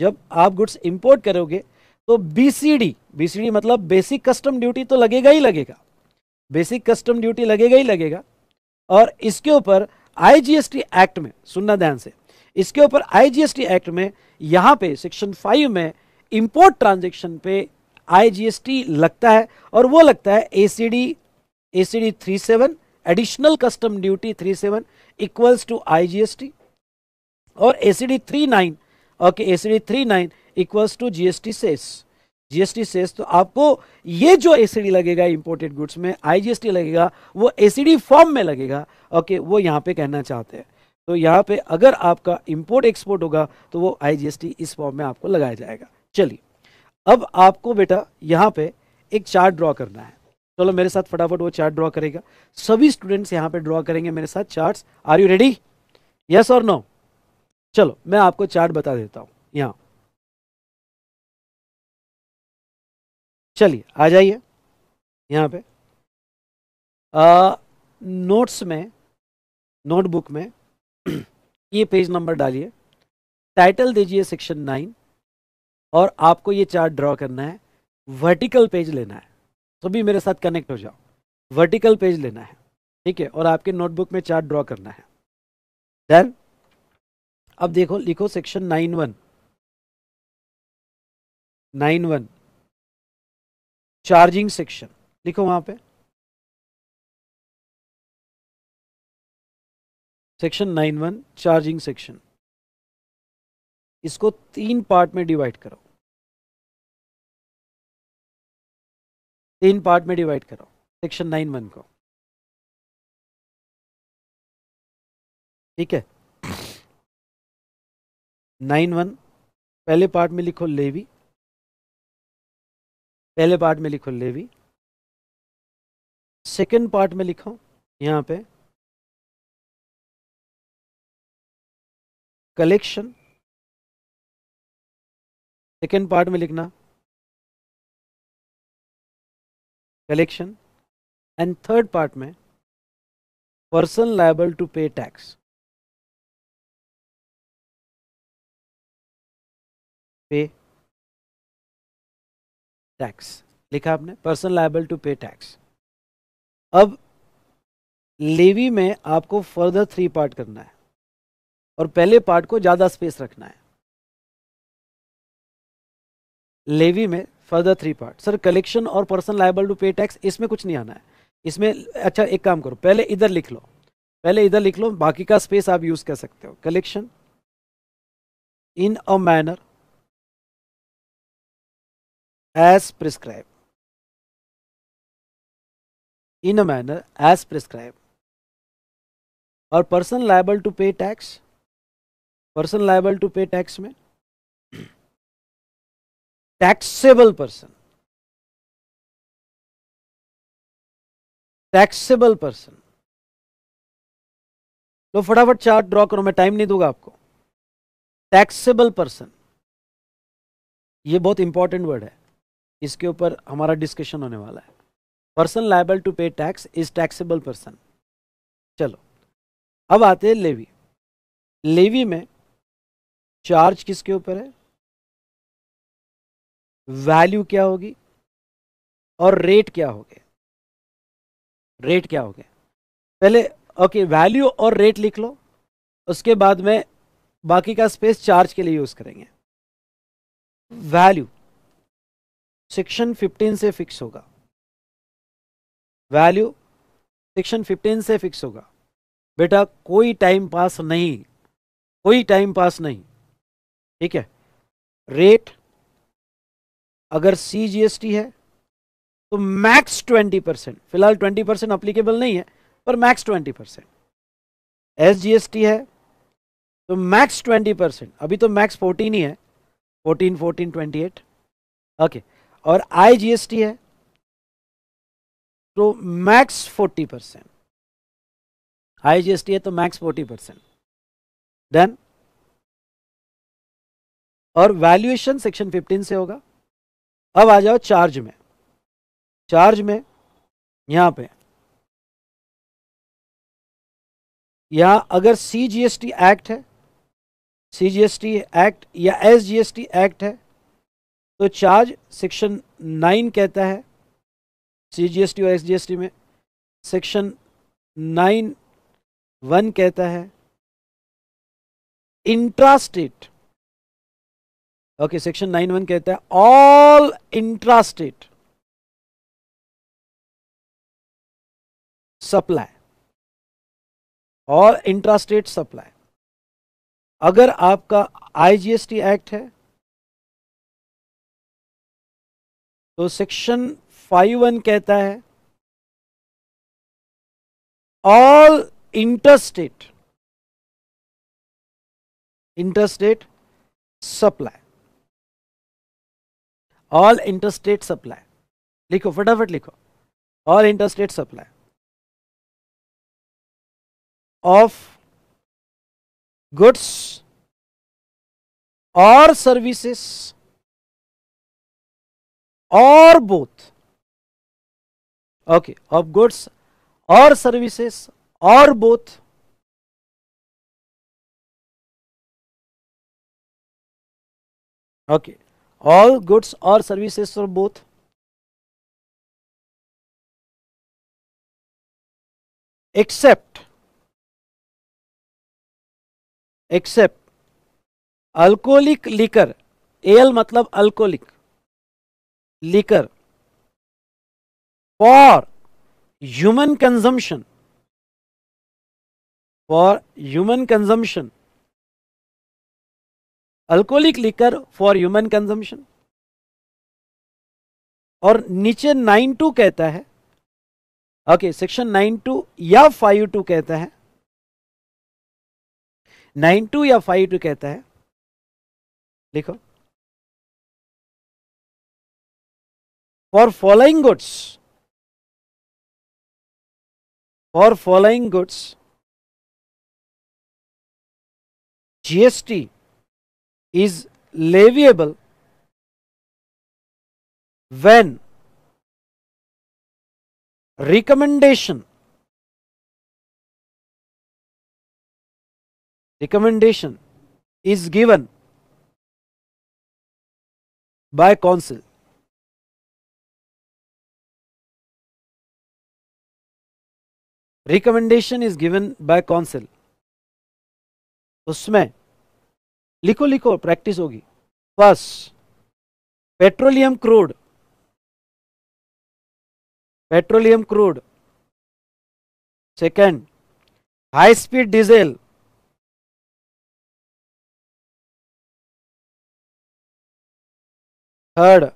जब आप गुड्स इंपोर्ट करोगे तो बीसीडी बीसीडी मतलब बेसिक कस्टम ड्यूटी तो लगेगा ही लगेगा बेसिक कस्टम ड्यूटी लगेगा ही लगेगा और इसके ऊपर आईजीएसटी एक्ट में सुनना ध्यान से इसके ऊपर आईजीएसटी एक्ट में यहां पे सेक्शन फाइव में इंपोर्ट ट्रांजेक्शन पे आईजीएसटी लगता है और वो लगता है ACD ACD three seven additional custom duty three seven equals to IGST और ACD three nine okay ACD three nine equals to GST cess GST cess तो आपको ये जो एसीडी लगेगा इंपोर्टेड गुड्स में आईजीएसटी लगेगा वो एसीडी फॉर्म में लगेगा ओके वो यहाँ पे कहना चाहते हैं तो यहाँ पे अगर आपका इंपोर्ट एक्सपोर्ट होगा तो वो आईजीएसटी इस फॉर्म में आपको लगाया जाएगा चलिए अब आपको बेटा यहाँ पे एक चार्ट ड्रॉ करना है चलो मेरे साथ फटाफट वो चार्ट ड्रॉ करेगा सभी स्टूडेंट्स यहाँ पे ड्रॉ करेंगे मेरे साथ charts are you ready yes और नो चलो मैं आपको चार्ट बता देता हूं यहां चलिए आ जाइए यहां पे आ, नोट्स में नोटबुक में ये पेज नंबर डालिए टाइटल दीजिए सेक्शन नाइन और आपको ये चार्ट ड्रॉ करना है वर्टिकल पेज लेना है सभी मेरे साथ कनेक्ट हो जाओ वर्टिकल पेज लेना है ठीक है और आपके नोटबुक में चार्ट ड्रॉ करना है देन अब देखो लिखो section nine one nine one charging section लिखो वहां पे section nine one charging section इसको तीन पार्ट में डिवाइड करो तीन पार्ट में डिवाइड करो सेक्शन नाइन वन को ठीक है नाइन वन पहले पार्ट में लिखो लेवी पहले पार्ट में लिखो लेवी सेकेंड पार्ट में लिखो यहाँ पे कलेक्शन सेकेंड पार्ट में लिखना कलेक्शन एंड थर्ड पार्ट में person liable to pay tax pay tax लिखा आपने person liable to pay tax अब लेवी में आपको फर्दर थ्री पार्ट करना है और पहले पार्ट को ज़्यादा स्पेस रखना है लेवी में further three part sir collection और person liable to pay tax इसमें कुछ नहीं आना है इसमें अच्छा एक काम करो पहले इधर लिख लो पहले इधर लिख लो बाकी का स्पेस आप यूज़ कर सकते हो collection in a manner as prescribe in a manner as prescribe और person liable to pay tax person liable to pay tax में टैक्सेबल पर्सन टैक्सेबल पर्सन तो फटाफट चार्ट ड्रॉ करो मैं टाइम नहीं दूंगा आपको टैक्सेबल पर्सन ये बहुत इंपॉर्टेंट वर्ड है इसके ऊपर हमारा डिस्कशन होने वाला है person liable to pay tax is taxable person चलो अब आते हैं लेवी लेवी में चार्ज किसके ऊपर है वैल्यू क्या होगी और रेट क्या हो गया रेट क्या हो गया पहले ओके वैल्यू और रेट लिख लो उसके बाद में बाकी का स्पेस चार्ज के लिए यूज करेंगे वैल्यू सेक्शन 15 से फिक्स होगा वैल्यू सेक्शन 15 से फिक्स होगा बेटा कोई टाइम पास नहीं कोई टाइम पास नहीं ठीक है रेट अगर सी जी एस टी है तो मैक्स ट्वेंटी परसेंट फिलहाल ट्वेंटी परसेंट अप्लीकेबल नहीं है पर max twenty percent S G S T है तो मैक्स ट्वेंटी परसेंट अभी तो मैक्स फोर्टीन ही है fourteen fourteen twenty eight okay और आई टी है तो max forty percent I GST है तो मैक्स फोर्टी परसेंट देन और वैल्यूएशन सेक्शन 15 से होगा अब आ जाओ चार्ज में चार्ज में यहां पे यहां अगर C G S T act है C G S T act या S G S T act है तो चार्ज सेक्शन नाइन कहता है सी जी एस टी और एस जी एस टी में सेक्शन नाइन वन कहता है intrastate okay section nine one कहता है ऑल इंट्रास्टेट सप्लाई और इंट्रास्टेट सप्लाई अगर आपका आईजीएसटी एक्ट है तो सेक्शन फाइव वन कहता है all interstate interstate supply all interstate supply लिखो फटाफट लिखो all interstate supply of goods और services or both okay of goods or services or both okay all goods or services or both except except alcoholic liquor al matlab alcoholic liquor for human consumption for human consumption alcoholic liquor for human consumption और नीचे nine two कहता है okay section nine two या five two कहता है nine two या five two कहता है लिखो for following goods for following goods GST is leviable when recommendation recommendation is given by council recommendation is given by council उसमें लिखो लिखो प्रैक्टिस होगी first petroleum crude petroleum crude second high speed diesel third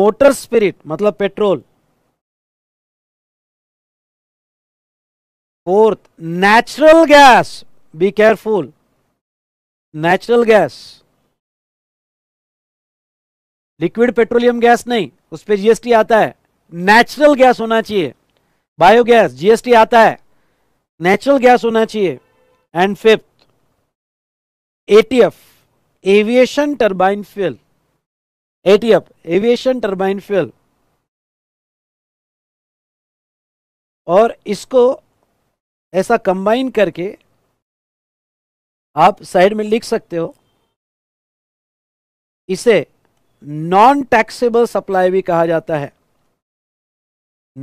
motor spirit मतलब petrol fourth natural gas be careful natural gas liquid petroleum gas नहीं उस पर GST आता है नेचुरल गैस होना चाहिए बायोगैस जीएसटी आता है नेचुरल गैस होना चाहिए and fifth ATF aviation turbine fuel ATF aviation turbine fuel और इसको ऐसा कंबाइन करके आप साइड में लिख सकते हो इसे नॉन टैक्सेबल सप्लाई भी कहा जाता है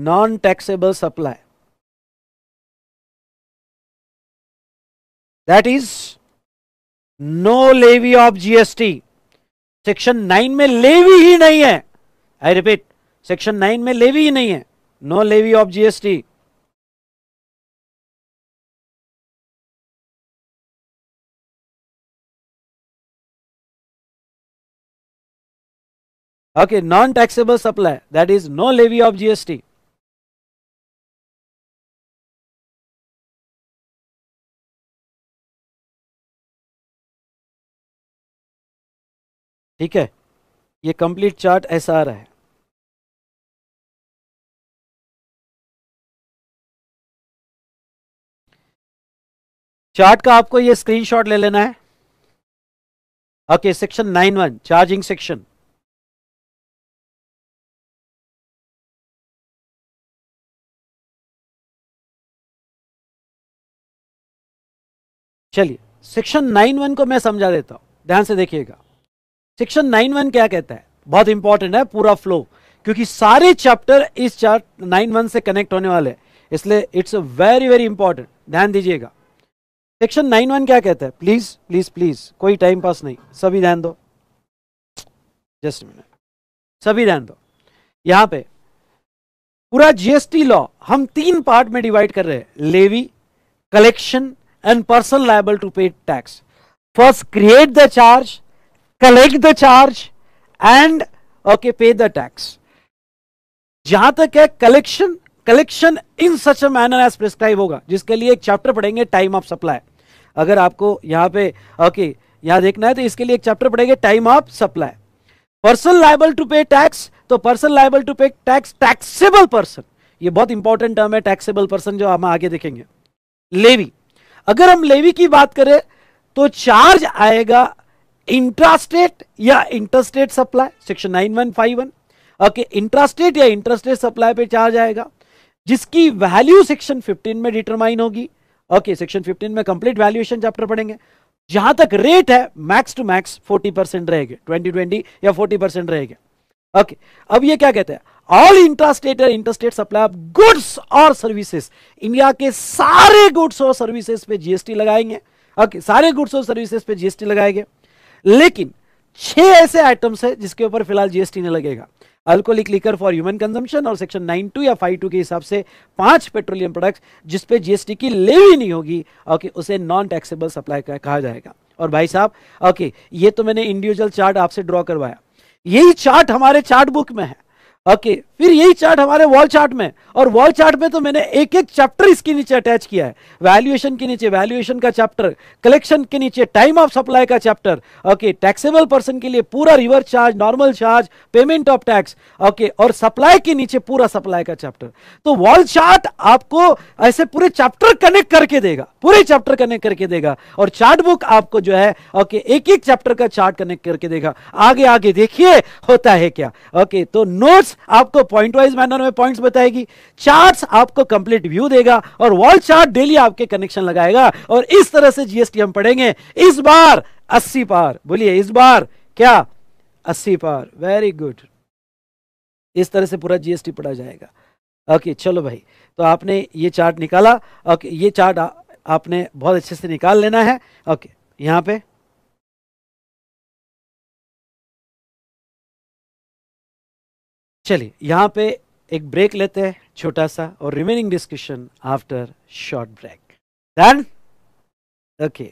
non taxable supply that is no levy of GST section nine में लेवी ही नहीं है आई रिपीट सेक्शन नाइन में लेवी ही नहीं है no levy of GST Okay, non-taxable supply, that is no levy of GST. ठीक है ये कंप्लीट चार्ट ऐसा आ रहा है चार्ट का आपको ये स्क्रीनशॉट ले लेना है okay section nine one charging section चलिए सेक्शन नाइन वन को मैं समझा देता हूं ध्यान से देखिएगा सेक्शन नाइन वन क्या कहता है बहुत इंपॉर्टेंट है पूरा फ्लो क्योंकि सारे चैप्टर इस चार्ट नाइन वन से कनेक्ट होने वाले इसलिए इट्स वेरी वेरी इंपॉर्टेंट ध्यान दीजिएगा सेक्शन नाइन वन क्या कहता है प्लीज प्लीज प्लीज कोई टाइम पास नहीं सभी ध्यान दो जस्ट मिनट सभी ध्यान दो यहां पे पूरा जीएसटी लॉ हम तीन पार्ट में डिवाइड कर रहे हैं levy collection and person liable to pay tax. First create the charge, collect the charge and okay pay the tax. जहां तक है collection collection in such a manner as prescribe होगा जिसके लिए एक चैप्टर पढ़ेंगे टाइम ऑफ सप्लाई अगर आपको यहाँ पे ओके okay, यहाँ देखना है तो इसके लिए एक चैप्टर पढ़ेंगे time of supply person liable to pay tax तो person liable to pay tax taxable person ये बहुत इंपॉर्टेंट टर्म है टैक्सेबल पर्सन जो हम आगे देखेंगे लेवी अगर हम लेवी की बात करें तो चार्ज आएगा इंट्रास्टेट या interstate supply section nine one five one okay intrastate या इंटरस्टेट सप्लाई पे चार्ज आएगा जिसकी वैल्यू सेक्शन 15 में डिटरमाइन होगी ओके सेक्शन 15 में कंप्लीट वैल्यूएशन चैप्टर पढ़ेंगे जहां तक रेट है मैक्स टू मैक्स 40 परसेंट रहेगा ट्वेंटी ट्वेंटी या 40 परसेंट रहेगा ओके अब ये क्या कहते हैं ऑल इंटरस्टेट और इंटरस्टेट सप्लाई ऑफ गुड्स और सर्विसेज इंडिया के सारे गुड्स और सर्विसेज पे जीएसटी लगाएंगे ओके सारे गुड्स और सर्विसेज पे जीएसटी लगाएंगे लेकिन छह ऐसे आइटम्स है जिसके ऊपर फिलहाल जीएसटी नहीं लगेगा alcoholic liquor for human consumption और सेक्शन 92 या 52 के हिसाब से पांच पेट्रोलियम प्रोडक्ट्स जिस पे जीएसटी की लेवी नहीं होगी ओके उसे नॉन टैक्सेबल सप्लाई कहा जाएगा और भाई साहब ओके ये तो मैंने इंडिविजुअल चार्ट आपसे ड्रॉ करवाया यही चार्ट हमारे चार्ट बुक में है ओके फिर यही चार्ट हमारे वॉल चार्ट में और वॉल चार्ट में तो मैंने एक एक चैप्टर इसके नीचे अटैच किया है वैल्यूएशन के नीचे वैल्यूएशन का चैप्टर कलेक्शन के नीचे टाइम ऑफ सप्लाई का चैप्टर ओके टैक्सेबल पर्सन के लिए पूरा reverse charge normal charge payment of tax okay और सप्लाई के नीचे पूरा सप्लाई का चैप्टर तो वॉल चार्ट आपको ऐसे पूरे चैप्टर कनेक्ट करके देगा पूरे चैप्टर कनेक्ट करके देगा और चार्ट बुक आपको जो है ओके एक एक चैप्टर का चार्ट कनेक्ट करके देगा आगे आगे देखिए होता है क्या ओके तो नोट्स आपको पॉइंट वाइज मैनर में पॉइंट्स बताएगी चार्ट्स आपको कंप्लीट व्यू देगा और वॉल चार्ट डेली आपके कनेक्शन लगाएगा और इस तरह से जीएसटी हम पढ़ेंगे इस बार अस्सी पार बोलिए इस बार क्या अस्सी पार वेरी गुड इस तरह से पूरा जीएसटी पढ़ा जाएगा ओके चलो भाई तो आपने ये चार्ट निकाला ओके ये चार्ट आ, आपने बहुत अच्छे से निकाल लेना है ओके यहाँ पे चलिए यहाँ पे एक ब्रेक लेते हैं छोटा सा और remaining discussion after short break done okay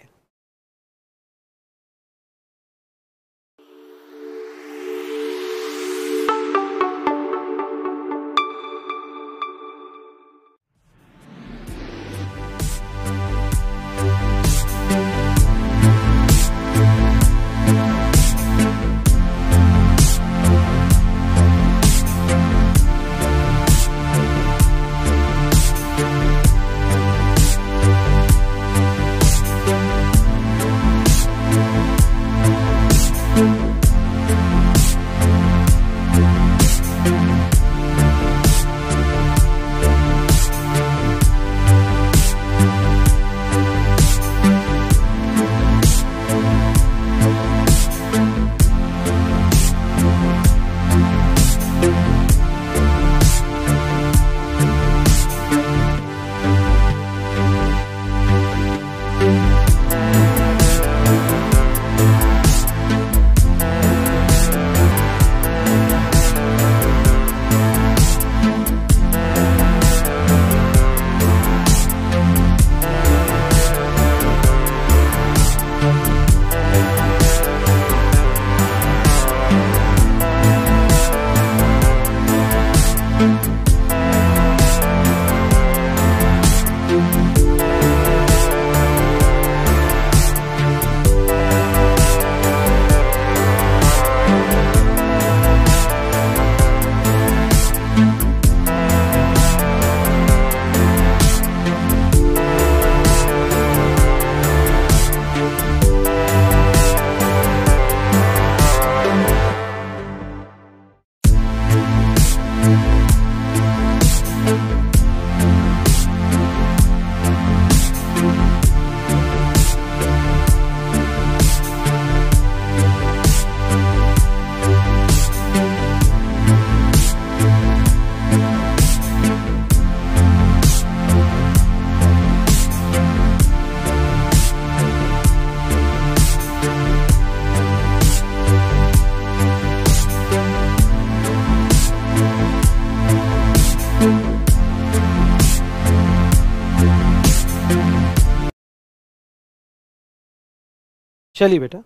चलिए बेटा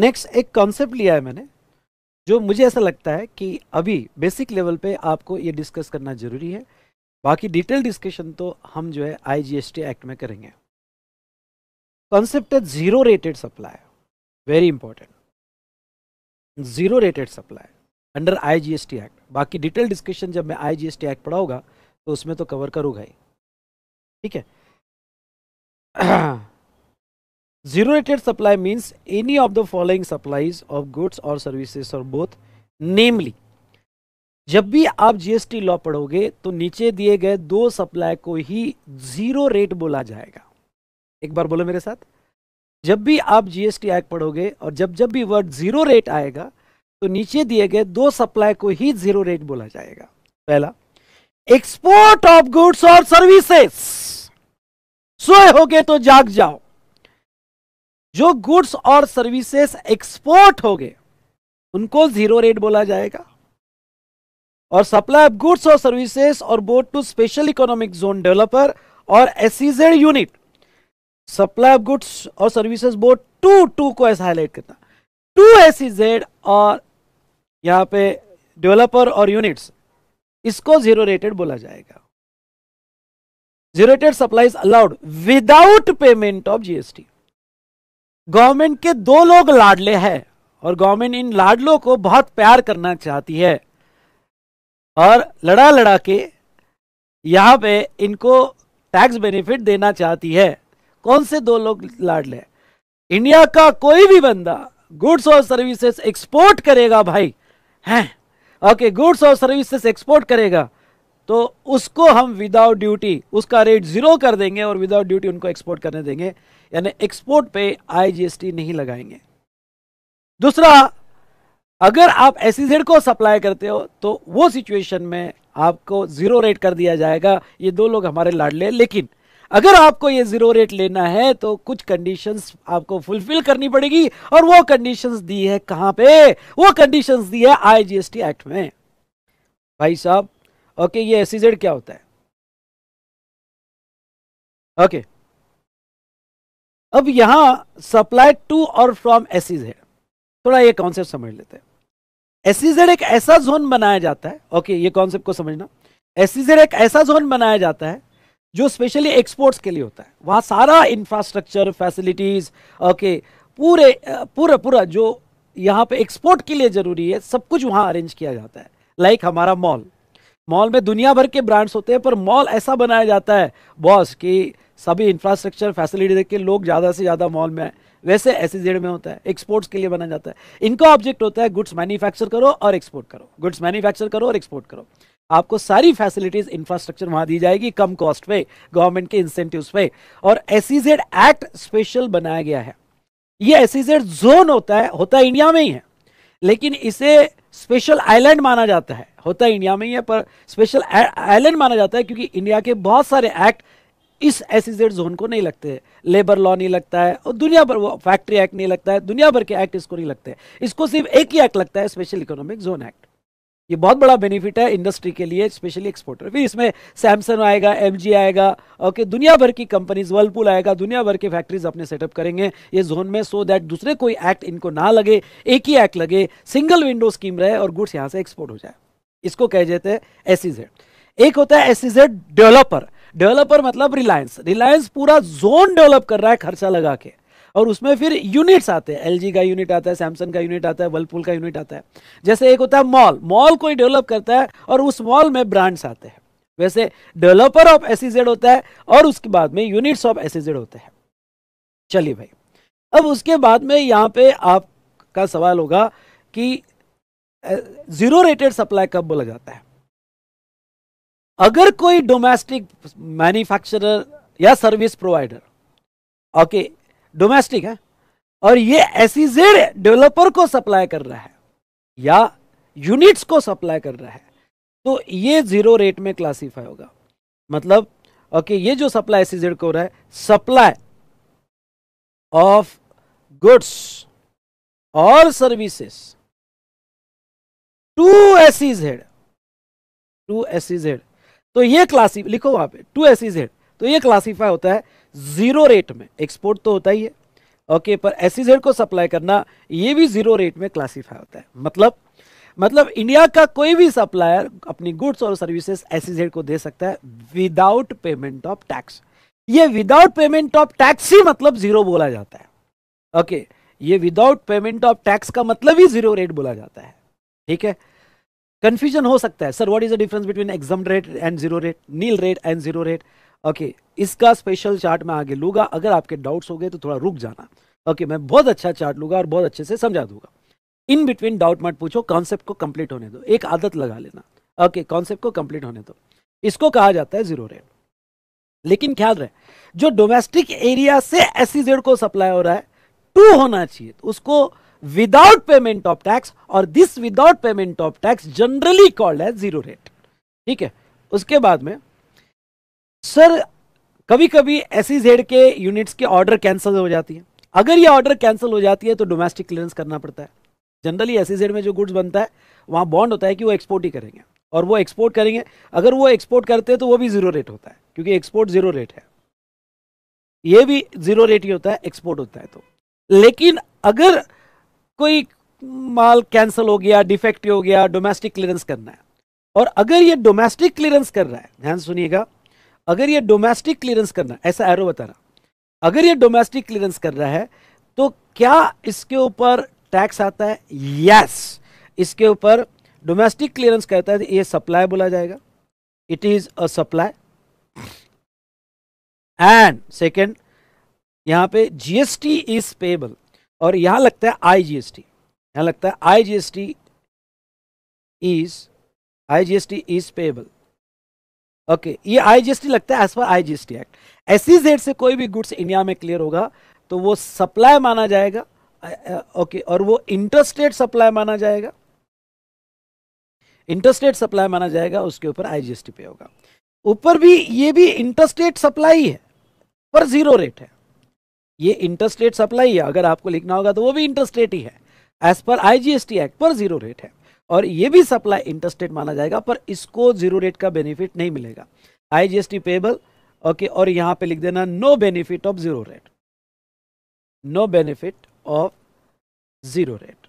नेक्स्ट एक कॉन्सेप्ट लिया है मैंने जो मुझे ऐसा लगता है कि अभी बेसिक लेवल पे आपको ये डिस्कस करना ज़रूरी है बाकी डिटेल डिस्कशन तो हम जो है आईजीएसटी एक्ट में करेंगे कॉन्सेप्ट है zero rated supply very important zero rated supply under IGST act बाकी डिटेल डिस्कशन जब मैं आईजीएसटी एक्ट पढ़ाऊंगा तो उसमें तो कवर करूंगा ही ठीक है हम्म। Zero rated supply means any of the following supplies of goods or services or both namely जब भी आप जीएसटी लॉ पढ़ोगे तो नीचे दिए गए दो सप्लाई को ही जीरो रेट बोला जाएगा एक बार बोलो मेरे साथ जब भी आप जीएसटी एक्ट पढ़ोगे और जब जब भी वर्ड जीरो रेट आएगा तो नीचे दिए गए दो सप्लाई को ही जीरो रेट बोला जाएगा पहला एक्सपोर्ट ऑफ गुड्स और सर्विसेस सोए होगे तो जाग जाओ जो गुड्स और सर्विसेस एक्सपोर्ट हो गए उनको जीरो रेट बोला जाएगा और सप्लाई ऑफ गुड्स और सर्विसेज और both to special economic zone developer और SEZ unit supply of goods और सर्विसेज बोर्ड टू टू को ऐसा हाईलाइट करना टू एसीजेड और यहां पे डेवलपर और यूनिट्स इसको जीरो रेटेड बोला जाएगा zero rated supplies allowed without payment of GST government के दो लोग लाडले हैं और गवर्नमेंट इन लाडलों को बहुत प्यार करना चाहती है और लड़ा लड़ा के यहाँ पे इनको टैक्स बेनिफिट देना चाहती है कौन से दो लोग लाडले इंडिया का कोई भी बंदा गुड्स और सर्विसेज एक्सपोर्ट करेगा भाई हैं ओके गुड्स और सर्विसेज एक्सपोर्ट करेगा तो उसको हम विदाउट ड्यूटी उसका रेट जीरो कर देंगे और विदाउट ड्यूटी उनको एक्सपोर्ट करने देंगे यानी एक्सपोर्ट पे आईजीएसटी नहीं लगाएंगे दूसरा अगर आप एस e को सप्लाई करते हो तो वो सिचुएशन में आपको जीरो रेट कर दिया जाएगा ये दो लोग हमारे लाडले लेकिन अगर आपको ये जीरो रेट लेना है तो कुछ कंडीशंस आपको फुलफिल करनी पड़ेगी और वो कंडीशंस दी है कहां पे वो कंडीशंस दी है आईजीएसटी एक्ट में भाई साहब ओके ये एसीजेड e क्या होता है ओके अब यहां सप्लाई टू और फ्रॉम एसिजेड e थोड़ा ये कॉन्सेप्ट समझ लेते हैं एसिजेड e एक ऐसा जोन बनाया जाता है ओके ये कॉन्सेप्ट को समझना एसिजेड e एक ऐसा जोन बनाया जाता है जो स्पेशली एक्सपोर्ट्स के लिए होता है वहां सारा इंफ्रास्ट्रक्चर फैसिलिटीज ओके पूरे पूरा पूरा जो यहाँ पे एक्सपोर्ट के लिए जरूरी है सब कुछ वहाँ अरेंज किया जाता है लाइक like हमारा मॉल मॉल में दुनिया भर के ब्रांड्स होते हैं पर मॉल ऐसा बनाया जाता है बॉस कि सभी इंफ्रास्ट्रक्चर फैसिलिटी देख के लोग ज़्यादा से ज़्यादा मॉल में आए वैसे जेड में होता है एक्सपोर्ट्स के लिए बनाया जाता है इनका ऑब्जेक्ट होता है गुड्स मैन्युफैक्चर करो और एक्सपोर्ट करो गुड्स मैन्युफैक्चर करो और एक्सपोर्ट करो आपको सारी फैसिलिटीज इंफ्रास्ट्रक्चर वहां दी जाएगी कम कॉस्ट पे गवर्नमेंट के इंसेंटिव्स पे और एस एक्ट स्पेशल बनाया गया है ये एस जोन e होता है होता है इंडिया में ही है लेकिन इसे स्पेशल आइलैंड माना जाता है होता है इंडिया में ही है पर स्पेशल आइलैंड माना जाता है क्योंकि इंडिया के बहुत सारे एक्ट इस एसिजेड जोन e को नहीं लगते लेबर लॉ नहीं लगता है और दुनिया भर वो फैक्ट्री एक्ट नहीं लगता है दुनिया भर के एक्ट इसको नहीं लगते इसको सिर्फ एक ही एक्ट लगता है स्पेशल इकोनॉमिक जोन एक्ट ये बहुत बड़ा बेनिफिट है इंडस्ट्री के लिए स्पेशली एक्सपोर्टर फिर इसमें सैमसंग आएगा एम आएगा ओके दुनिया भर की कंपनीज वर्लपूल आएगा दुनिया भर की फैक्ट्रीज अपने सेटअप करेंगे ये जोन में सो so दैट दूसरे कोई एक्ट इनको ना लगे एक ही एक्ट लगे सिंगल विंडो स्कीम रहे और गुड्स यहाँ से एक्सपोर्ट हो जाए इसको कह जाते हैं एस e एक होता है एस डेवलपर डेवलपर मतलब रिलायंस रिलायंस पूरा जोन डेवलप कर रहा है खर्चा लगा के और उसमें फिर यूनिट्स आते हैं एलजी का यूनिट आता है सैमसंग का यूनिट आता है वर्लपूल का यूनिट आता है जैसे एक होता है मॉल मॉल कोई डेवलप करता है और उस मॉल में ब्रांड्स आते हैं वैसे डेवलपर ऑफ एस होता है और उसके बाद में यूनिट्स ऑफ एस होते हैं चलिए भाई अब उसके बाद में यहाँ पे आपका सवाल होगा कि जीरो रेटेड सप्लाई कब बोला जाता है अगर कोई डोमेस्टिक मैन्युफैक्चरर या सर्विस प्रोवाइडर ओके डोमेस्टिक है और ये एसीजेड डेवलपर को सप्लाई कर रहा है या यूनिट्स को सप्लाई कर रहा है तो ये जीरो रेट में क्लासीफाई होगा मतलब ओके ये जो सप्लाई एसीजेड को हो रहा है सप्लाई ऑफ गुड्स और services to SEZ to SEZ तो ये क्लासी लिखो वहां पे टू एसीजेड e तो ये क्लासीफाई होता है ज़ीरो रेट में एक्सपोर्ट तो होता ही है ओके पर एस e को सप्लाई करना ये भी ज़ीरो रेट में क्लासीफाई होता है मतलब मतलब इंडिया का कोई भी सप्लायर अपनी गुड्स और सर्विसेज एस e को दे सकता है विदाउट पेमेंट ऑफ टैक्स ये विदाउट पेमेंट ऑफ टैक्स ही मतलब ज़ीरो बोला जाता है ओके ये विदाउट पेमेंट ऑफ टैक्स का मतलब ही ज़ीरो रेट बोला जाता है ठीक है कंफ्यूजन हो सकता है sir what is the difference between exempt rate and zero rate nil rate and zero rate okay okay, इसका स्पेशल चार्ट मैं आगे लूंगा अगर आपके डाउट्स हो गए तो थोड़ा रुक जाना ओके okay, मैं बहुत अच्छा चार्ट लूंगा और बहुत अच्छे से समझा दूंगा इन बिटवीन डाउट मत पूछो कॉन्सेप्ट को कंप्लीट होने दो एक आदत लगा लेना ओके okay, कॉन्सेप्ट को कंप्लीट होने दो इसको कहा जाता है जीरो रेट लेकिन ख्याल रहे जो डोमेस्टिक एरिया से एस e को सप्लाई हो रहा है टू होना चाहिए तो उसको विदाउट पेमेंट ऑफ टैक्स और this without payment of tax generally called है जीरो रेट ठीक है उसके बाद में सर कभी कभी एस जेड के यूनिट्स के ऑर्डर कैंसिल हो जाती है अगर ये ऑर्डर कैंसिल हो जाती है तो डोमेस्टिक क्लियरेंस करना पड़ता है जनरली एस जेड में जो गुड्स बनता है वहाँ बॉन्ड होता है कि वो एक्सपोर्ट ही करेंगे और वो एक्सपोर्ट करेंगे अगर वो एक्सपोर्ट करते हैं तो वो भी जीरो रेट होता है क्योंकि एक्सपोर्ट जीरो रेट है ये भी जीरो रेट ही होता है एक्सपोर्ट होता है तो लेकिन अगर कोई माल कैंसिल हो गया डिफेक्ट हो गया डोमेस्टिक क्लियरेंस करना है और अगर ये डोमेस्टिक क्लियरेंस कर रहा है ध्यान सुनिएगा अगर ये डोमेस्टिक क्लियरेंस करना ऐसा एरो बताना अगर ये डोमेस्टिक क्लियरेंस कर रहा है तो क्या इसके ऊपर टैक्स आता है यस इसके ऊपर डोमेस्टिक क्लियरेंस कहता है ये सप्लाई बोला जाएगा it is a supply and second यहां पे जीएसटी इज पेबल और यहां लगता है आई जीएसटी यहां लगता है I GST is I GST is payable okay okay, ये आईजीएसटी लगता है एज पर आईजीएसटी एक्ट ऐसी जेड से कोई भी गुड्स इंडिया में क्लियर होगा तो वो सप्लाई माना जाएगा ओके uh, और वो इंटरस्टेट सप्लाई माना जाएगा इंटरस्टेट सप्लाई माना जाएगा उसके ऊपर आईजीएसटी पे होगा ऊपर भी ये भी इंटरस्टेट सप्लाई है पर जीरो रेट है ये इंटरस्टेट सप्लाई है अगर आपको लिखना होगा तो वो भी इंटरस्टेट ही है एज पर आईजीएसटी एक्ट पर जीरो रेट है और ये भी सप्लाई इंटरेस्टेड माना जाएगा पर इसको जीरो रेट का बेनिफिट नहीं मिलेगा I G S T payable okay और यहां पे लिख देना no benefit of zero rate no benefit of zero rate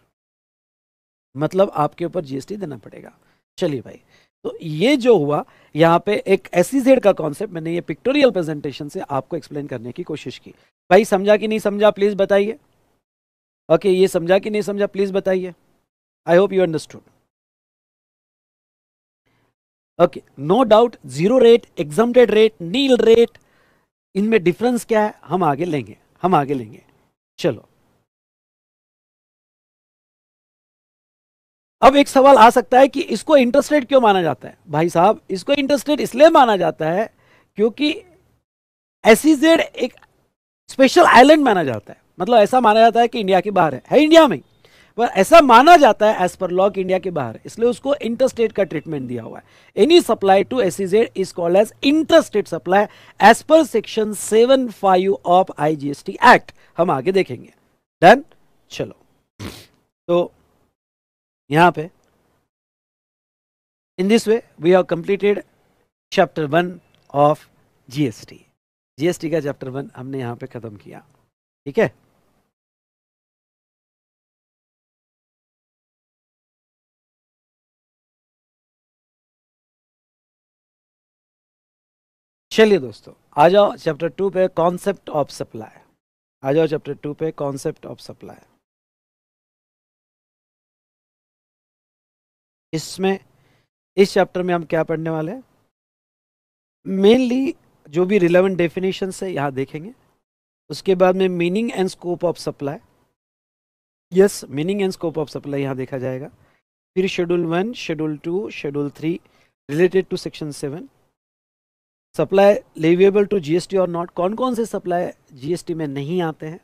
मतलब आपके ऊपर जीएसटी देना पड़ेगा चलिए भाई तो ये जो हुआ यहाँ पे एक एस e का कॉन्सेप्ट मैंने ये पिक्टोरियल प्रेजेंटेशन से आपको एक्सप्लेन करने की कोशिश की भाई समझा कि नहीं समझा प्लीज़ बताइए ओके ये समझा कि नहीं समझा प्लीज़ बताइए I hope you understood. Okay, no doubt zero rate, exempted rate, nil rate, इनमें डिफरेंस क्या है हम आगे लेंगे हम आगे लेंगे चलो अब एक सवाल आ सकता है कि इसको इंटरेस्ट रेट क्यों माना जाता है भाई साहब इसको इंटरेस्ट रेट इसलिए माना जाता है क्योंकि एसीजेड e एक स्पेशल आइलैंड माना जाता है मतलब ऐसा माना जाता है कि इंडिया के बाहर है, है इंडिया में पर ऐसा माना जाता है एज पर लॉ इंडिया के बाहर इसलिए उसको इंटरस्टेट का ट्रीटमेंट दिया हुआ है any supply to S is called as interstate supply as per section seven five of IGST act हम आगे देखेंगे डन चलो तो यहां पे in this way we have completed chapter one of GST GST का चैप्टर वन हमने यहां पे ख़त्म किया ठीक है चलिए दोस्तों आ जाओ चैप्टर टू पे कॉन्सेप्ट ऑफ सप्लाई आ जाओ चैप्टर टू पे कॉन्सेप्ट ऑफ सप्लाई इसमें इस चैप्टर में हम क्या पढ़ने वाले हैं मेनली जो भी रिलेवेंट डेफिनेशन है यहाँ देखेंगे उसके बाद में meaning and scope of supply yes meaning and scope of supply यहाँ देखा जाएगा फिर schedule one schedule two schedule three related to section seven supply leviable to GST और नॉट कौन कौन से सप्लाई जीएसटी में नहीं आते हैं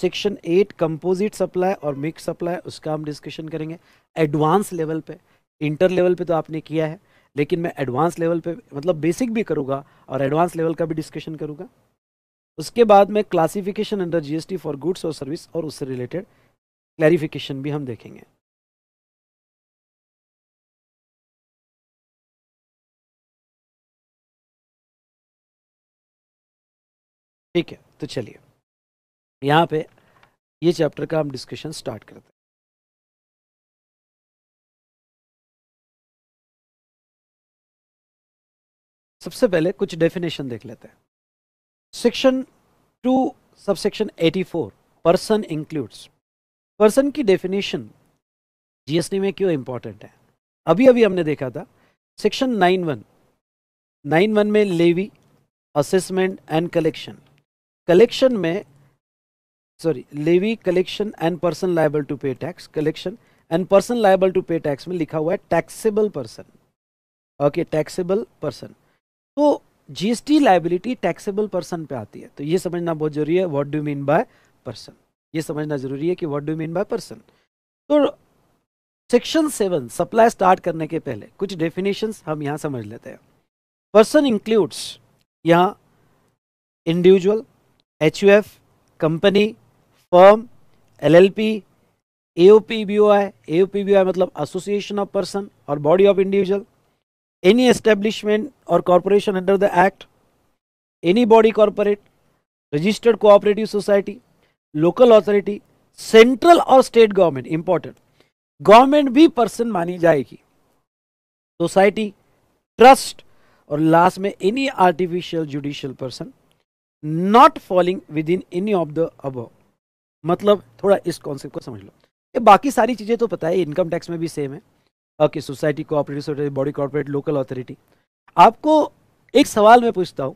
सेक्शन एट कंपोजिट सप्लाई और मिक्स सप्लाई उसका हम डिस्कशन करेंगे एडवांस लेवल पे इंटर लेवल पे तो आपने किया है लेकिन मैं एडवांस लेवल पे मतलब बेसिक भी करूँगा और एडवांस लेवल का भी डिस्कशन करूँगा उसके बाद में classification under GST for goods और सर्विस और उससे रिलेटेड क्लैरिफिकेशन भी हम देखेंगे ठीक है तो चलिए यहाँ पे ये चैप्टर का हम डिस्कशन स्टार्ट करते हैं सबसे पहले कुछ डेफिनेशन देख लेते हैं section two subsection 84 person includes person की डेफिनेशन जीएसटी में क्यों इंपॉर्टेंट है अभी अभी हमने देखा था सेक्शन 91 91 में levy assessment and collection collection में sorry levy collection and person liable to pay tax collection and person liable to pay tax में लिखा हुआ है taxable person okay taxable person तो जीएसटी लाइबिलिटी टैक्सेबल पर्सन पे आती है तो ये समझना बहुत जरूरी है what do mean by person ये समझना जरूरी है कि what do mean by person तो सेक्शन सेवन सप्लाई स्टार्ट करने के पहले कुछ डेफिनेशंस हम यहाँ समझ लेते हैं पर्सन इंक्लूड्स यहाँ individual H U F company firm a AOP P B I मतलब एसोसिएशन ऑफ पर्सन और body of individual any establishment और corporation under the act any body corporate registered cooperative society local authority central और state government important government भी person मानी जाएगी society trust और last में any artificial judicial person not falling within any of the अब मतलब थोड़ा इस कॉन्सेप्ट को समझ लो ये बाकी सारी चीज़ें तो पता है इनकम टैक्स में भी सेम है okay society cooperative society body corporate local authority आपको एक सवाल मैं पूछता हूँ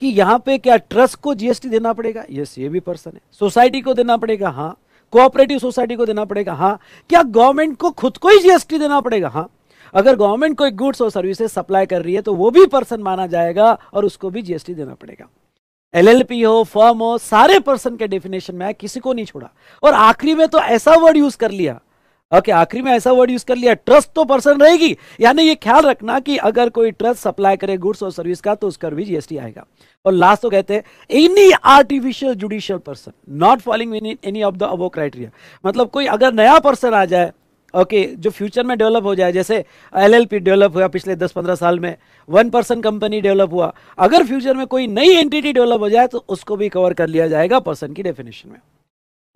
कि यहाँ पे क्या ट्रस्ट को जीएसटी देना पड़ेगा यस ये भी पर्सन है सोसाइटी को देना पड़ेगा हाँ कोऑपरेटिव सोसाइटी को देना पड़ेगा हाँ क्या गवर्नमेंट को खुद को ही जीएसटी देना पड़ेगा हाँ अगर गवर्नमेंट कोई गुड्स और सर्विसेज सप्लाई कर रही है तो वो भी पर्सन माना जाएगा और उसको भी जीएसटी देना पड़ेगा एलएलपी हो फर्म हो सारे पर्सन के डेफिनेशन में आया किसी को नहीं छोड़ा और आखिरी में तो ऐसा वर्ड यूज कर लिया ओके okay, आखिरी में ऐसा वर्ड यूज कर लिया ट्रस्ट तो पर्सन रहेगी यानी ये ख्याल रखना कि अगर कोई ट्रस्ट सप्लाई करे गुड्स और सर्विस का तो उसका भी जीएसटी आएगा और लास्ट तो कहते हैं any artificial judicial person not following any of the above criteria मतलब कोई अगर नया पर्सन आ जाए ओके okay, जो फ्यूचर में डेवलप हो जाए जैसे एलएलपी डेवलप हुआ पिछले 10-15 साल में वन पर्सन कंपनी डेवलप हुआ अगर फ्यूचर में कोई नई एंटिटी डेवलप हो जाए तो उसको भी कवर कर लिया जाएगा पर्सन की डेफिनेशन में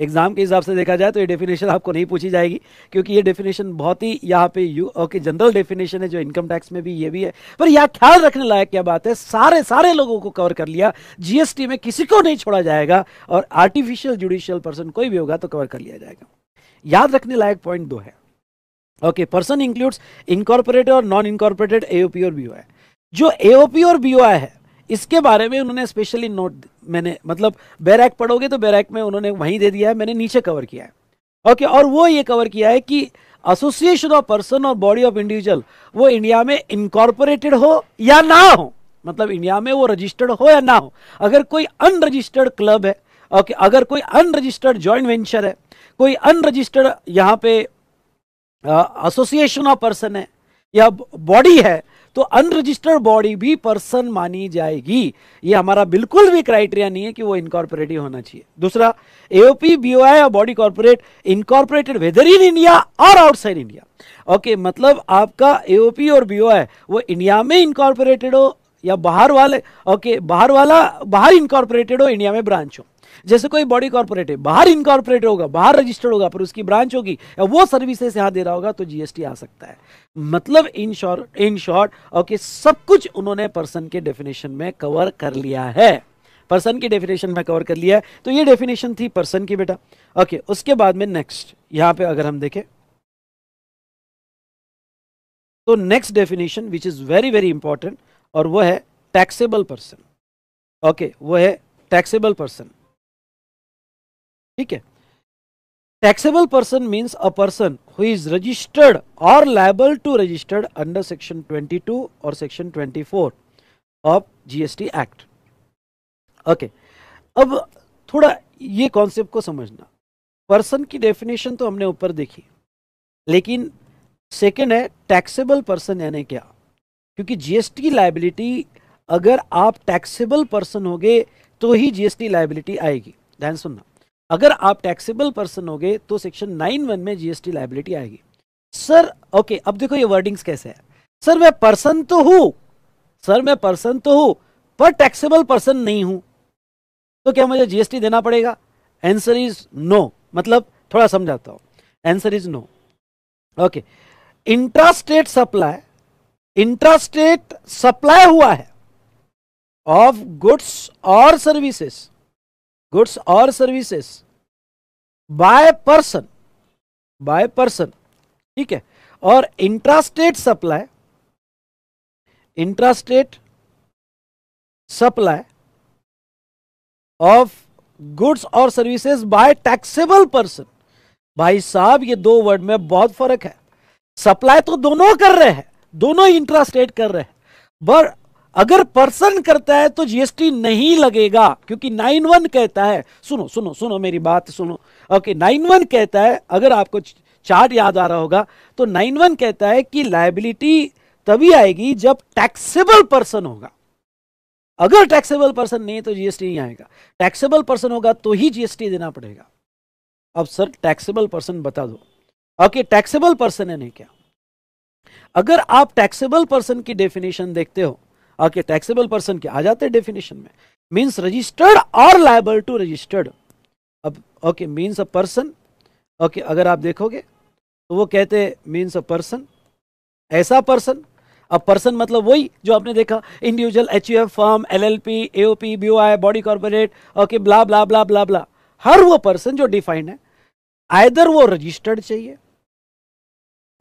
एग्जाम के हिसाब से देखा जाए तो ये डेफिनेशन आपको नहीं पूछी जाएगी क्योंकि ये डेफिनेशन बहुत ही यहाँ पे यू ओके जनरल डेफिनेशन है जो इनकम टैक्स में भी ये भी है पर यह ख्याल रखने लायक क्या बात है सारे सारे लोगों को कवर कर लिया जीएसटी में किसी को नहीं छोड़ा जाएगा और आर्टिफिशियल जुडिशियल पर्सन कोई भी होगा तो कवर कर लिया जाएगा याद रखने लायक पॉइंट दो है ओके पर्सन इंक्लूड्स इनकॉर्पोरेटेड और नॉन इनकॉर्पोरेटेड एओपी और बीओआई जो एओपी और बीओआई है इसके बारे में उन्होंने स्पेशली नोट मैंने मतलब बैरैक पढ़ोगे तो बैरैक में उन्होंने वहीं दे दिया है मैंने नीचे कवर किया है ओके और वो ये कवर किया है कि एसोसिएशन ऑफ पर्सन और बॉडी ऑफ इंडिविजुअल वो इंडिया में इनकॉर्पोरेटेड हो या ना हो मतलब इंडिया में वो रजिस्टर्ड हो या ना हो अगर कोई अनरजिस्टर्ड क्लब है ओके okay, अगर कोई अनरजिस्टर्ड जॉइंट वेंचर है कोई अनरजिस्टर्ड यहाँ पे एसोसिएशन ऑफ पर्सन है या बॉडी है तो अनरजिस्टर्ड बॉडी भी पर्सन मानी जाएगी ये हमारा बिल्कुल भी क्राइटेरिया नहीं है कि वो इनकॉर्पोरेटिव होना चाहिए दूसरा एओपी बीओआई और body corporate incorporated whether in India और आउटसाइड इंडिया ओके मतलब आपका एओपी और बीओआई वो इंडिया में इनकॉर्पोरेटेड हो या बाहर वाले ओके बाहर वाला बाहर इनकॉर्पोरेटेड हो इंडिया में ब्रांच हो जैसे कोई बॉडी कॉर्पोरेट है बाहर इनकॉर्पोरेट होगा बाहर रजिस्टर्ड होगा पर उसकी ब्रांच होगी या वो सर्विसेज यहां दे रहा होगा तो जीएसटी आ सकता है मतलब in short in short okay सब कुछ उन्होंने पर्सन के डेफिनेशन में कवर कर लिया है पर्सन की डेफिनेशन में कवर कर लिया है तो ये डेफिनेशन थी पर्सन की बेटा ओके उसके बाद में नेक्स्ट यहां पे अगर हम देखें तो next definition which is very very important और वो है टैक्सेबल पर्सन ओके वो है टैक्सेबल पर्सन ठीक है taxable person means a person who is registered और liable to registered under section 22 और section 24 of GST act okay अब थोड़ा ये कॉन्सेप्ट को समझना पर्सन की डेफिनेशन तो हमने ऊपर देखी लेकिन सेकेंड है टैक्सेबल पर्सन यानी क्या क्योंकि जीएसटी लाइबिलिटी अगर आप टैक्सेबल पर्सन होगे तो ही जीएसटी लाइबिलिटी आएगी ध्यान सुनना अगर आप टैक्सेबल पर्सन होगे तो सेक्शन नाइन वन में जीएसटी लाइबिलिटी आएगी सर ओके अब देखो ये वर्डिंग्स कैसे है सर मैं पर्सन तो हूं सर मैं पर्सन तो हूं पर टैक्सेबल पर्सन नहीं हूं तो क्या मुझे जीएसटी देना पड़ेगा एंसर इज नो मतलब थोड़ा समझाता हूं answer is no okay intrastate supply intrastate supply हुआ है ऑफ गुड्स और सर्विसेस गुड्स और services by person by person ठीक है और intrastate supply intrastate supply of goods और सर्विसेज बाय टैक्सेबल पर्सन भाई साहब ये दो वर्ड में बहुत फर्क है सप्लाई तो दोनों कर रहे हैं दोनों ही इंटरेस्ट स्टेट कर रहे हैं बट अगर पर्सन करता है तो जीएसटी नहीं लगेगा क्योंकि नाइन वन कहता है सुनो सुनो सुनो मेरी बात सुनो ओके नाइन वन कहता है अगर आपको चार्ट याद आ रहा होगा तो नाइन वन कहता है कि लाइबिलिटी तभी आएगी जब टैक्सेबल पर्सन होगा अगर टैक्सेबल पर्सन नहीं है तो जीएसटी नहीं आएगा टैक्सेबल पर्सन होगा तो ही जीएसटी देना पड़ेगा अब सर टैक्सेबल पर्सन बता दो ओके टैक्सेबल पर्सन है नहीं क्या अगर आप टैक्सेबल पर्सन की डेफिनेशन देखते हो आके टैक्सेबल पर्सन के आ जाते डेफिनेशन में मीन्स रजिस्टर्ड और लाइबल टू रजिस्टर्ड अब okay means a person okay अगर आप देखोगे तो वो कहते मीन्स अ पर्सन ऐसा पर्सन अब पर्सन मतलब वही जो आपने देखा individual H U F form L L P AOP B O I body corporate okay blah blah blah blah blah हर वो पर्सन जो डिफाइंड है आइदर वो रजिस्टर्ड चाहिए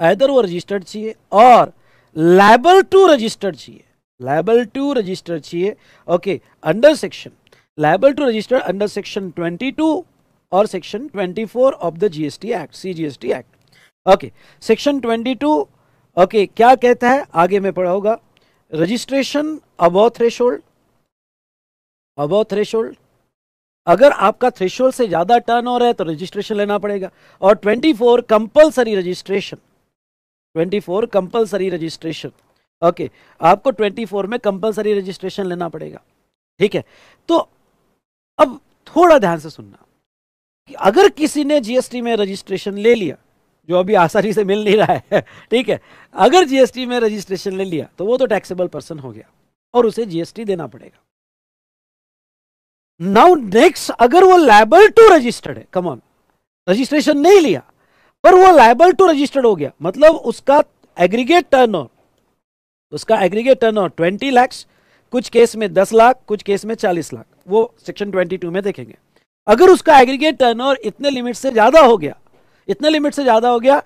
एदर वो रजिस्टर्ड चाहिए और लाइबल टू रजिस्टर्ड चाहिए लाइबल टू रजिस्टर चाहिए okay under section liable to register under section 22 और section 24 of the GST act CGST act okay section 22 okay okay, क्या कहता है आगे में पढ़ा होगा registration hold threshold threshold अगर आपका होल्ड से ज़्यादा टर्न हो रहा है तो रजिस्ट्रेशन लेना पड़ेगा और 24 compulsory registration twenty four compulsory registration okay आपको ट्वेंटी फोर में कंपल्सरी रजिस्ट्रेशन लेना पड़ेगा ठीक है तो अब थोड़ा ध्यान से सुनना कि अगर किसी ने जीएसटी में रजिस्ट्रेशन ले लिया जो अभी आसानी से मिल नहीं रहा है ठीक है अगर जीएसटी में रजिस्ट्रेशन ले लिया तो वो तो टैक्सेबल पर्सन हो गया और उसे जीएसटी देना पड़ेगा नाउ नेक्स्ट अगर वो लेबल टू रजिस्टर्ड है कमॉन रजिस्ट्रेशन नहीं लिया पर वो लाइबल टू रजिस्टर्ड हो गया मतलब उसका एग्रीगेट टर्न उसका एग्रीगेट टर्न ट्वेंटी लैक्स कुछ केस में दस लाख कुछ केस में चालीस लाख वो सेक्शन ट्वेंटी टू में देखेंगे अगर उसका एग्रीगेट टर्न इतने लिमिट से ज्यादा हो गया इतने लिमिट से ज्यादा हो गया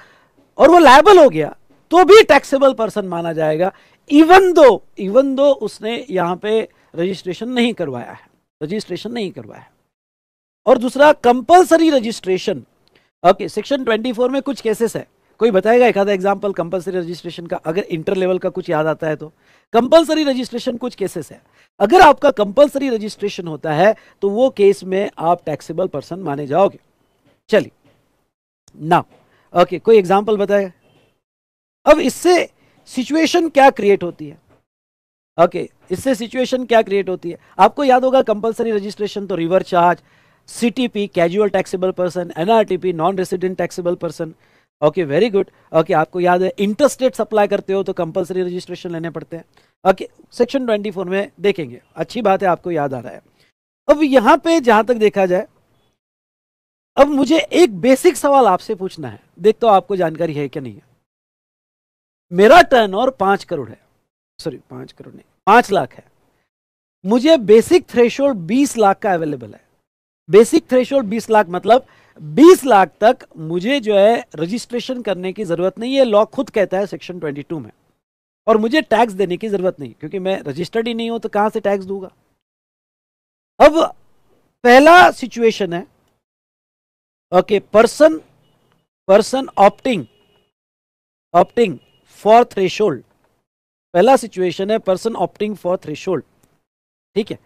और वो लाइबल हो गया तो भी टैक्सेबल पर्सन माना जाएगा इवन दो इवन दो उसने यहां पे रजिस्ट्रेशन नहीं करवाया है रजिस्ट्रेशन नहीं करवाया है और दूसरा कंपलसरी रजिस्ट्रेशन ओके सेक्शन 24 में कुछ केसेस है कोई बताएगा एक आधा एग्जाम्पल कंपलसरी रजिस्ट्रेशन का अगर इंटर लेवल का कुछ याद आता है तो कंपलसरी रजिस्ट्रेशन कुछ केसेस है अगर आपका कंपलसरी रजिस्ट्रेशन होता है तो वो केस में आप टैक्सेबल पर्सन माने जाओगे चलिए ना ओके कोई एग्जाम्पल बताएगा अब इससे सिचुएशन क्या क्रिएट होती है ओके इससे सिचुएशन क्या क्रिएट होती है आपको याद होगा कंपलसरी रजिस्ट्रेशन तो reverse charge CTP, casual taxable person, NRTP, non-resident taxable person. Okay very good okay आपको याद है इंटरस्टेट सप्लाई करते हो तो कंपलसरी रजिस्ट्रेशन लेने पड़ते हैं ओके सेक्शन 24 में देखेंगे अच्छी बात है आपको याद आ रहा है अब यहां पे जहां तक देखा जाए अब मुझे एक बेसिक सवाल आपसे पूछना है देख तो आपको जानकारी है क्या नहीं है मेरा टर्न और पांच करोड़ है सॉरी पांच करोड़ नहीं पांच लाख है मुझे बेसिक थ्रेशोल्ड बीस लाख का अवेलेबल है बेसिक थ्रेशोल्ड 20 लाख मतलब 20 लाख तक मुझे जो है रजिस्ट्रेशन करने की ज़रूरत नहीं है लॉ खुद कहता है सेक्शन 22 में और मुझे टैक्स देने की ज़रूरत नहीं क्योंकि मैं रजिस्टर्ड ही नहीं हूं तो कहां से टैक्स दूंगा अब पहला सिचुएशन है okay person person opting opting for threshold पहला सिचुएशन है पर्सन ऑप्टिंग फॉर थ्रेशोल्ड ठीक है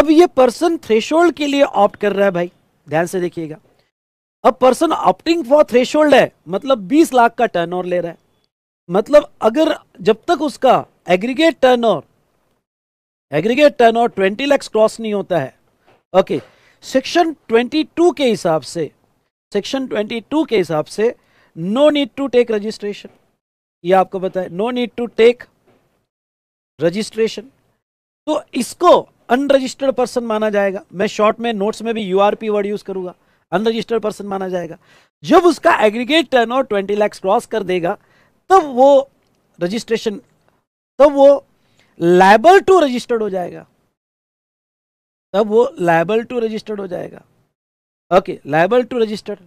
अब ये पर्सन थ्रेशोल्ड के लिए ऑप्ट कर रहा है भाई ध्यान से देखिएगा अब पर्सन ऑप्टिंग फॉर थ्रेशोल्ड है मतलब 20 लाख का टर्नओवर ले रहा है मतलब अगर जब तक उसका aggregate turnover aggregate turnover 20 lakh cross नहीं होता है ओके सेक्शन 22 के हिसाब से सेक्शन 22 के हिसाब से no need to take registration ये आपको बताए no need to take registration तो इसको अनरजिस्टर्ड पर्सन माना जाएगा मैं शॉर्ट में नोट्स में भी यू वर्ड यूज करूंगा अनरजिस्टर्ड पर्सन माना जाएगा जब उसका एग्रीगेट टर्न और ट्वेंटी लैक्स क्रॉस कर देगा तब वो रजिस्ट्रेशन तब वो लाइबल टू रजिस्टर्ड हो जाएगा तब वो लाइबल टू रजिस्टर्ड हो जाएगा ओके लाइबल टू रजिस्टर्ड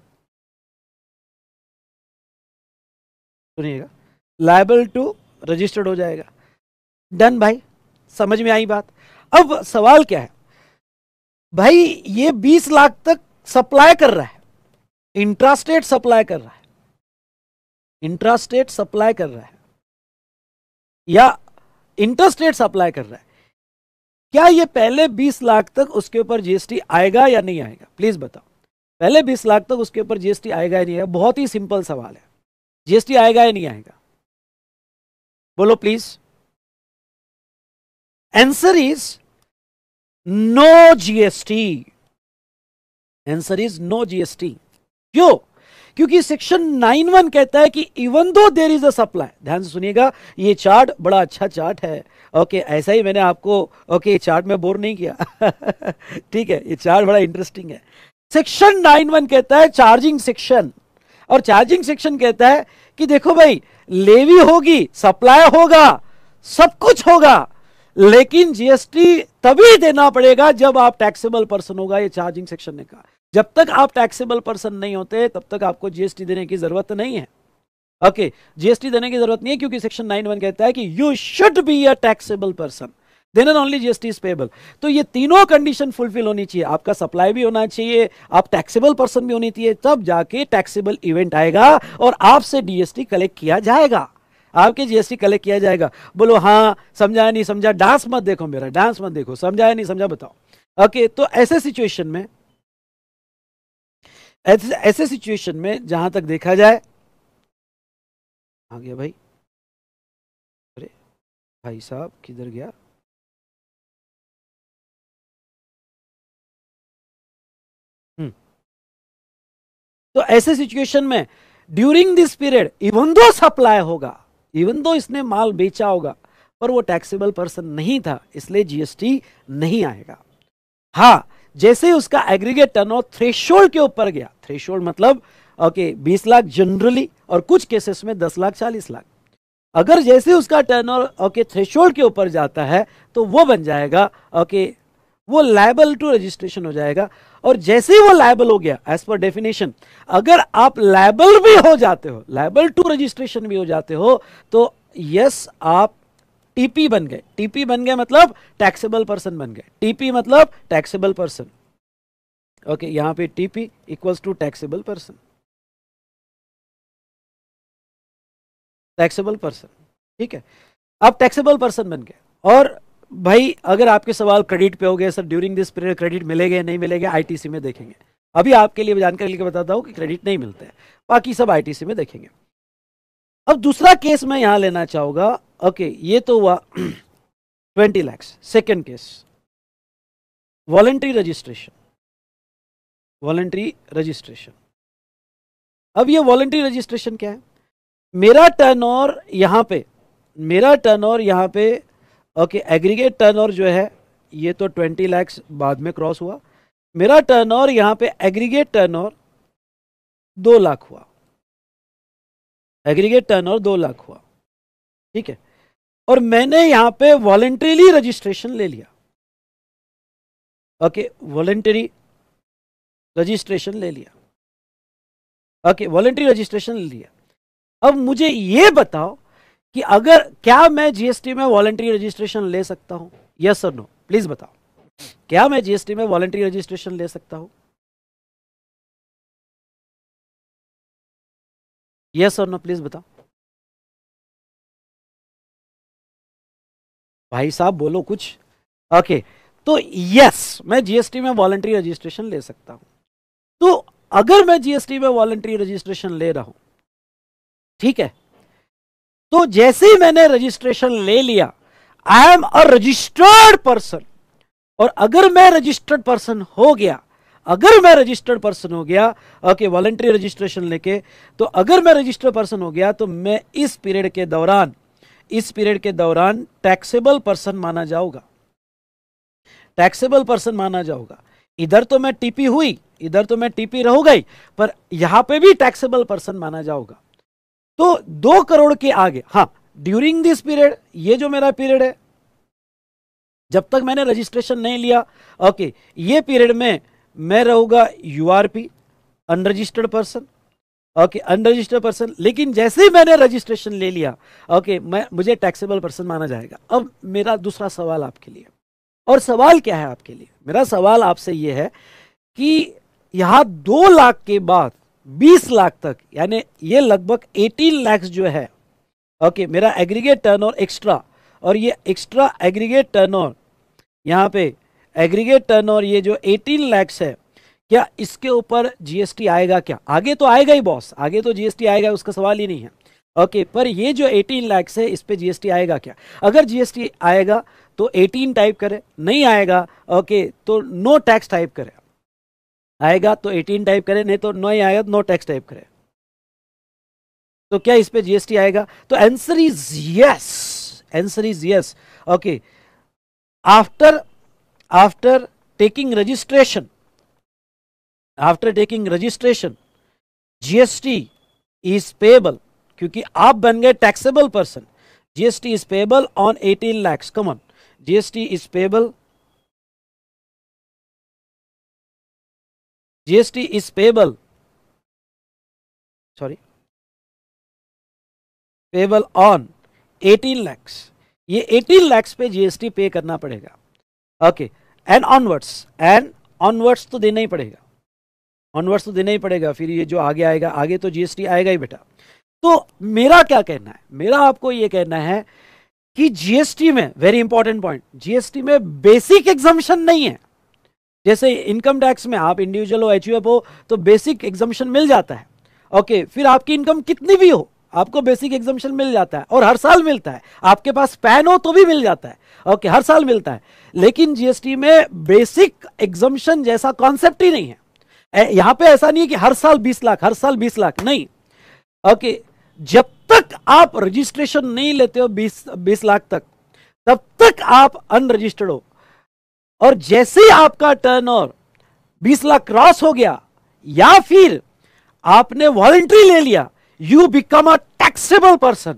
सुनिएगा लाइबल टू रजिस्टर्ड हो जाएगा डन भाई समझ में आई बात अब सवाल क्या है भाई ये 20 लाख तक सप्लाई कर रहा है इंट्रास्टेट सप्लाई कर रहा है इंट्रास्टेट सप्लाई कर रहा है या इंटरस्टेट सप्लाई कर रहा है क्या ये पहले 20 लाख तक उसके ऊपर जीएसटी आएगा या नहीं आएगा प्लीज बताओ पहले 20 लाख तक उसके ऊपर जीएसटी आएगा या नहीं आएगा बहुत ही सिंपल सवाल है जीएसटी आएगा या नहीं आएगा बोलो please Answer is no GST. answer is no gst क्यों क्योंकि सेक्शन नाइन वन कहता है कि even though there is a supply ध्यान से सुनिएगा ये चार्ट बड़ा अच्छा चार्ट है ओके ऐसा ही मैंने आपको ओके ये चार्ट में बोर नहीं किया ठीक है ये चार्ट बड़ा इंटरेस्टिंग है सेक्शन नाइन वन कहता है चार्जिंग सेक्शन और चार्जिंग सेक्शन कहता है कि देखो भाई लेवी होगी सप्लाई होगा सब कुछ होगा लेकिन जीएसटी तभी देना पड़ेगा जब आप टैक्सेबल पर्सन होगा ये चार्जिंग सेक्शन ने कहा जब तक आप टैक्सेबल पर्सन नहीं होते तब तक आपको जीएसटी देने की जरूरत नहीं है ओके जीएसटी देने की जरूरत नहीं है क्योंकि सेक्शन नाइन वन कहता है कि you should be a taxable person then an only GST is payable तो ये तीनों कंडीशन फुलफिल होनी चाहिए आपका सप्लाई भी होना चाहिए आप टैक्सेबल पर्सन भी होनी चाहिए तब जाके टैक्सेबल इवेंट आएगा और आपसे डीएसटी कलेक्ट किया जाएगा आपके जीएसटी कलेक्ट किया जाएगा बोलो हाँ समझाया नहीं समझा डांस मत देखो मेरा डांस मत देखो समझाया नहीं समझा बताओ ओके तो ऐसे सिचुएशन में ऐसे ऐसे सिचुएशन में जहां तक देखा जाए आ गया भाई अरे भाई साहब किधर गया हम्म। तो ऐसे सिचुएशन में during this period even though supply होगा इवन दो इसने माल बेचा होगा पर वो टैक्सेबल पर्सन नहीं था इसलिए जीएसटी नहीं आएगा हाँ जैसे उसका एग्रीगेट टर्न ऑफ थ्रेशोल्ड के ऊपर गया थ्रेशोल्ड मतलब ओके okay, 20 लाख जनरली और कुछ केसेस में 10 लाख 40 लाख अगर जैसे उसका टर्न ओके थ्रेशोल्ड के ऊपर जाता है तो वो बन जाएगा ओके वो लाइबल टू रजिस्ट्रेशन हो जाएगा और जैसे ही वो लाइबल हो गया एज पर डेफिनेशन अगर आप लाइबल भी हो जाते हो लाइबल टू रजिस्ट्रेशन भी हो जाते हो तो यस आप टीपी बन गए टीपी मतलब बन गए मतलब टैक्सेबल पर्सन बन गए टीपी मतलब टैक्सेबल पर्सन ओके यहां पे TP equals to taxable person taxable person ठीक है आप टैक्सेबल पर्सन बन गए और भाई अगर आपके सवाल क्रेडिट पे हो गए sir during this period credit मिलेगा नहीं मिलेगा आईटीसी में देखेंगे अभी आपके लिए जानकारी लेकर बताता हूँ कि क्रेडिट नहीं मिलते हैं बाकी सब आईटीसी में देखेंगे अब दूसरा केस मैं यहाँ लेना चाहूँगा ओके ये तो हुआ twenty lakhs second case voluntary registration voluntary registration अब ये वॉलेंट्री रजिस्ट्रेशन क्या है मेरा टर्न और यहाँ पे मेरा टर्न और यहाँ पे ओके एग्रीगेट टर्नओवर जो है ये तो ट्वेंटी लैक्स बाद में क्रॉस हुआ मेरा टर्न टर्नओवर यहाँ पे एग्रीगेट टर्न टर्नओवर दो लाख हुआ एग्रीगेट टर्न टर्नओवर दो लाख हुआ ठीक है और मैंने यहाँ पे वॉलेंट्रीली रजिस्ट्रेशन ले लिया ओके वॉलेंटरी रजिस्ट्रेशन ले लिया ओके वॉलेंट्री रजिस्ट्रेशन ले लिया अब मुझे ये बताओ कि अगर क्या मैं जीएसटी में वॉलेंट्री रजिस्ट्रेशन ले सकता हूं यस सर नो प्लीज बताओ क्या मैं जीएसटी में वॉलेंट्री रजिस्ट्रेशन ले सकता हूं यस सर नो प्लीज बताओ भाई साहब बोलो कुछ ओके okay, तो यस मैं जीएसटी में वॉलेंट्री रजिस्ट्रेशन ले सकता हूं तो अगर मैं जीएसटी में वॉलेंट्री रजिस्ट्रेशन ले रहा हूं ठीक है तो जैसे ही मैंने रजिस्ट्रेशन ले लिया I am a registered person और अगर मैं रजिस्टर्ड पर्सन हो गया अगर मैं रजिस्टर्ड पर्सन हो गया ओके वॉलेंट्री रजिस्ट्रेशन लेके तो अगर मैं रजिस्टर्ड पर्सन हो गया तो मैं इस पीरियड के दौरान इस पीरियड के दौरान टैक्सेबल पर्सन माना जाऊंगा टैक्सेबल पर्सन माना जाऊंगा इधर तो मैं टीपी हुई इधर तो मैं टीपी रहूंगा ही पर यहां पे भी टैक्सेबल पर्सन माना जाऊंगा तो दो करोड़ के आगे हाँ ड्यूरिंग दिस पीरियड ये जो मेरा पीरियड है जब तक मैंने रजिस्ट्रेशन नहीं लिया ओके ये पीरियड में मैं रहूंगा U R P unregistered person okay unregistered person लेकिन जैसे ही मैंने रजिस्ट्रेशन ले लिया ओके okay, मैं मुझे टैक्सेबल पर्सन माना जाएगा अब मेरा दूसरा सवाल आपके लिए और सवाल क्या है आपके लिए मेरा सवाल आपसे ये है कि यहां दो लाख के बाद बीस लाख तक यानी ये लगभग एटीन लैक्स जो है ओके मेरा एग्रीगेट टर्नओवर एक्स्ट्रा और ये एक्स्ट्रा एग्रीगेट टर्नओवर यहाँ पे एग्रीगेट टर्नओवर ये जो एटीन लैक्स है क्या इसके ऊपर जीएसटी आएगा क्या आगे तो आएगा ही बॉस आगे तो जीएसटी आएगा उसका सवाल ही नहीं है ओके पर ये जो एटीन लैक्स है इस पे जीएसटी आएगा क्या अगर जीएसटी आएगा तो एटीन टाइप करें नहीं आएगा ओके तो नो टैक्स टाइप करें आएगा तो 18 टाइप करें नहीं तो ही आएगा नो टैक्स टाइप करें तो क्या इस पे जीएसटी आएगा तो answer is yes answer is yes okay after after taking registration after taking registration GST is payable क्योंकि आप बन गए taxable person GST is payable on 18 lakhs come on GST is payable GST is payable sorry payable on 18 lakhs ये 18 लैक्स पे GST पे करना पड़ेगा okay and onwards and onwards तो देना ही पड़ेगा ऑनवर्ड्स तो देना ही पड़ेगा फिर ये जो आगे आएगा आगे तो जीएसटी आएगा ही बेटा तो मेरा क्या कहना है मेरा आपको ये कहना है कि जीएसटी में वेरी इंपॉर्टेंट पॉइंट जीएसटी में बेसिक एग्जामेशन नहीं है जैसे इनकम टैक्स में आप इंडिविजुअल हो एच हो तो बेसिक एग्जामेशन मिल जाता है ओके okay, फिर आपकी इनकम कितनी भी हो आपको बेसिक एग्जामेशन मिल जाता है और हर साल मिलता है आपके पास पैन हो तो भी मिल जाता है ओके okay, हर साल मिलता है लेकिन जीएसटी में बेसिक एग्जामेशन जैसा कॉन्सेप्ट ही नहीं है यहां पे ऐसा नहीं है कि हर साल 20 लाख हर साल 20 लाख नहीं ओके okay, जब तक आप रजिस्ट्रेशन नहीं लेते हो 20 20 लाख तक तब तक आप अनरजिस्टर्ड हो और जैसे ही आपका टर्न और बीस लाख क्रॉस हो गया या फिर आपने वॉलेंट्री ले लिया you become a taxable person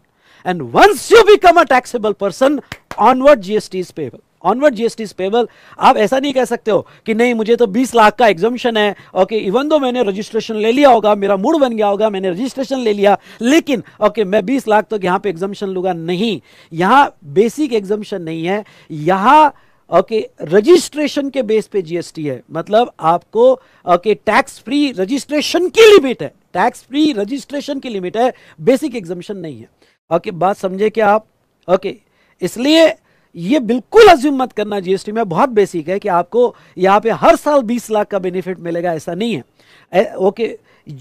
and once you become a taxable person onward GST is payable onward GST is payable आप ऐसा नहीं कह सकते हो कि नहीं मुझे तो 20 लाख का एग्जामेशन है ओके इवन दो मैंने रजिस्ट्रेशन ले लिया होगा मेरा मूड बन गया होगा मैंने रजिस्ट्रेशन ले लिया लेकिन ओके मैं 20 लाख तो यहां पे एग्जामेशन लूंगा नहीं यहां बेसिक एग्जामेशन नहीं है यहां ओके रजिस्ट्रेशन के बेस पे जीएसटी है मतलब आपको ओके टैक्स फ्री रजिस्ट्रेशन की लिमिट है टैक्स फ्री रजिस्ट्रेशन की लिमिट है बेसिक एग्जामिशन नहीं है ओके बात समझे क्या आप ओके इसलिए ये बिल्कुल अज्यूम मत करना जीएसटी में बहुत बेसिक है कि आपको यहाँ पे हर साल 20 लाख का बेनिफिट मिलेगा ऐसा नहीं है ओके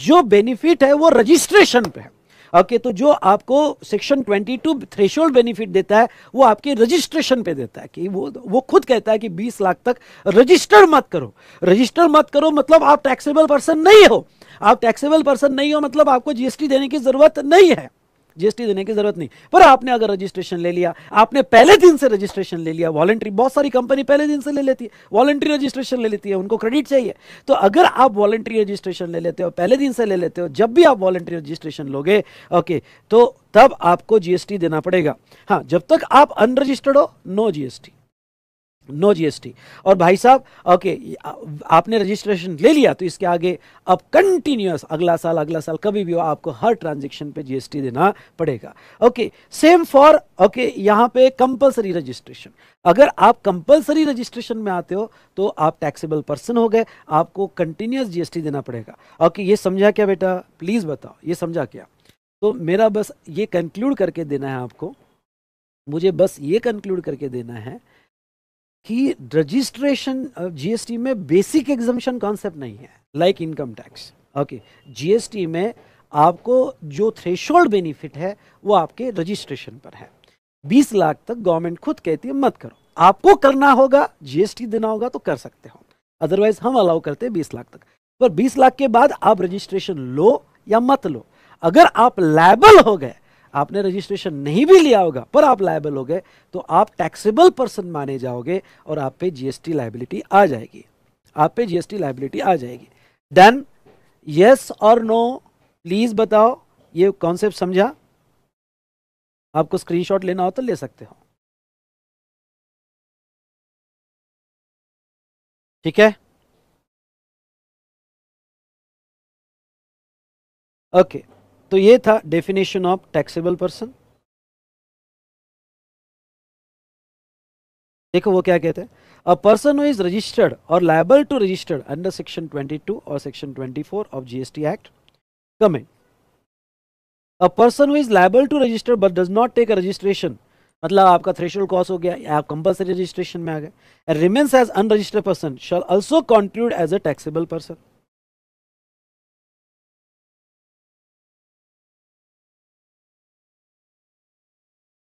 जो बेनिफिट है वो रजिस्ट्रेशन पे है ओके तो जो आपको सेक्शन 22 थ्रेशोल्ड बेनिफिट देता है वो आपके रजिस्ट्रेशन पे देता है कि वो वो खुद कहता है कि 20 लाख तक रजिस्टर मत करो रजिस्टर मत करो मतलब आप टैक्सेबल पर्सन नहीं हो आप टैक्सेबल पर्सन नहीं हो मतलब आपको जीएसटी देने की जरूरत नहीं है जीएसटी देने की जरूरत नहीं पर आपने अगर रजिस्ट्रेशन ले लिया आपने पहले दिन से रजिस्ट्रेशन ले लिया वॉलंट्री बहुत सारी कंपनी पहले दिन से ले लेती है वॉलेंट्री रजिस्ट्रेशन ले लेती है उनको क्रेडिट चाहिए तो अगर आप वॉलंट्री रजिस्ट्रेशन ले लेते हो पहले दिन से ले लेते हो जब भी आप वॉलंट्री रजिस्ट्रेशन लोगे ओके तो तब आपको जीएसटी देना पड़ेगा हाँ जब तक आप अनरजिस्टर्ड हो नो जीएसटी नो जीएसटी और भाई साहब ओके आपने रजिस्ट्रेशन ले लिया तो इसके आगे अब कंटिन्यूस अगला साल अगला साल कभी भी हो आपको हर ट्रांजेक्शन पे जीएसटी देना पड़ेगा ओके सेम फॉर ओके यहाँ पे कंपलसरी रजिस्ट्रेशन अगर आप कंपलसरी रजिस्ट्रेशन में आते हो तो आप टैक्सेबल पर्सन हो गए आपको कंटिन्यूस जीएसटी देना पड़ेगा ओके ये समझा क्या बेटा प्लीज़ बताओ ये समझा क्या तो मेरा बस ये कंक्लूड करके देना है आपको मुझे बस ये कंक्लूड करके देना है कि रजिस्ट्रेशन जीएसटी uh, में बेसिक एग्जामेशन कॉन्सेप्ट नहीं है like income tax okay GST में आपको जो थ्रेशोल्ड बेनिफिट है वो आपके रजिस्ट्रेशन पर है 20 लाख तक गवर्नमेंट खुद कहती है मत करो आपको करना होगा जीएसटी देना होगा तो कर सकते हो अदरवाइज हम अलाउ करते हैं 20 लाख तक पर 20 लाख के बाद आप रजिस्ट्रेशन लो या मत लो अगर आप लैबल हो गए आपने रजिस्ट्रेशन नहीं भी लिया होगा पर आप लाइबल हो गए तो आप टैक्सेबल पर्सन माने जाओगे और आप पे जीएसटी लाइबिलिटी आ जाएगी आप पे जीएसटी लाइबिलिटी आ जाएगी देन यस और नो प्लीज बताओ ये कॉन्सेप्ट समझा आपको स्क्रीनशॉट लेना हो तो ले सकते हो ठीक है ओके okay. तो ये था डेफिनेशन ऑफ टैक्सेबल पर्सन देखो वो क्या कहते हैं a person who is registered और liable to registered under section 22 और section 24 of GST act comment a person who is liable to register but does not take a registration मतलब आपका threshold cos हो गया आप कंपलसरी रजिस्ट्रेशन में आ गए remains as unregistered person shall also contribute as a taxable person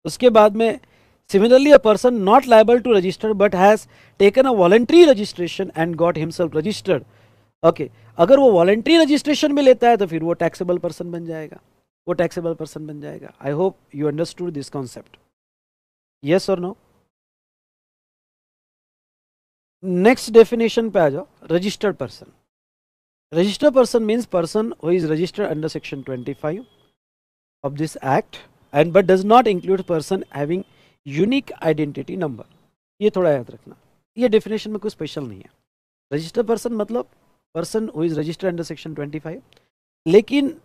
उसके बाद में similarly a person not liable to register but has taken a voluntary registration and got himself registered okay अगर वो voluntary registration में लेता है तो फिर वो टैक्सेबल पर्सन बन जाएगा वो टैक्सेबल पर्सन बन जाएगा I hope you understood this concept yes और नो नेक्स्ट डेफिनेशन पे आ जाओ registered person registered person means person who is registered under section twenty five of this act and but does not include person having unique identity number ये थोड़ा याद रखना ये definition में कोई स्पेशल नहीं है रजिस्टर्ड पर्सन मतलब person who is registered under section twenty five लेकिन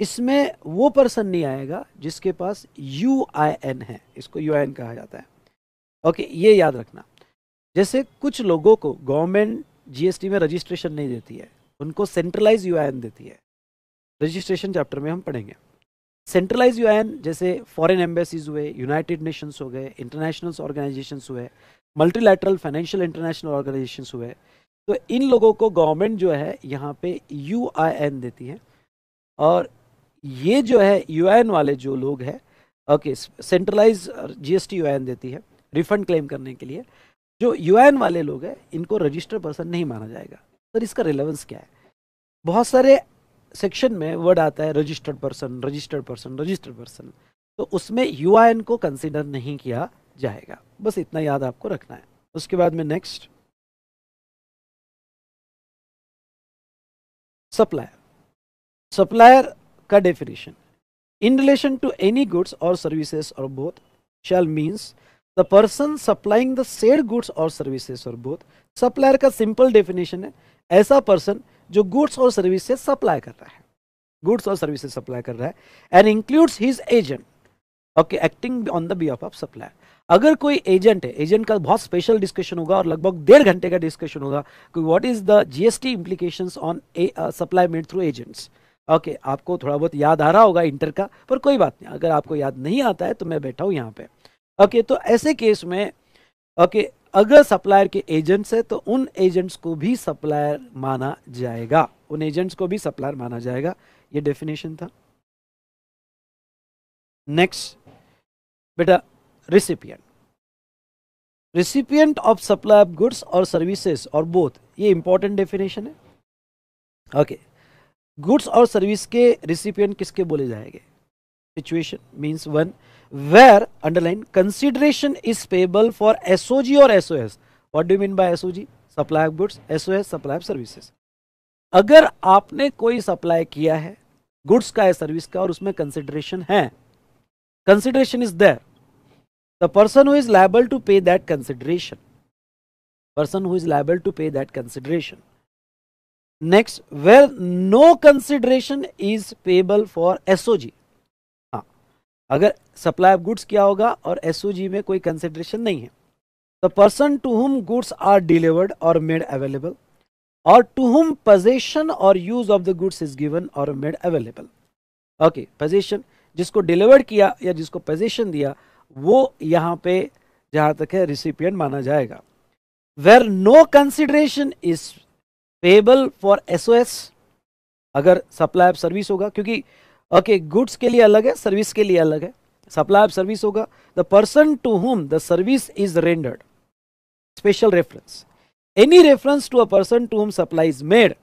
इसमें वो पर्सन नहीं आएगा जिसके पास यू आई एन है इसको यू आई एन कहा जाता है ओके ये याद रखना जैसे कुछ लोगों को गवर्नमेंट जीएसटी में रजिस्ट्रेशन नहीं देती है उनको सेंट्रलाइज यू देती है रजिस्ट्रेशन चैप्टर में हम पढ़ेंगे सेंट्रलाइज एन जैसे फॉरेन एम्बेसीज हुए यूनाइटेड नेशंस हो गए इंटरनेशनल ऑर्गेनाइजेशंस हुए मल्टीलैटरल फाइनेंशियल इंटरनेशनल ऑर्गेनाइजेशंस हुए तो इन लोगों को गवर्नमेंट जो है यहाँ पे यू देती है और ये जो है यू वाले जो लोग हैं ओके सेंट्रलाइज जी एस देती है रिफंड क्लेम करने के लिए जो यू वाले लोग हैं इनको रजिस्टर पर्सन नहीं माना जाएगा सर इसका रिलेवेंस क्या है बहुत सारे सेक्शन में वर्ड आता है registered person registered person registered person तो उसमें यू को कंसिडर नहीं किया जाएगा बस इतना याद आपको रखना है उसके बाद में नेक्स्ट सप्लायर सप्लायर का definition in relation to any goods और सर्विसेज और both shall means the person supplying the said goods और सर्विसेज और बोथ सप्लायर का सिंपल डेफिनेशन है ऐसा पर्सन जो गुड्स और सर्विसेज सप्लाई कर रहा है गुड्स और सर्विसेज सप्लाई कर रहा है and includes his agent okay acting on the behalf of supplier अगर कोई एजेंट है एजेंट का बहुत स्पेशल डिस्कशन होगा और लगभग डेढ़ घंटे का डिस्कशन होगा कि what is the GST implication on supply made through agents okay आपको थोड़ा बहुत याद आ रहा होगा इंटर का पर कोई बात नहीं अगर आपको याद नहीं आता है तो मैं बैठा हूँ यहाँ पे ओके okay, तो ऐसे केस में ओके okay, अगर सप्लायर के एजेंट्स है तो उन एजेंट्स को भी सप्लायर माना जाएगा उन एजेंट्स को भी सप्लायर माना जाएगा ये डेफिनेशन था नेक्स्ट बेटा recipient recipient of supply of goods और सर्विसेज और बोथ ये इंपॉर्टेंट डेफिनेशन है ओके गुड्स और सर्विस के रिसिपियंट किसके बोले जाएंगे situation means one where underline consideration is payable for SOG or SOS. What do you mean by SOG? Supply of goods, SOS supply of services. अगर आपने कोई supply किया है गुड्स का या सर्विस का और उसमें कंसिडरेशन है consideration is there the person who is liable to pay that consideration person who is liable to pay that consideration next where no consideration is payable for SOG हाँ अगर supply of goods क्या होगा और S में कोई consideration नहीं है the person to whom goods are delivered और मेड अवेलेबल और टू हुम पोजेशन और use of the goods is given और मेड अवेलेबल ओके पोजेशन जिसको डिलीवर्ड किया या जिसको पोजेशन दिया वो यहाँ पे जहाँ तक है रिसिपियंट माना जाएगा where no consideration is payable for S अगर सप्लाई ऑफ सर्विस होगा क्योंकि ओके okay, गुड्स के लिए अलग है सर्विस के लिए अलग है सप्लाई ऑफ सर्विस होगा the person to whom the service is rendered special reference any reference to a person to whom supply is made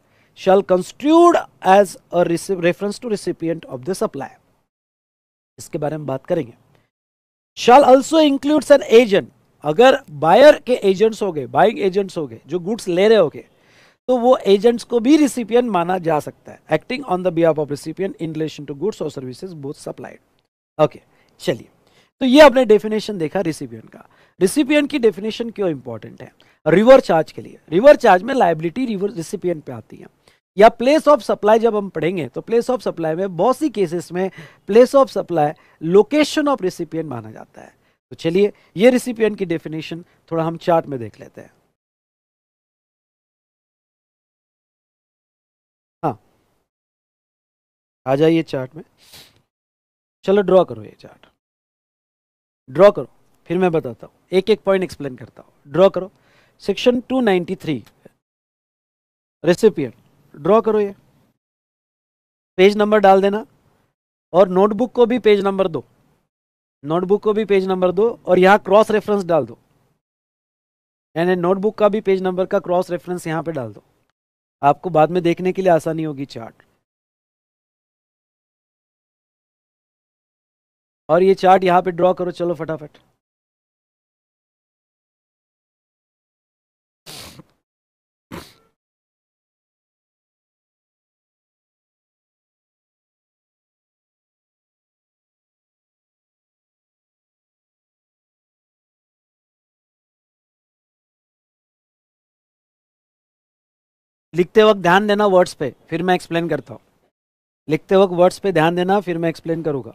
shall construed as a reference to recipient of the supply इसके बारे में बात करेंगे shall also includes an agent अगर buyer के agents हो गए buying agents हो गए जो गुड्स ले रहे हो गए तो वो एजेंट्स को भी रिसिपियंट माना जा सकता है acting on the behalf of recipient in relation to goods और services both supplied okay okay. चलिए तो ये आपने डेफिनेशन देखा रिसिपियन का रिसिपियन की डेफिनेशन क्यों इंपॉर्टेंट है रिवर चार्ज के लिए रिवर चार्ज में लाइबिलिटी रिवर रिसिपियन पे आती है या प्लेस ऑफ सप्लाई जब हम पढ़ेंगे तो प्लेस ऑफ सप्लाई में बहुत सी केसेस में place of supply location of recipient माना जाता है तो चलिए ये रिसिपियन की डेफिनेशन थोड़ा हम चार्ट में देख लेते हैं हाँ आ जाइए चार्ट में चलो ड्रॉ करो ये चार्ट ड्रॉ करो फिर मैं बताता हूँ एक एक पॉइंट एक्सप्लेन करता हूँ ड्रॉ करो सेक्शन 293 रेसिपियन ड्रॉ करो ये पेज नंबर डाल देना और नोटबुक को भी पेज नंबर दो नोटबुक को भी पेज नंबर दो और यहाँ क्रॉस रेफरेंस डाल दो यानी नोटबुक का भी पेज नंबर का क्रॉस रेफरेंस यहाँ पे डाल दो आपको बाद में देखने के लिए आसानी होगी चार्ट और ये चार्ट यहाँ पे ड्रॉ करो चलो फटाफट लिखते वक्त ध्यान देना वर्ड्स पे फिर मैं एक्सप्लेन करता हूँ लिखते वक्त वर्ड्स पे ध्यान देना फिर मैं एक्सप्लेन करूँगा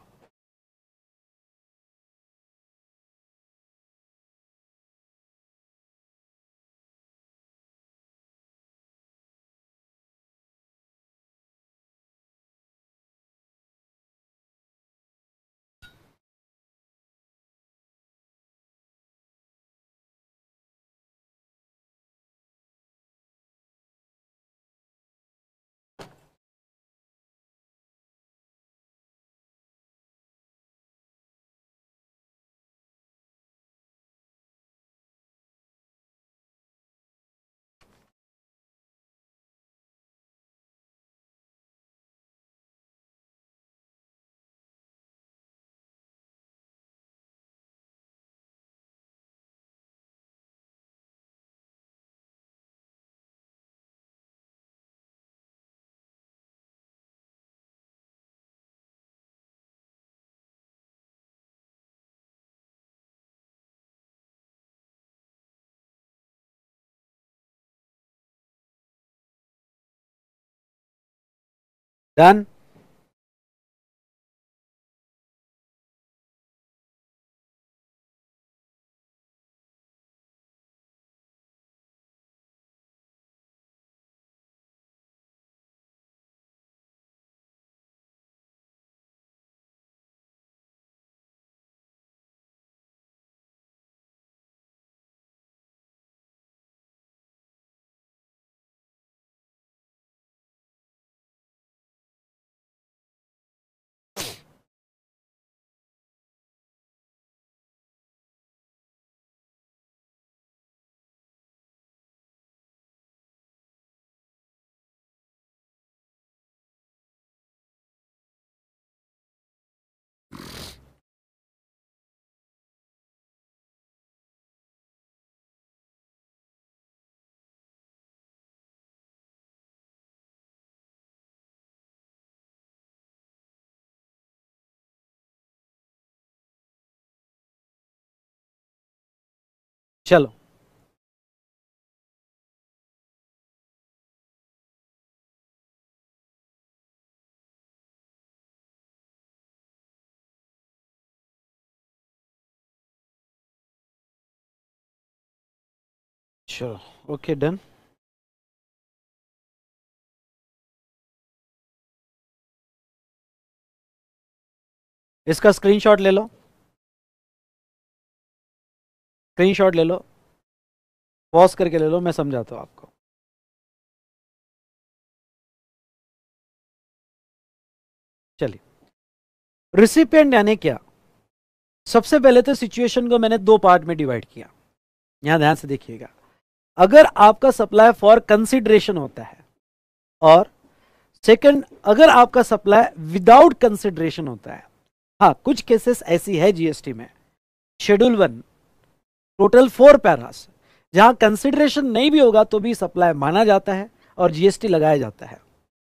dan चलो चलो ओके डन इसका स्क्रीनशॉट ले लो शॉट ले लो पॉज करके ले लो मैं समझाता हूँ आपको चलिए रिसिपियंट यानी क्या सबसे पहले तो सिचुएशन को मैंने दो पार्ट में डिवाइड किया यहां ध्यान से देखिएगा अगर आपका सप्लाई फॉर कंसिडरेशन होता है और सेकंड अगर आपका सप्लाई विदाउट कंसिडरेशन होता है हाँ कुछ केसेस ऐसी है जीएसटी में schedule one total four paras जहां कंसिडरेशन नहीं भी होगा तो भी सप्लाई माना जाता है और जीएसटी लगाया जाता है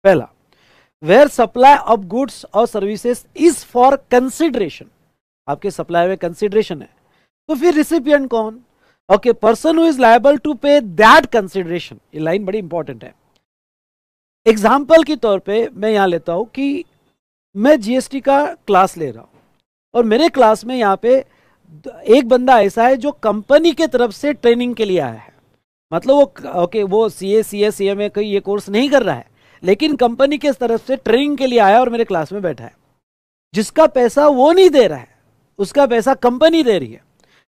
पहला वेयर सप्लाई ऑफ गुड्स और सर्विसेज इज फॉर कंसिडरेशन आपके सप्लाई में कंसिडरेशन है तो फिर रिसिपियंट कौन okay person who is liable to pay that consideration ये लाइन बड़ी इंपॉर्टेंट है एग्जाम्पल के तौर पे मैं यहां लेता हूं कि मैं जीएसटी का क्लास ले रहा हूं और मेरे क्लास में यहां पे एक बंदा ऐसा है जो कंपनी के तरफ से ट्रेनिंग के लिए आया है मतलब वो ओके वो सी ए सी ए सी एम ए कोई ये कोर्स नहीं कर रहा है लेकिन कंपनी के तरफ से ट्रेनिंग के लिए आया और मेरे क्लास में बैठा है जिसका पैसा वो नहीं दे रहा है उसका पैसा कंपनी दे रही है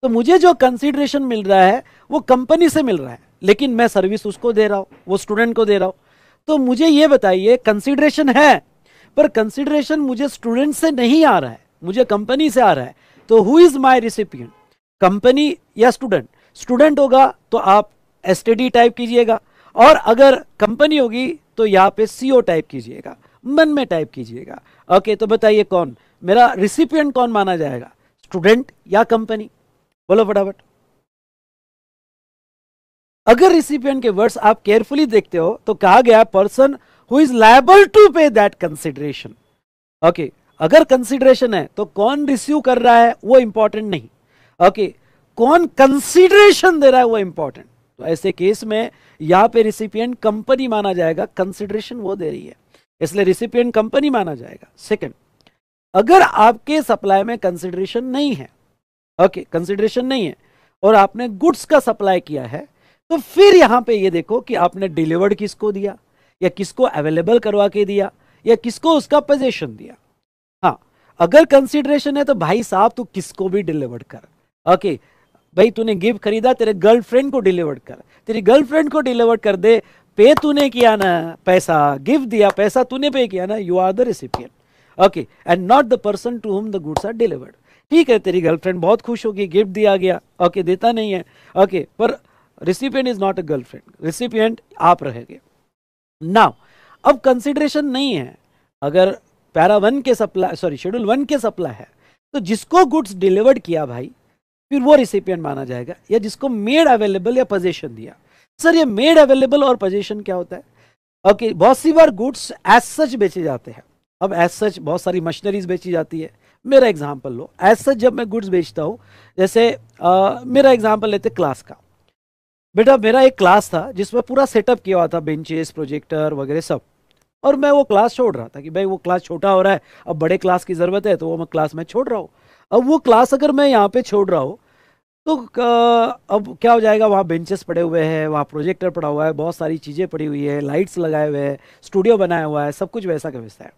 तो मुझे जो कंसिडरेशन मिल रहा है वो कंपनी से मिल रहा है लेकिन मैं सर्विस उसको दे रहा हूँ वो स्टूडेंट को दे रहा हूँ तो मुझे ये बताइए कंसिडरेशन है पर कंसिडरेशन मुझे स्टूडेंट से नहीं आ रहा है मुझे कंपनी से आ रहा है तो who is my recipient company या स्टूडेंट स्टूडेंट होगा तो आप एस टाइप कीजिएगा और अगर कंपनी होगी तो यहाँ पे सी टाइप कीजिएगा मन में टाइप कीजिएगा ओके तो बताइए कौन मेरा रिसिपियंट कौन माना जाएगा स्टूडेंट या कंपनी बोलो फटाफट अगर रिसिपियंट के वर्ड्स आप केयरफुली देखते हो तो कहा गया person who is liable to pay that consideration okay अगर कंसिडरेशन है तो कौन रिसीव कर रहा है वो इंपॉर्टेंट नहीं ओके कौन कंसिडरेशन दे रहा है वो इंपॉर्टेंट तो ऐसे केस में यहां पे रिसिपियंट कंपनी माना जाएगा कंसिडरेशन वो दे रही है इसलिए रिसिपियंट कंपनी माना जाएगा सेकंड अगर आपके सप्लाई में कंसिडरेशन नहीं है ओके okay, कंसिडरेशन नहीं है और आपने गुड्स का सप्लाई किया है तो फिर यहां पे ये देखो कि आपने डिलीवर्ड किसको दिया या किसको अवेलेबल करवा के दिया या किसको उसका पोजेशन दिया अगर कंसिडरेशन है तो भाई साहब तू किसको भी डिलीवर कर ओके भाई तूने गिफ्ट खरीदा तेरे गर्लफ्रेंड को डिलीवर कर तेरी गर्लफ्रेंड को डिलीवर कर दे पे तूने किया ना पैसा गिफ्ट दिया पैसा तूने पे किया ना you are the recipient okay and not the person to whom the goods are delivered ठीक है तेरी गर्लफ्रेंड बहुत खुश होगी गिफ्ट दिया गया ओके okay, देता नहीं है ओके okay, पर recipient is not a girlfriend recipient आप रहेंगे नाउ अब कंसिडरेशन नहीं है अगर पैरा वन के सप्लाई सॉरी शेड्यूल वन के सप्लाई है तो जिसको गुड्स डिलीवर्ड किया भाई फिर वो रिसिपियंट माना जाएगा या जिसको मेड अवेलेबल या पोजेशन दिया सर ये मेड अवेलेबल और पोजेशन क्या होता है ओके okay, बहुत सी बार गुड्स एज सच बेचे जाते हैं अब एज सच बहुत सारी मशीनरीज बेची जाती है मेरा एग्जाम्पल लो एज सच जब मैं गुड्स बेचता हूँ जैसे आ, मेरा एग्जाम्पल लेते क्लास का बेटा मेरा एक क्लास था जिसमें पूरा सेटअप किया हुआ था बेंचेस प्रोजेक्टर वगैरह सब और मैं वो क्लास छोड़ रहा था कि भाई वो क्लास छोटा हो रहा है अब बड़े क्लास की ज़रूरत है तो वो मैं क्लास में छोड़ रहा हूँ अब वो क्लास अगर मैं यहाँ पे छोड़ रहा हूँ तो अब क्या हो जाएगा वहाँ बेंचेस पड़े हुए हैं वहाँ प्रोजेक्टर पड़ा हुआ है बहुत सारी चीज़ें पड़ी हुई है लाइट्स लगाए हुए हैं स्टूडियो बनाया हुआ है सब कुछ वैसा का वैसा है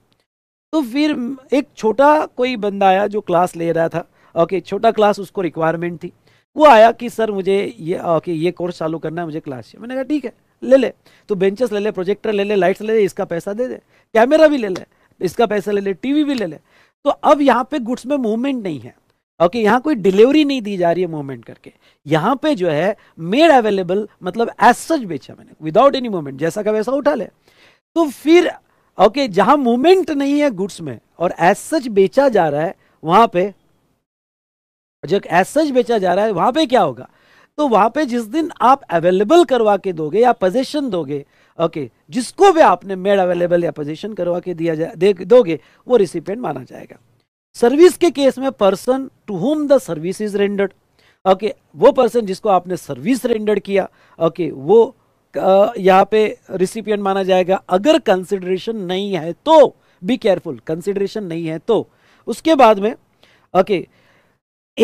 तो फिर एक छोटा कोई बंदा आया जो क्लास ले रहा था ओके छोटा क्लास उसको रिक्वायरमेंट थी वो आया कि सर मुझे ये ओके ये कोर्स चालू करना है मुझे क्लास मैंने कहा ठीक है ले ले तो बेंचेस ले ले प्रोजेक्टर ले ले लाइट्स ले ले इसका पैसा दे दे कैमरा भी ले ले इसका पैसा ले ले टीवी भी ले ले तो अब यहाँ पे गुड्स में मूवमेंट नहीं है ओके okay, यहाँ कोई डिलीवरी नहीं दी जा रही है मूवमेंट करके यहाँ पे जो है मेड अवेलेबल मतलब एज सच बेचा मैंने विदाउट एनी मूवमेंट जैसा का वैसा उठा ले तो फिर ओके okay, जहां मूवमेंट नहीं है गुड्स में और एज सच बेचा जा रहा है वहां पे जब एज सच बेचा जा रहा है वहां पे क्या होगा तो वहां पे जिस दिन आप अवेलेबल करवा के दोगे या पोजेशन दोगे ओके जिसको भी आपने मेड अवेलेबल या पोजेशन करवा के दिया जाए दोगे वो रिसिपेंट माना जाएगा सर्विस के केस में person to whom the service is rendered okay वो पर्सन जिसको आपने सर्विस रेंडर्ड किया ओके okay, वो यहाँ पे रिसिपियंट माना जाएगा अगर कंसिडरेशन नहीं है तो बी केयरफुल कंसिडरेशन नहीं है तो उसके बाद में ओके okay,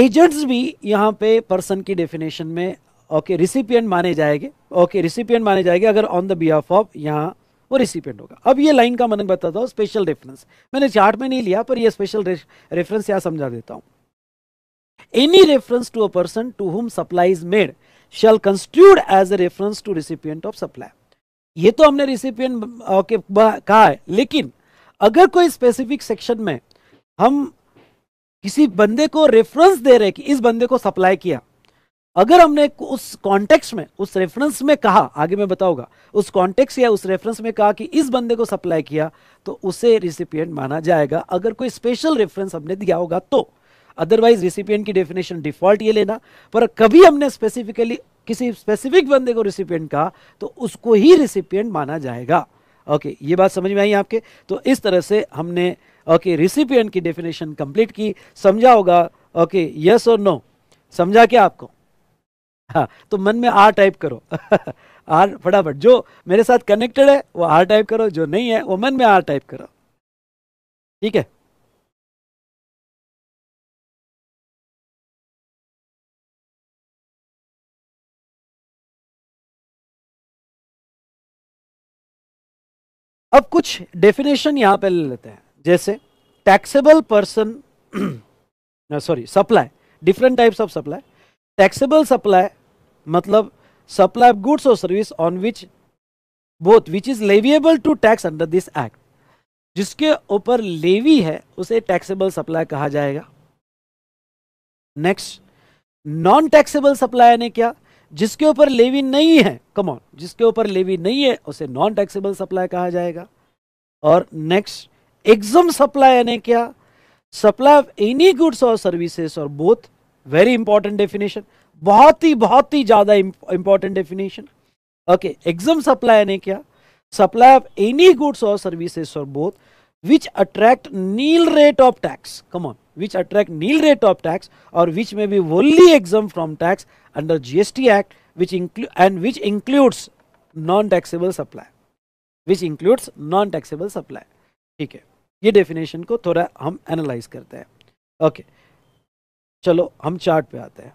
एजेंट्स भी यहाँ पे पर्सन की डेफिनेशन में ओके okay, रिसिपियंट माने जाएंगे ओके रिसिपियंट माने जाएंगे अगर ऑन द बिहाफ ऑफ यहाँ वो रिसिपियंट होगा अब ये लाइन का मैंने बताता हूँ स्पेशल रेफरेंस मैंने चार्ट में नहीं लिया पर ये स्पेशल रेफरेंस यहाँ समझा देता हूँ any reference to a person to whom supply is made shall construed as a reference to recipient of supply ये तो हमने रिसिपियंट ओके कहा है लेकिन अगर कोई स्पेसिफिक सेक्शन में हम किसी बंदे को रेफरेंस दे रहे कि इस बंदे को सप्लाई किया अगर हमने उस कॉन्टेक्स्ट में उस रेफरेंस में कहा आगे मैं बताऊंगा उस कॉन्टेक्स्ट या उस रेफरेंस में कहा कि इस बंदे को सप्लाई किया तो उसे रिसिपियंट माना जाएगा अगर कोई स्पेशल रेफरेंस हमने दिया होगा तो अदरवाइज रिसिपियंट की डेफिनेशन डिफॉल्ट ये लेना पर कभी हमने स्पेसिफिकली किसी स्पेसिफिक बंदे को रिसिपियंट कहा तो उसको ही रिसिपियंट माना जाएगा ओके ये बात समझ में आई आपके तो इस तरह से हमने ओके रिसिपियन की डेफिनेशन कंप्लीट की समझा होगा ओके यस और नो समझा क्या आपको हाँ तो मन में आर टाइप करो आर फटाफट जो मेरे साथ कनेक्टेड है वो आर टाइप करो जो नहीं है वो मन में आर टाइप करो ठीक है अब कुछ डेफिनेशन यहां पे ले लेते हैं जैसे taxable person sorry supply different types of supply taxable supply मतलब सप्लाई ऑफ गुड्स और service on which both which is leviable to tax under this act जिसके ऊपर लेवी है उसे टैक्सेबल सप्लाई कहा जाएगा नेक्स्ट नॉन टैक्सेबल सप्लाई यानी क्या जिसके ऊपर लेवी नहीं है कमॉन जिसके ऊपर लेवी नहीं है उसे नॉन टैक्सेबल सप्लाई कहा जाएगा और नेक्स्ट एग्जम सप्लाई यानी क्या सप्लाई ऑफ एनी गुड्स और सर्विसेज और बोथ वेरी इंपॉर्टेंट डेफिनेशन बहुत ही बहुत ही ज्यादा important definition okay exempt supply यानी क्या सप्लाई ऑफ एनी गुड्स और सर्विसेज और both which attract nil rate of tax come on which attract nil rate of tax और which may be only exempt from tax under GST act which include and which includes non taxable supply which includes non taxable supply ठीक है ये definition को थोड़ा हम analyse करते हैं okay okay. चलो हम चार्ट पे आते हैं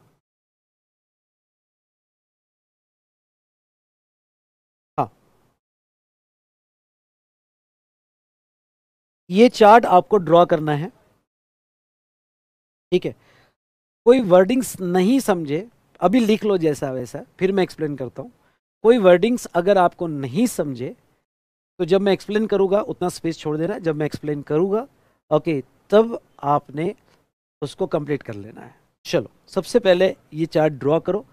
हाँ ये चार्ट आपको ड्रॉ करना है ठीक है कोई वर्डिंग्स नहीं समझे अभी लिख लो जैसा वैसा फिर मैं एक्सप्लेन करता हूँ कोई वर्डिंग्स अगर आपको नहीं समझे तो जब मैं एक्सप्लेन करूँगा उतना स्पेस छोड़ देना जब मैं एक्सप्लेन करूँगा ओके तब आपने उसको कंप्लीट कर लेना है चलो सबसे पहले ये चार्ट ड्रॉ करो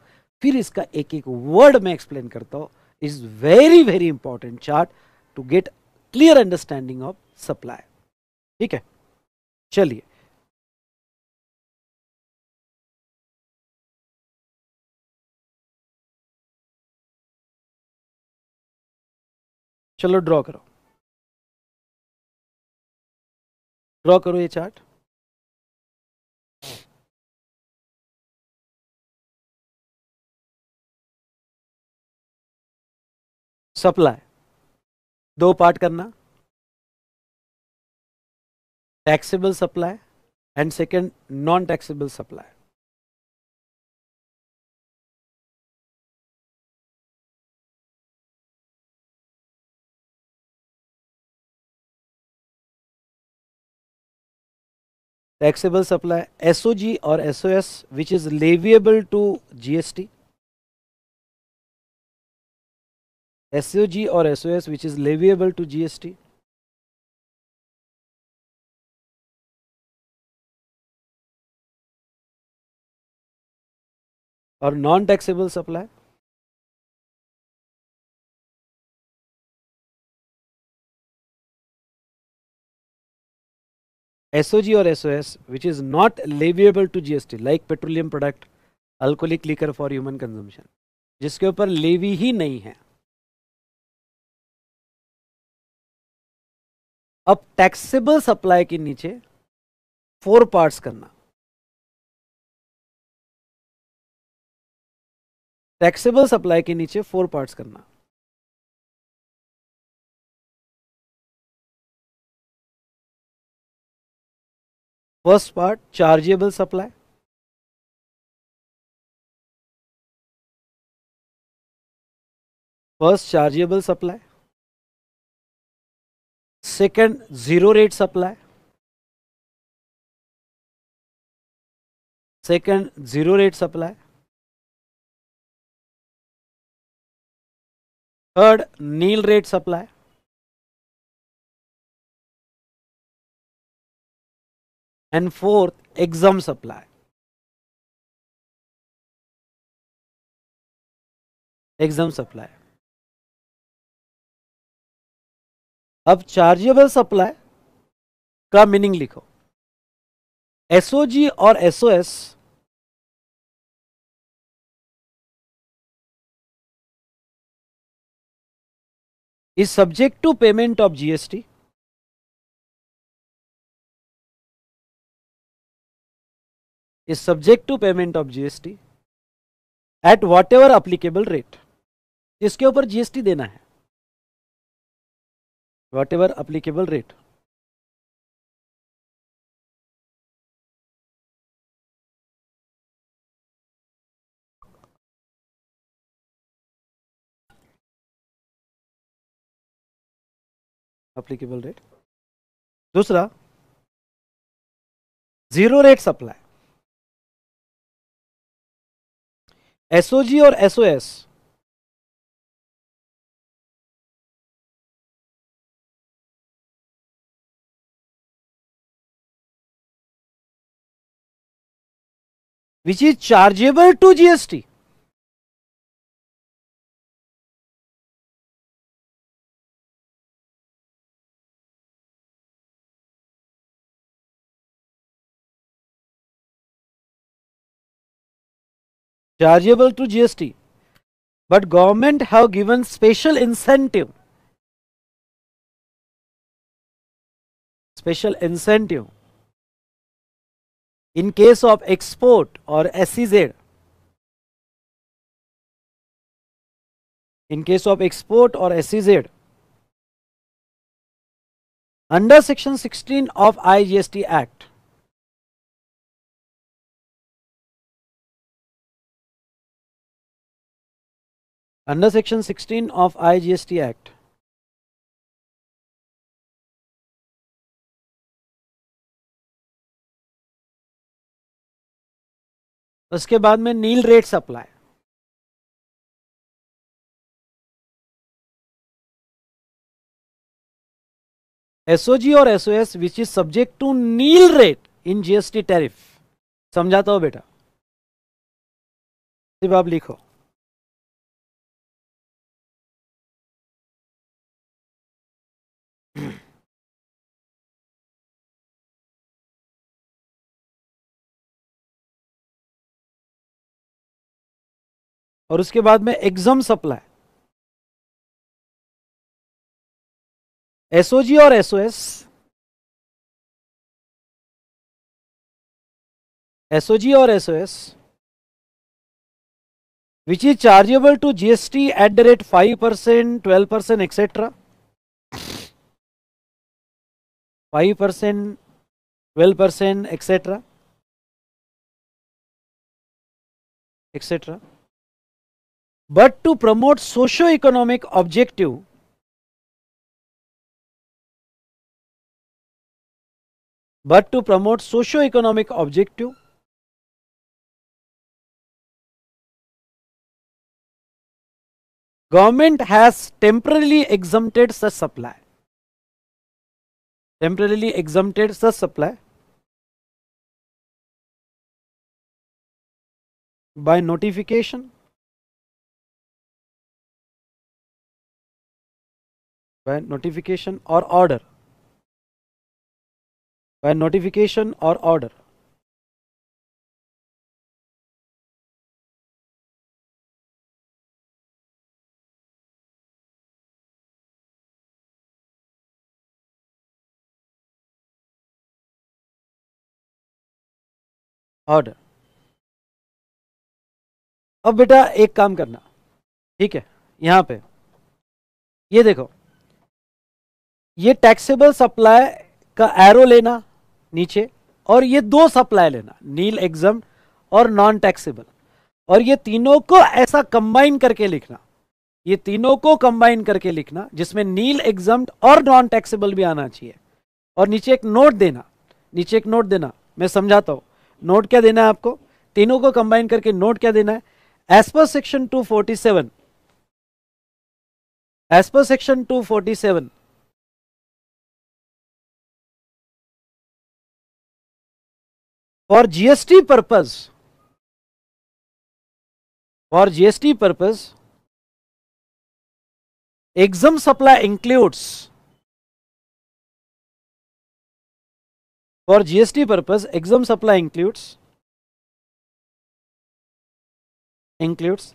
फिर इसका एक एक वर्ड मैं एक्सप्लेन करता हूँ is very very important chart to get clear understanding of supply ठीक है चलिए चलो ड्रॉ करो ड्रॉ करो ये चार्ट सप्लाई दो पार्ट करना taxable supply and second non taxable supply taxable supply, SOG or SOS, which is leviable to GST. SOG or SOS, which is leviable to GST. Or non taxable supply. SOG or SOS which is not leviable to GST like petroleum product, alcoholic liquor for human consumption जिसके ऊपर levy ही नहीं है अब taxable supply के नीचे four parts करना taxable supply के नीचे फोर पार्ट्स करना first part chargeable supply first chargeable supply second zero rate supply second zero rate supply third nil rate supply and fourth exam supply exam supply अब chargeable supply का meaning लिखो SOG और SOS is subject to payment of GST is subject to payment of GST at whatever applicable rate. इसके ऊपर GST देना है whatever applicable rate applicable rate दूसरा zero rate supply. SOG और SOS which is chargeable to GST chargeable to GST. But government have given special incentive. Special incentive. In case of export or SEZ, in case of export or SEZ, under section 16 of IGST Act, under section 16 of IGST Act उसके बाद में nil rate supply SOG और SOS which is subject to nil rate in GST tariff समझाता हो बेटा सिर्फ आप लिखो और उसके बाद में एग्जाम सप्लाई एसओजी और एसओएस एसओजी और SOS which is chargeable to GST at the rate five percent twelve percent etcetera five percent twelve percent etcetera etcetera but to promote socio-economic objective but to promote socio-economic objective government has temporarily exempted such supply temporarily exempted such supply by notification by notification or order by notification or order order अब बेटा एक काम करना ठीक है यहाँ पे ये देखो ये टैक्सेबल सप्लाई का एरो लेना नीचे और ये दो सप्लाई लेना नील एग्जाम और नॉन टैक्सेबल और ये तीनों को ऐसा कंबाइन करके लिखना ये तीनों को कंबाइन करके लिखना जिसमें नील एग्जाम और नॉन टैक्सेबल भी आना चाहिए और नीचे एक नोट देना नीचे एक नोट देना मैं समझाता हूँ नोट क्या देना है आपको तीनों को कंबाइन करके नोट क्या देना है as per section seven as per section two forty seven for GST purpose, for GST purpose, exempt supply includes for GST purpose exempt supply includes includes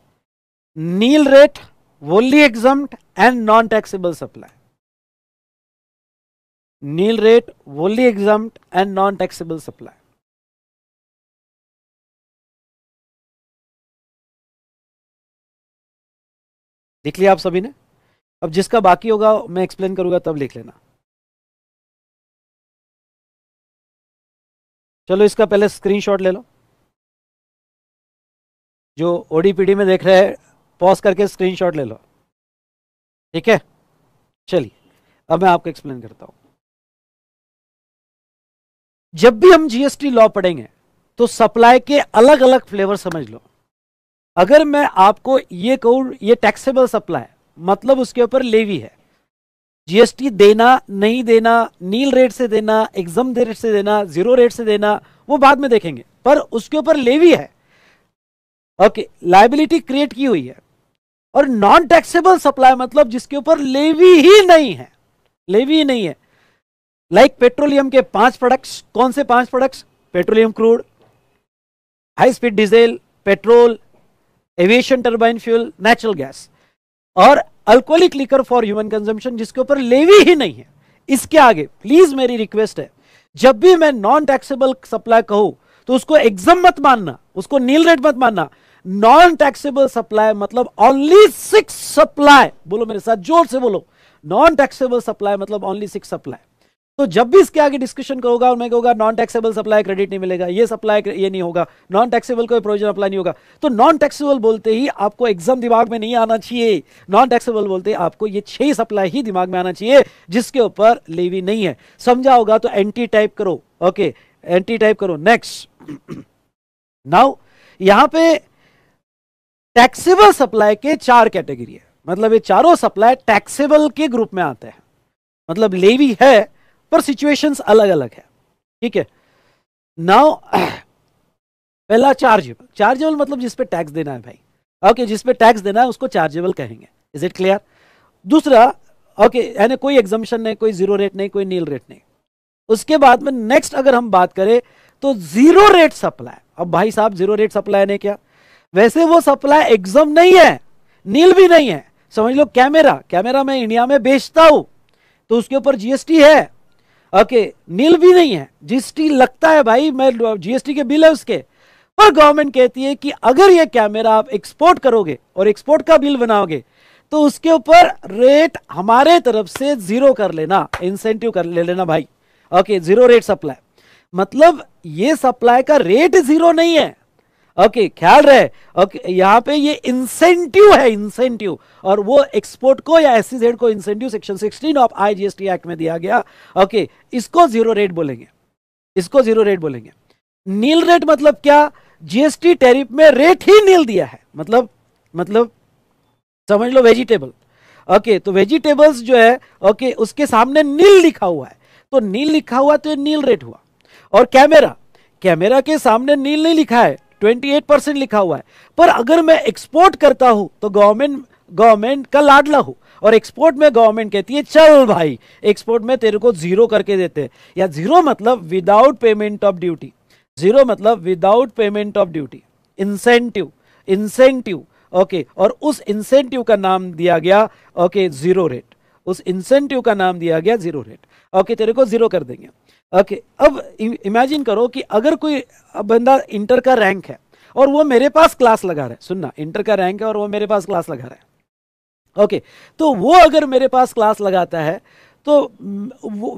nil rate only exempt and non-taxable supply nil rate only exempt and non-taxable supply लिख लिया आप सभी ने अब जिसका बाकी होगा मैं एक्सप्लेन करूंगा तब लिख लेना चलो इसका पहले स्क्रीनशॉट ले लो जो ओडीपीडी में देख रहे हैं पॉज करके स्क्रीनशॉट ले लो ठीक है चलिए अब मैं आपको एक्सप्लेन करता हूं जब भी हम जीएसटी लॉ पढ़ेंगे तो सप्लाई के अलग अलग फ्लेवर समझ लो अगर मैं आपको ये कहूँ ये टैक्सेबल सप्लाई मतलब उसके ऊपर लेवी है जीएसटी देना नहीं देना नील रेट से देना एग्जाम रेट से देना जीरो रेट से देना वो बाद में देखेंगे पर उसके ऊपर लेवी है ओके लाइबिलिटी क्रिएट की हुई है और नॉन टैक्सेबल सप्लाई मतलब जिसके ऊपर लेवी ही नहीं है लेवी ही नहीं है लाइक like पेट्रोलियम के पांच प्रोडक्ट्स कौन से पांच products petroleum crude high speed diesel petrol aviation turbine fuel natural gas और alcoholic liquor for human consumption जिसके ऊपर लेवी ही नहीं है इसके आगे प्लीज मेरी रिक्वेस्ट है जब भी मैं नॉन टैक्सेबल सप्लाई कहूं तो उसको एग्जम मत मानना उसको नील रेट मत मानना नॉन टैक्सेबल सप्लाई मतलब ओनली सिक्स सप्लाई बोलो मेरे साथ जोर से बोलो नॉन टैक्सेबल सप्लाई मतलब ओनली सिक्स सप्लाई तो जब भी इसके आगे डिस्कशन होगा उनमें कहूंगा नॉन टैक्सेबल सप्लाई क्रेडिट नहीं मिलेगा ये सप्लाई ये नहीं होगा नॉन टैक्सेबल कोई प्रोविजन अप्लाई नहीं होगा तो नॉन टैक्सेबल बोलते ही आपको एग्जाम दिमाग में नहीं आना चाहिए नॉन टैक्सेबल बोलते ही आपको ये छह सप्लाई ही दिमाग में आना चाहिए जिसके ऊपर लेवी नहीं है समझा होगा तो एंटी टाइप करो ओके एंटी टाइप करो नेक्स्ट नाउ यहां पे टैक्सेबल सप्लाई के चार कैटेगरी है मतलब ये चारों सप्लाई टैक्सेबल के ग्रुप में आते हैं मतलब लेवी है पर सिचुएशंस अलग अलग है ठीक है नाउ पहला चार्जेबल चार्जेबल मतलब जिस पे टैक्स देना है भाई ओके okay, जिस पे टैक्स देना है उसको चार्जेबल कहेंगे इज इट क्लियर दूसरा ओके okay, यानी कोई एग्जामेशन नहीं कोई जीरो रेट नहीं कोई नील रेट नहीं उसके बाद में नेक्स्ट अगर हम बात करें तो जीरो रेट सप्लाई अब भाई साहब जीरो रेट सप्लाई ने क्या वैसे वो सप्लाई एग्जाम नहीं है नील भी नहीं है समझ लो कैमरा कैमरा मैं इंडिया में बेचता हूं तो उसके ऊपर जीएसटी है ओके नील भी नहीं है जीएसटी लगता है भाई मैं जीएसटी के बिल है उसके पर गवर्नमेंट कहती है कि अगर ये कैमरा आप एक्सपोर्ट करोगे और एक्सपोर्ट का बिल बनाओगे तो उसके ऊपर रेट हमारे तरफ से जीरो कर लेना इंसेंटिव कर ले लेना भाई ओके जीरो रेट सप्लाई मतलब ये सप्लाई का रेट जीरो नहीं है ओके ख्याल रहे ओके यहाँ पे ये इंसेंटिव है इंसेंटिव और वो एक्सपोर्ट को या एस को incentive section 16 of IGST act में दिया गया ओके इसको जीरो रेट बोलेंगे इसको जीरो रेट बोलेंगे नील रेट मतलब क्या जीएसटी टैरिफ में रेट ही नील दिया है मतलब मतलब समझ लो वेजिटेबल ओके तो वेजिटेबल्स जो है ओके उसके सामने नील लिखा हुआ है तो नील लिखा हुआ तो नील रेट हुआ और कैमेरा कैमेरा के सामने नील नहीं लिखा है 28 परसेंट लिखा हुआ है पर अगर मैं एक्सपोर्ट करता हूं तो गवर्नमेंट गवर्नमेंट का लाडला हो और एक्सपोर्ट में गवर्नमेंट कहती है चल भाई एक्सपोर्ट में तेरे को जीरो करके देते हैं या जीरो मतलब without payment of duty zero मतलब without payment of duty incentive incentive okay और उस इंसेंटिव का नाम दिया गया ओके जीरो रेट उस इंसेंटिव का नाम दिया गया जीरो रेट ओके तेरे को जीरो कर देंगे ओके अब इमेजिन करो कि अगर कोई बंदा इंटर का रैंक है और वो मेरे पास क्लास लगा रहा है सुनना इंटर का रैंक है और वो मेरे पास क्लास लगा रहा है ओके तो वो अगर मेरे पास क्लास लगाता है तो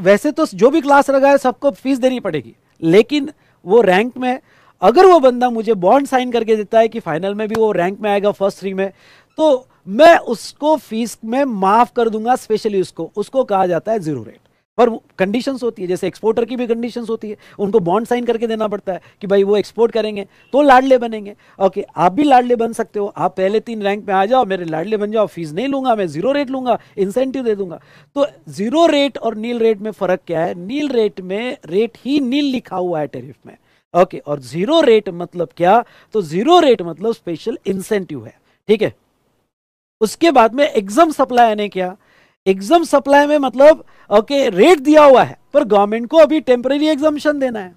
वैसे तो जो भी क्लास लगाए सबको फीस देनी पड़ेगी लेकिन वो रैंक में अगर वो बंदा मुझे बॉन्ड साइन करके देता है कि फाइनल में भी वो रैंक में आएगा फर्स्ट थ्री में तो मैं उसको फीस में माफ़ कर दूंगा स्पेशली उसको उसको कहा जाता है जीरो रेट पर कंडीशंस होती है जैसे एक्सपोर्टर की भी कंडीशंस होती है उनको बॉन्ड साइन करके देना पड़ता है कि भाई वो एक्सपोर्ट करेंगे तो लाडले बनेंगे ओके आप भी लाडले बन सकते हो आप पहले तीन रैंक में आ जाओ मेरे लाडले बन जाओ फीस नहीं लूंगा मैं जीरो रेट लूंगा इंसेंटिव दे दूंगा तो जीरो रेट और नील रेट में फर्क क्या है नील रेट में रेट ही नील लिखा हुआ है टेरिफ में ओके और जीरो रेट मतलब क्या तो जीरो रेट मतलब स्पेशल इंसेंटिव है ठीक है उसके बाद में एग्जाम सप्लाई ने क्या एग्जाम सप्लाई में मतलब ओके okay, रेट दिया हुआ है पर गवर्नमेंट को अभी टेम्पररी एग्जामेशन देना है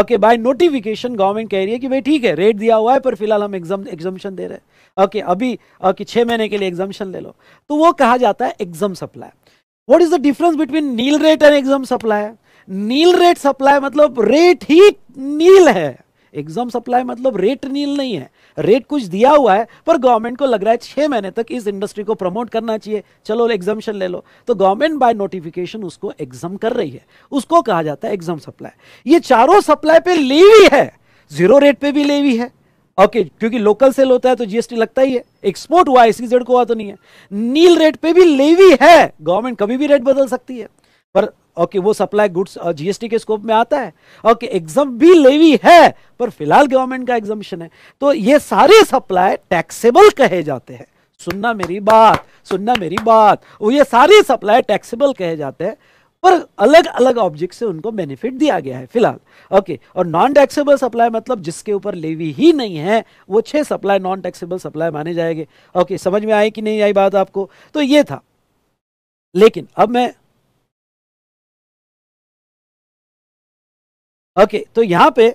ओके बाय नोटिफिकेशन गवर्नमेंट कह रही है कि भाई ठीक है रेट दिया हुआ है पर फिलहाल हम एग्जाम एग्जामेशन दे रहे हैं ओके okay, अभी ओके okay, छः महीने के लिए एग्जामेशन ले लो तो वो कहा जाता है exempt supply what is the difference between nil rate and exempt supply nil rate supply मतलब रेट ही नील है एग्जाम सप्लाई मतलब रेट नील नहीं है रेट कुछ दिया हुआ है पर गवर्नमेंट को लग रहा है छह महीने तक इस इंडस्ट्री को प्रमोट करना चाहिए चलो एग्जामेशन ले लो तो गवर्नमेंट बाय नोटिफिकेशन उसको एग्जाम कर रही है उसको कहा जाता है एग्जाम सप्लाई ये चारों सप्लाई पे लेवी है जीरो रेट पे भी लेवी है ओके okay, क्योंकि लोकल सेल होता है तो जीएसटी लगता ही है एक्सपोर्ट हुआ इसी जेड को हुआ तो नहीं है नील रेट पे भी लेवी है गवर्नमेंट कभी भी रेट बदल सकती है पर ओके वो सप्लाई गुड्स और जीएसटी के स्कोप में आता है ओके एग्जाम भी लेवी है पर फिलहाल गवर्नमेंट का एग्जामिशन है तो ये सारे सप्लाई टैक्सेबल कहे जाते हैं सुनना मेरी बात सुनना मेरी बात वो ये सारे सप्लाई टैक्सेबल कहे जाते हैं पर अलग अलग ऑब्जेक्ट से उनको बेनिफिट दिया गया है फिलहाल ओके और नॉन टैक्सेबल सप्लाई मतलब जिसके ऊपर लेवी ही नहीं है वो छह सप्लाई नॉन टैक्सेबल सप्लाई माने जाएंगे ओके समझ में आए कि नहीं आई बात आपको तो ये था लेकिन अब मैं ओके तो यहाँ पे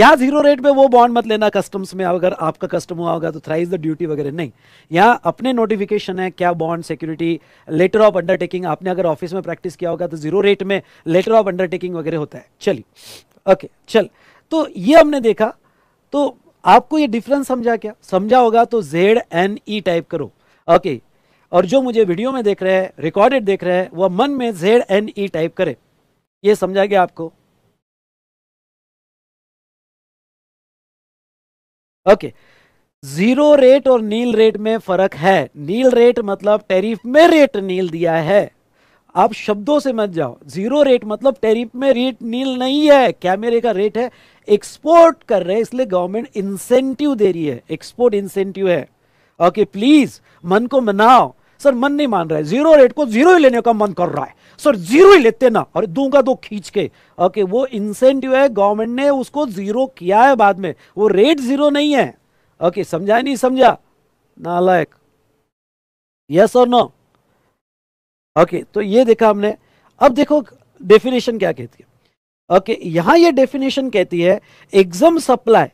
यहाँ जीरो रेट पे वो बॉन्ड मत लेना कस्टम्स में अगर आपका कस्टम हुआ होगा तो थ्राइज द ड्यूटी वगैरह नहीं यहाँ अपने नोटिफिकेशन है क्या bond security letter of undertaking आपने अगर ऑफिस में प्रैक्टिस किया होगा तो जीरो रेट में लेटर ऑफ अंडरटेकिंग वगैरह होता है चलिए ओके चल तो ये हमने देखा तो आपको ये डिफरेंस समझा क्या समझा होगा तो जेड एन ई टाइप करो ओके और जो मुझे वीडियो में देख रहे हैं रिकॉर्डेड देख रहे हैं वह मन में जेड एन ई टाइप करे ये समझा गया आपको ओके जीरो रेट और नील रेट में फर्क है नील रेट मतलब टैरिफ में रेट नील दिया है आप शब्दों से मत जाओ जीरो रेट मतलब टैरिफ में रेट नील नहीं है क्या मेरे का रेट है एक्सपोर्ट कर रहे हैं इसलिए गवर्नमेंट इंसेंटिव दे रही है एक्सपोर्ट इंसेंटिव है ओके प्लीज मन को मनाओ सर मन नहीं मान रहा है जीरो रेट को जीरो ही लेने का मन कर रहा है सर जीरो ही लेते ना अरे दूंगा दो खींच के ओके वो इंसेंटिव है गवर्नमेंट ने उसको जीरो किया है बाद में वो रेट जीरो नहीं है ओके समझा नहीं समझा नालायक यस और नो ओके तो ये देखा हमने अब देखो डेफिनेशन क्या कहती है ओके okay, यहाँ ये डेफिनेशन कहती है एग्जाम सप्लाई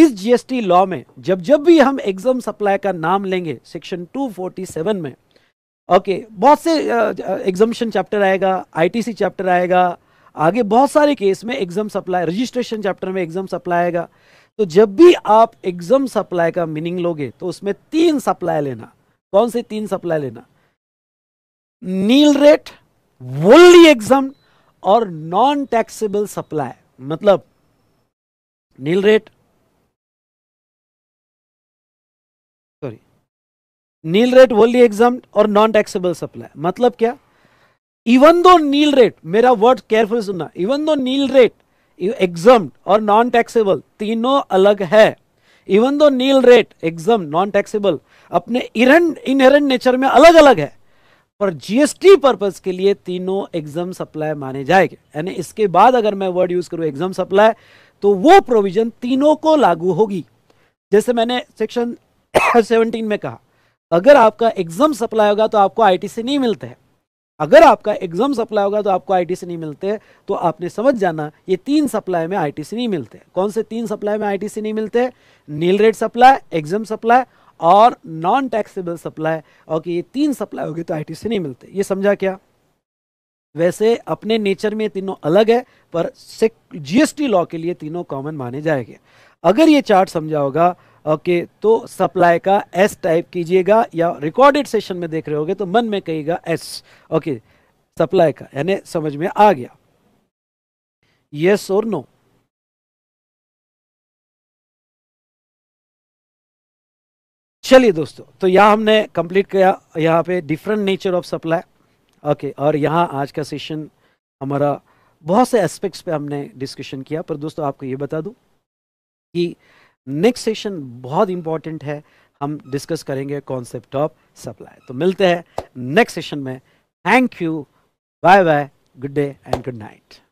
इस जीएसटी लॉ में जब जब भी हम एग्जाम सप्लाई का नाम लेंगे सेक्शन 247 में ओके बहुत से एग्जामेशन uh, चैप्टर uh, आएगा आईटीसी चैप्टर आएगा आगे बहुत सारे केस में एग्जाम सप्लाई रजिस्ट्रेशन चैप्टर में एग्जाम सप्लाई आएगा तो जब भी आप एग्जाम सप्लाई का मीनिंग लोगे तो उसमें तीन सप्लाई लेना कौन से तीन सप्लाई लेना नील रेट वोल्डी एग्जाम और नॉन टैक्सेबल सप्लाई मतलब nil rate nil rate only exempt और नॉन टैक्सेबल सप्लाई मतलब क्या इवन दो नील रेट मेरा वर्ड केयरफुल सुनना even though nil rate exempt और नॉन टैक्सेबल तीनों अलग है even though nil rate exempt non taxable अपने इनहेरेंट नेचर में अलग अलग है पर जीएसटी पर्पज के लिए तीनों एग्जाम सप्लाई माने जाएंगे यानी इसके बाद अगर मैं वर्ड यूज करूं एग्जाम सप्लाई तो वो प्रोविजन तीनों को लागू होगी जैसे मैंने सेक्शन सेवनटीन में कहा अगर आपका एग्जाम सप्लाई होगा तो आपको आईटीसी नहीं मिलते हैं अगर आपका एग्जाम सप्लाई होगा तो आपको आईटीसी नहीं मिलते तो आपने समझ जाना ये तीन सप्लाई में आईटीसी नहीं मिलते कौन से तीन सप्लाई में आईटीसी नहीं मिलते nil rate supply exempt supply और नॉन टैक्सेबल सप्लाई और कि ये तीन सप्लाई होगी तो आईटीसी नहीं मिलते ये समझा क्या वैसे अपने नेचर में तीनों अलग है पर जीएसटी लॉ के लिए तीनों कॉमन माने जाएंगे अगर ये चार्ट समझा होगा ओके तो सप्लाई का एस टाइप कीजिएगा या रिकॉर्डेड सेशन में देख रहे होगे तो मन में कहिएगा एस ओके सप्लाई का यानी समझ में आ गया यस और नो चलिए दोस्तों तो यहां हमने कंप्लीट किया यहां पे different nature of supply okay और यहां आज का सेशन हमारा बहुत से एस्पेक्ट्स पे हमने डिस्कशन किया पर दोस्तों आपको ये बता दूं कि नेक्स्ट सेशन बहुत इंपॉर्टेंट है हम डिस्कस करेंगे कॉन्सेप्ट ऑफ सप्लाई तो मिलते हैं नेक्स्ट सेशन में thank you bye bye good day and good night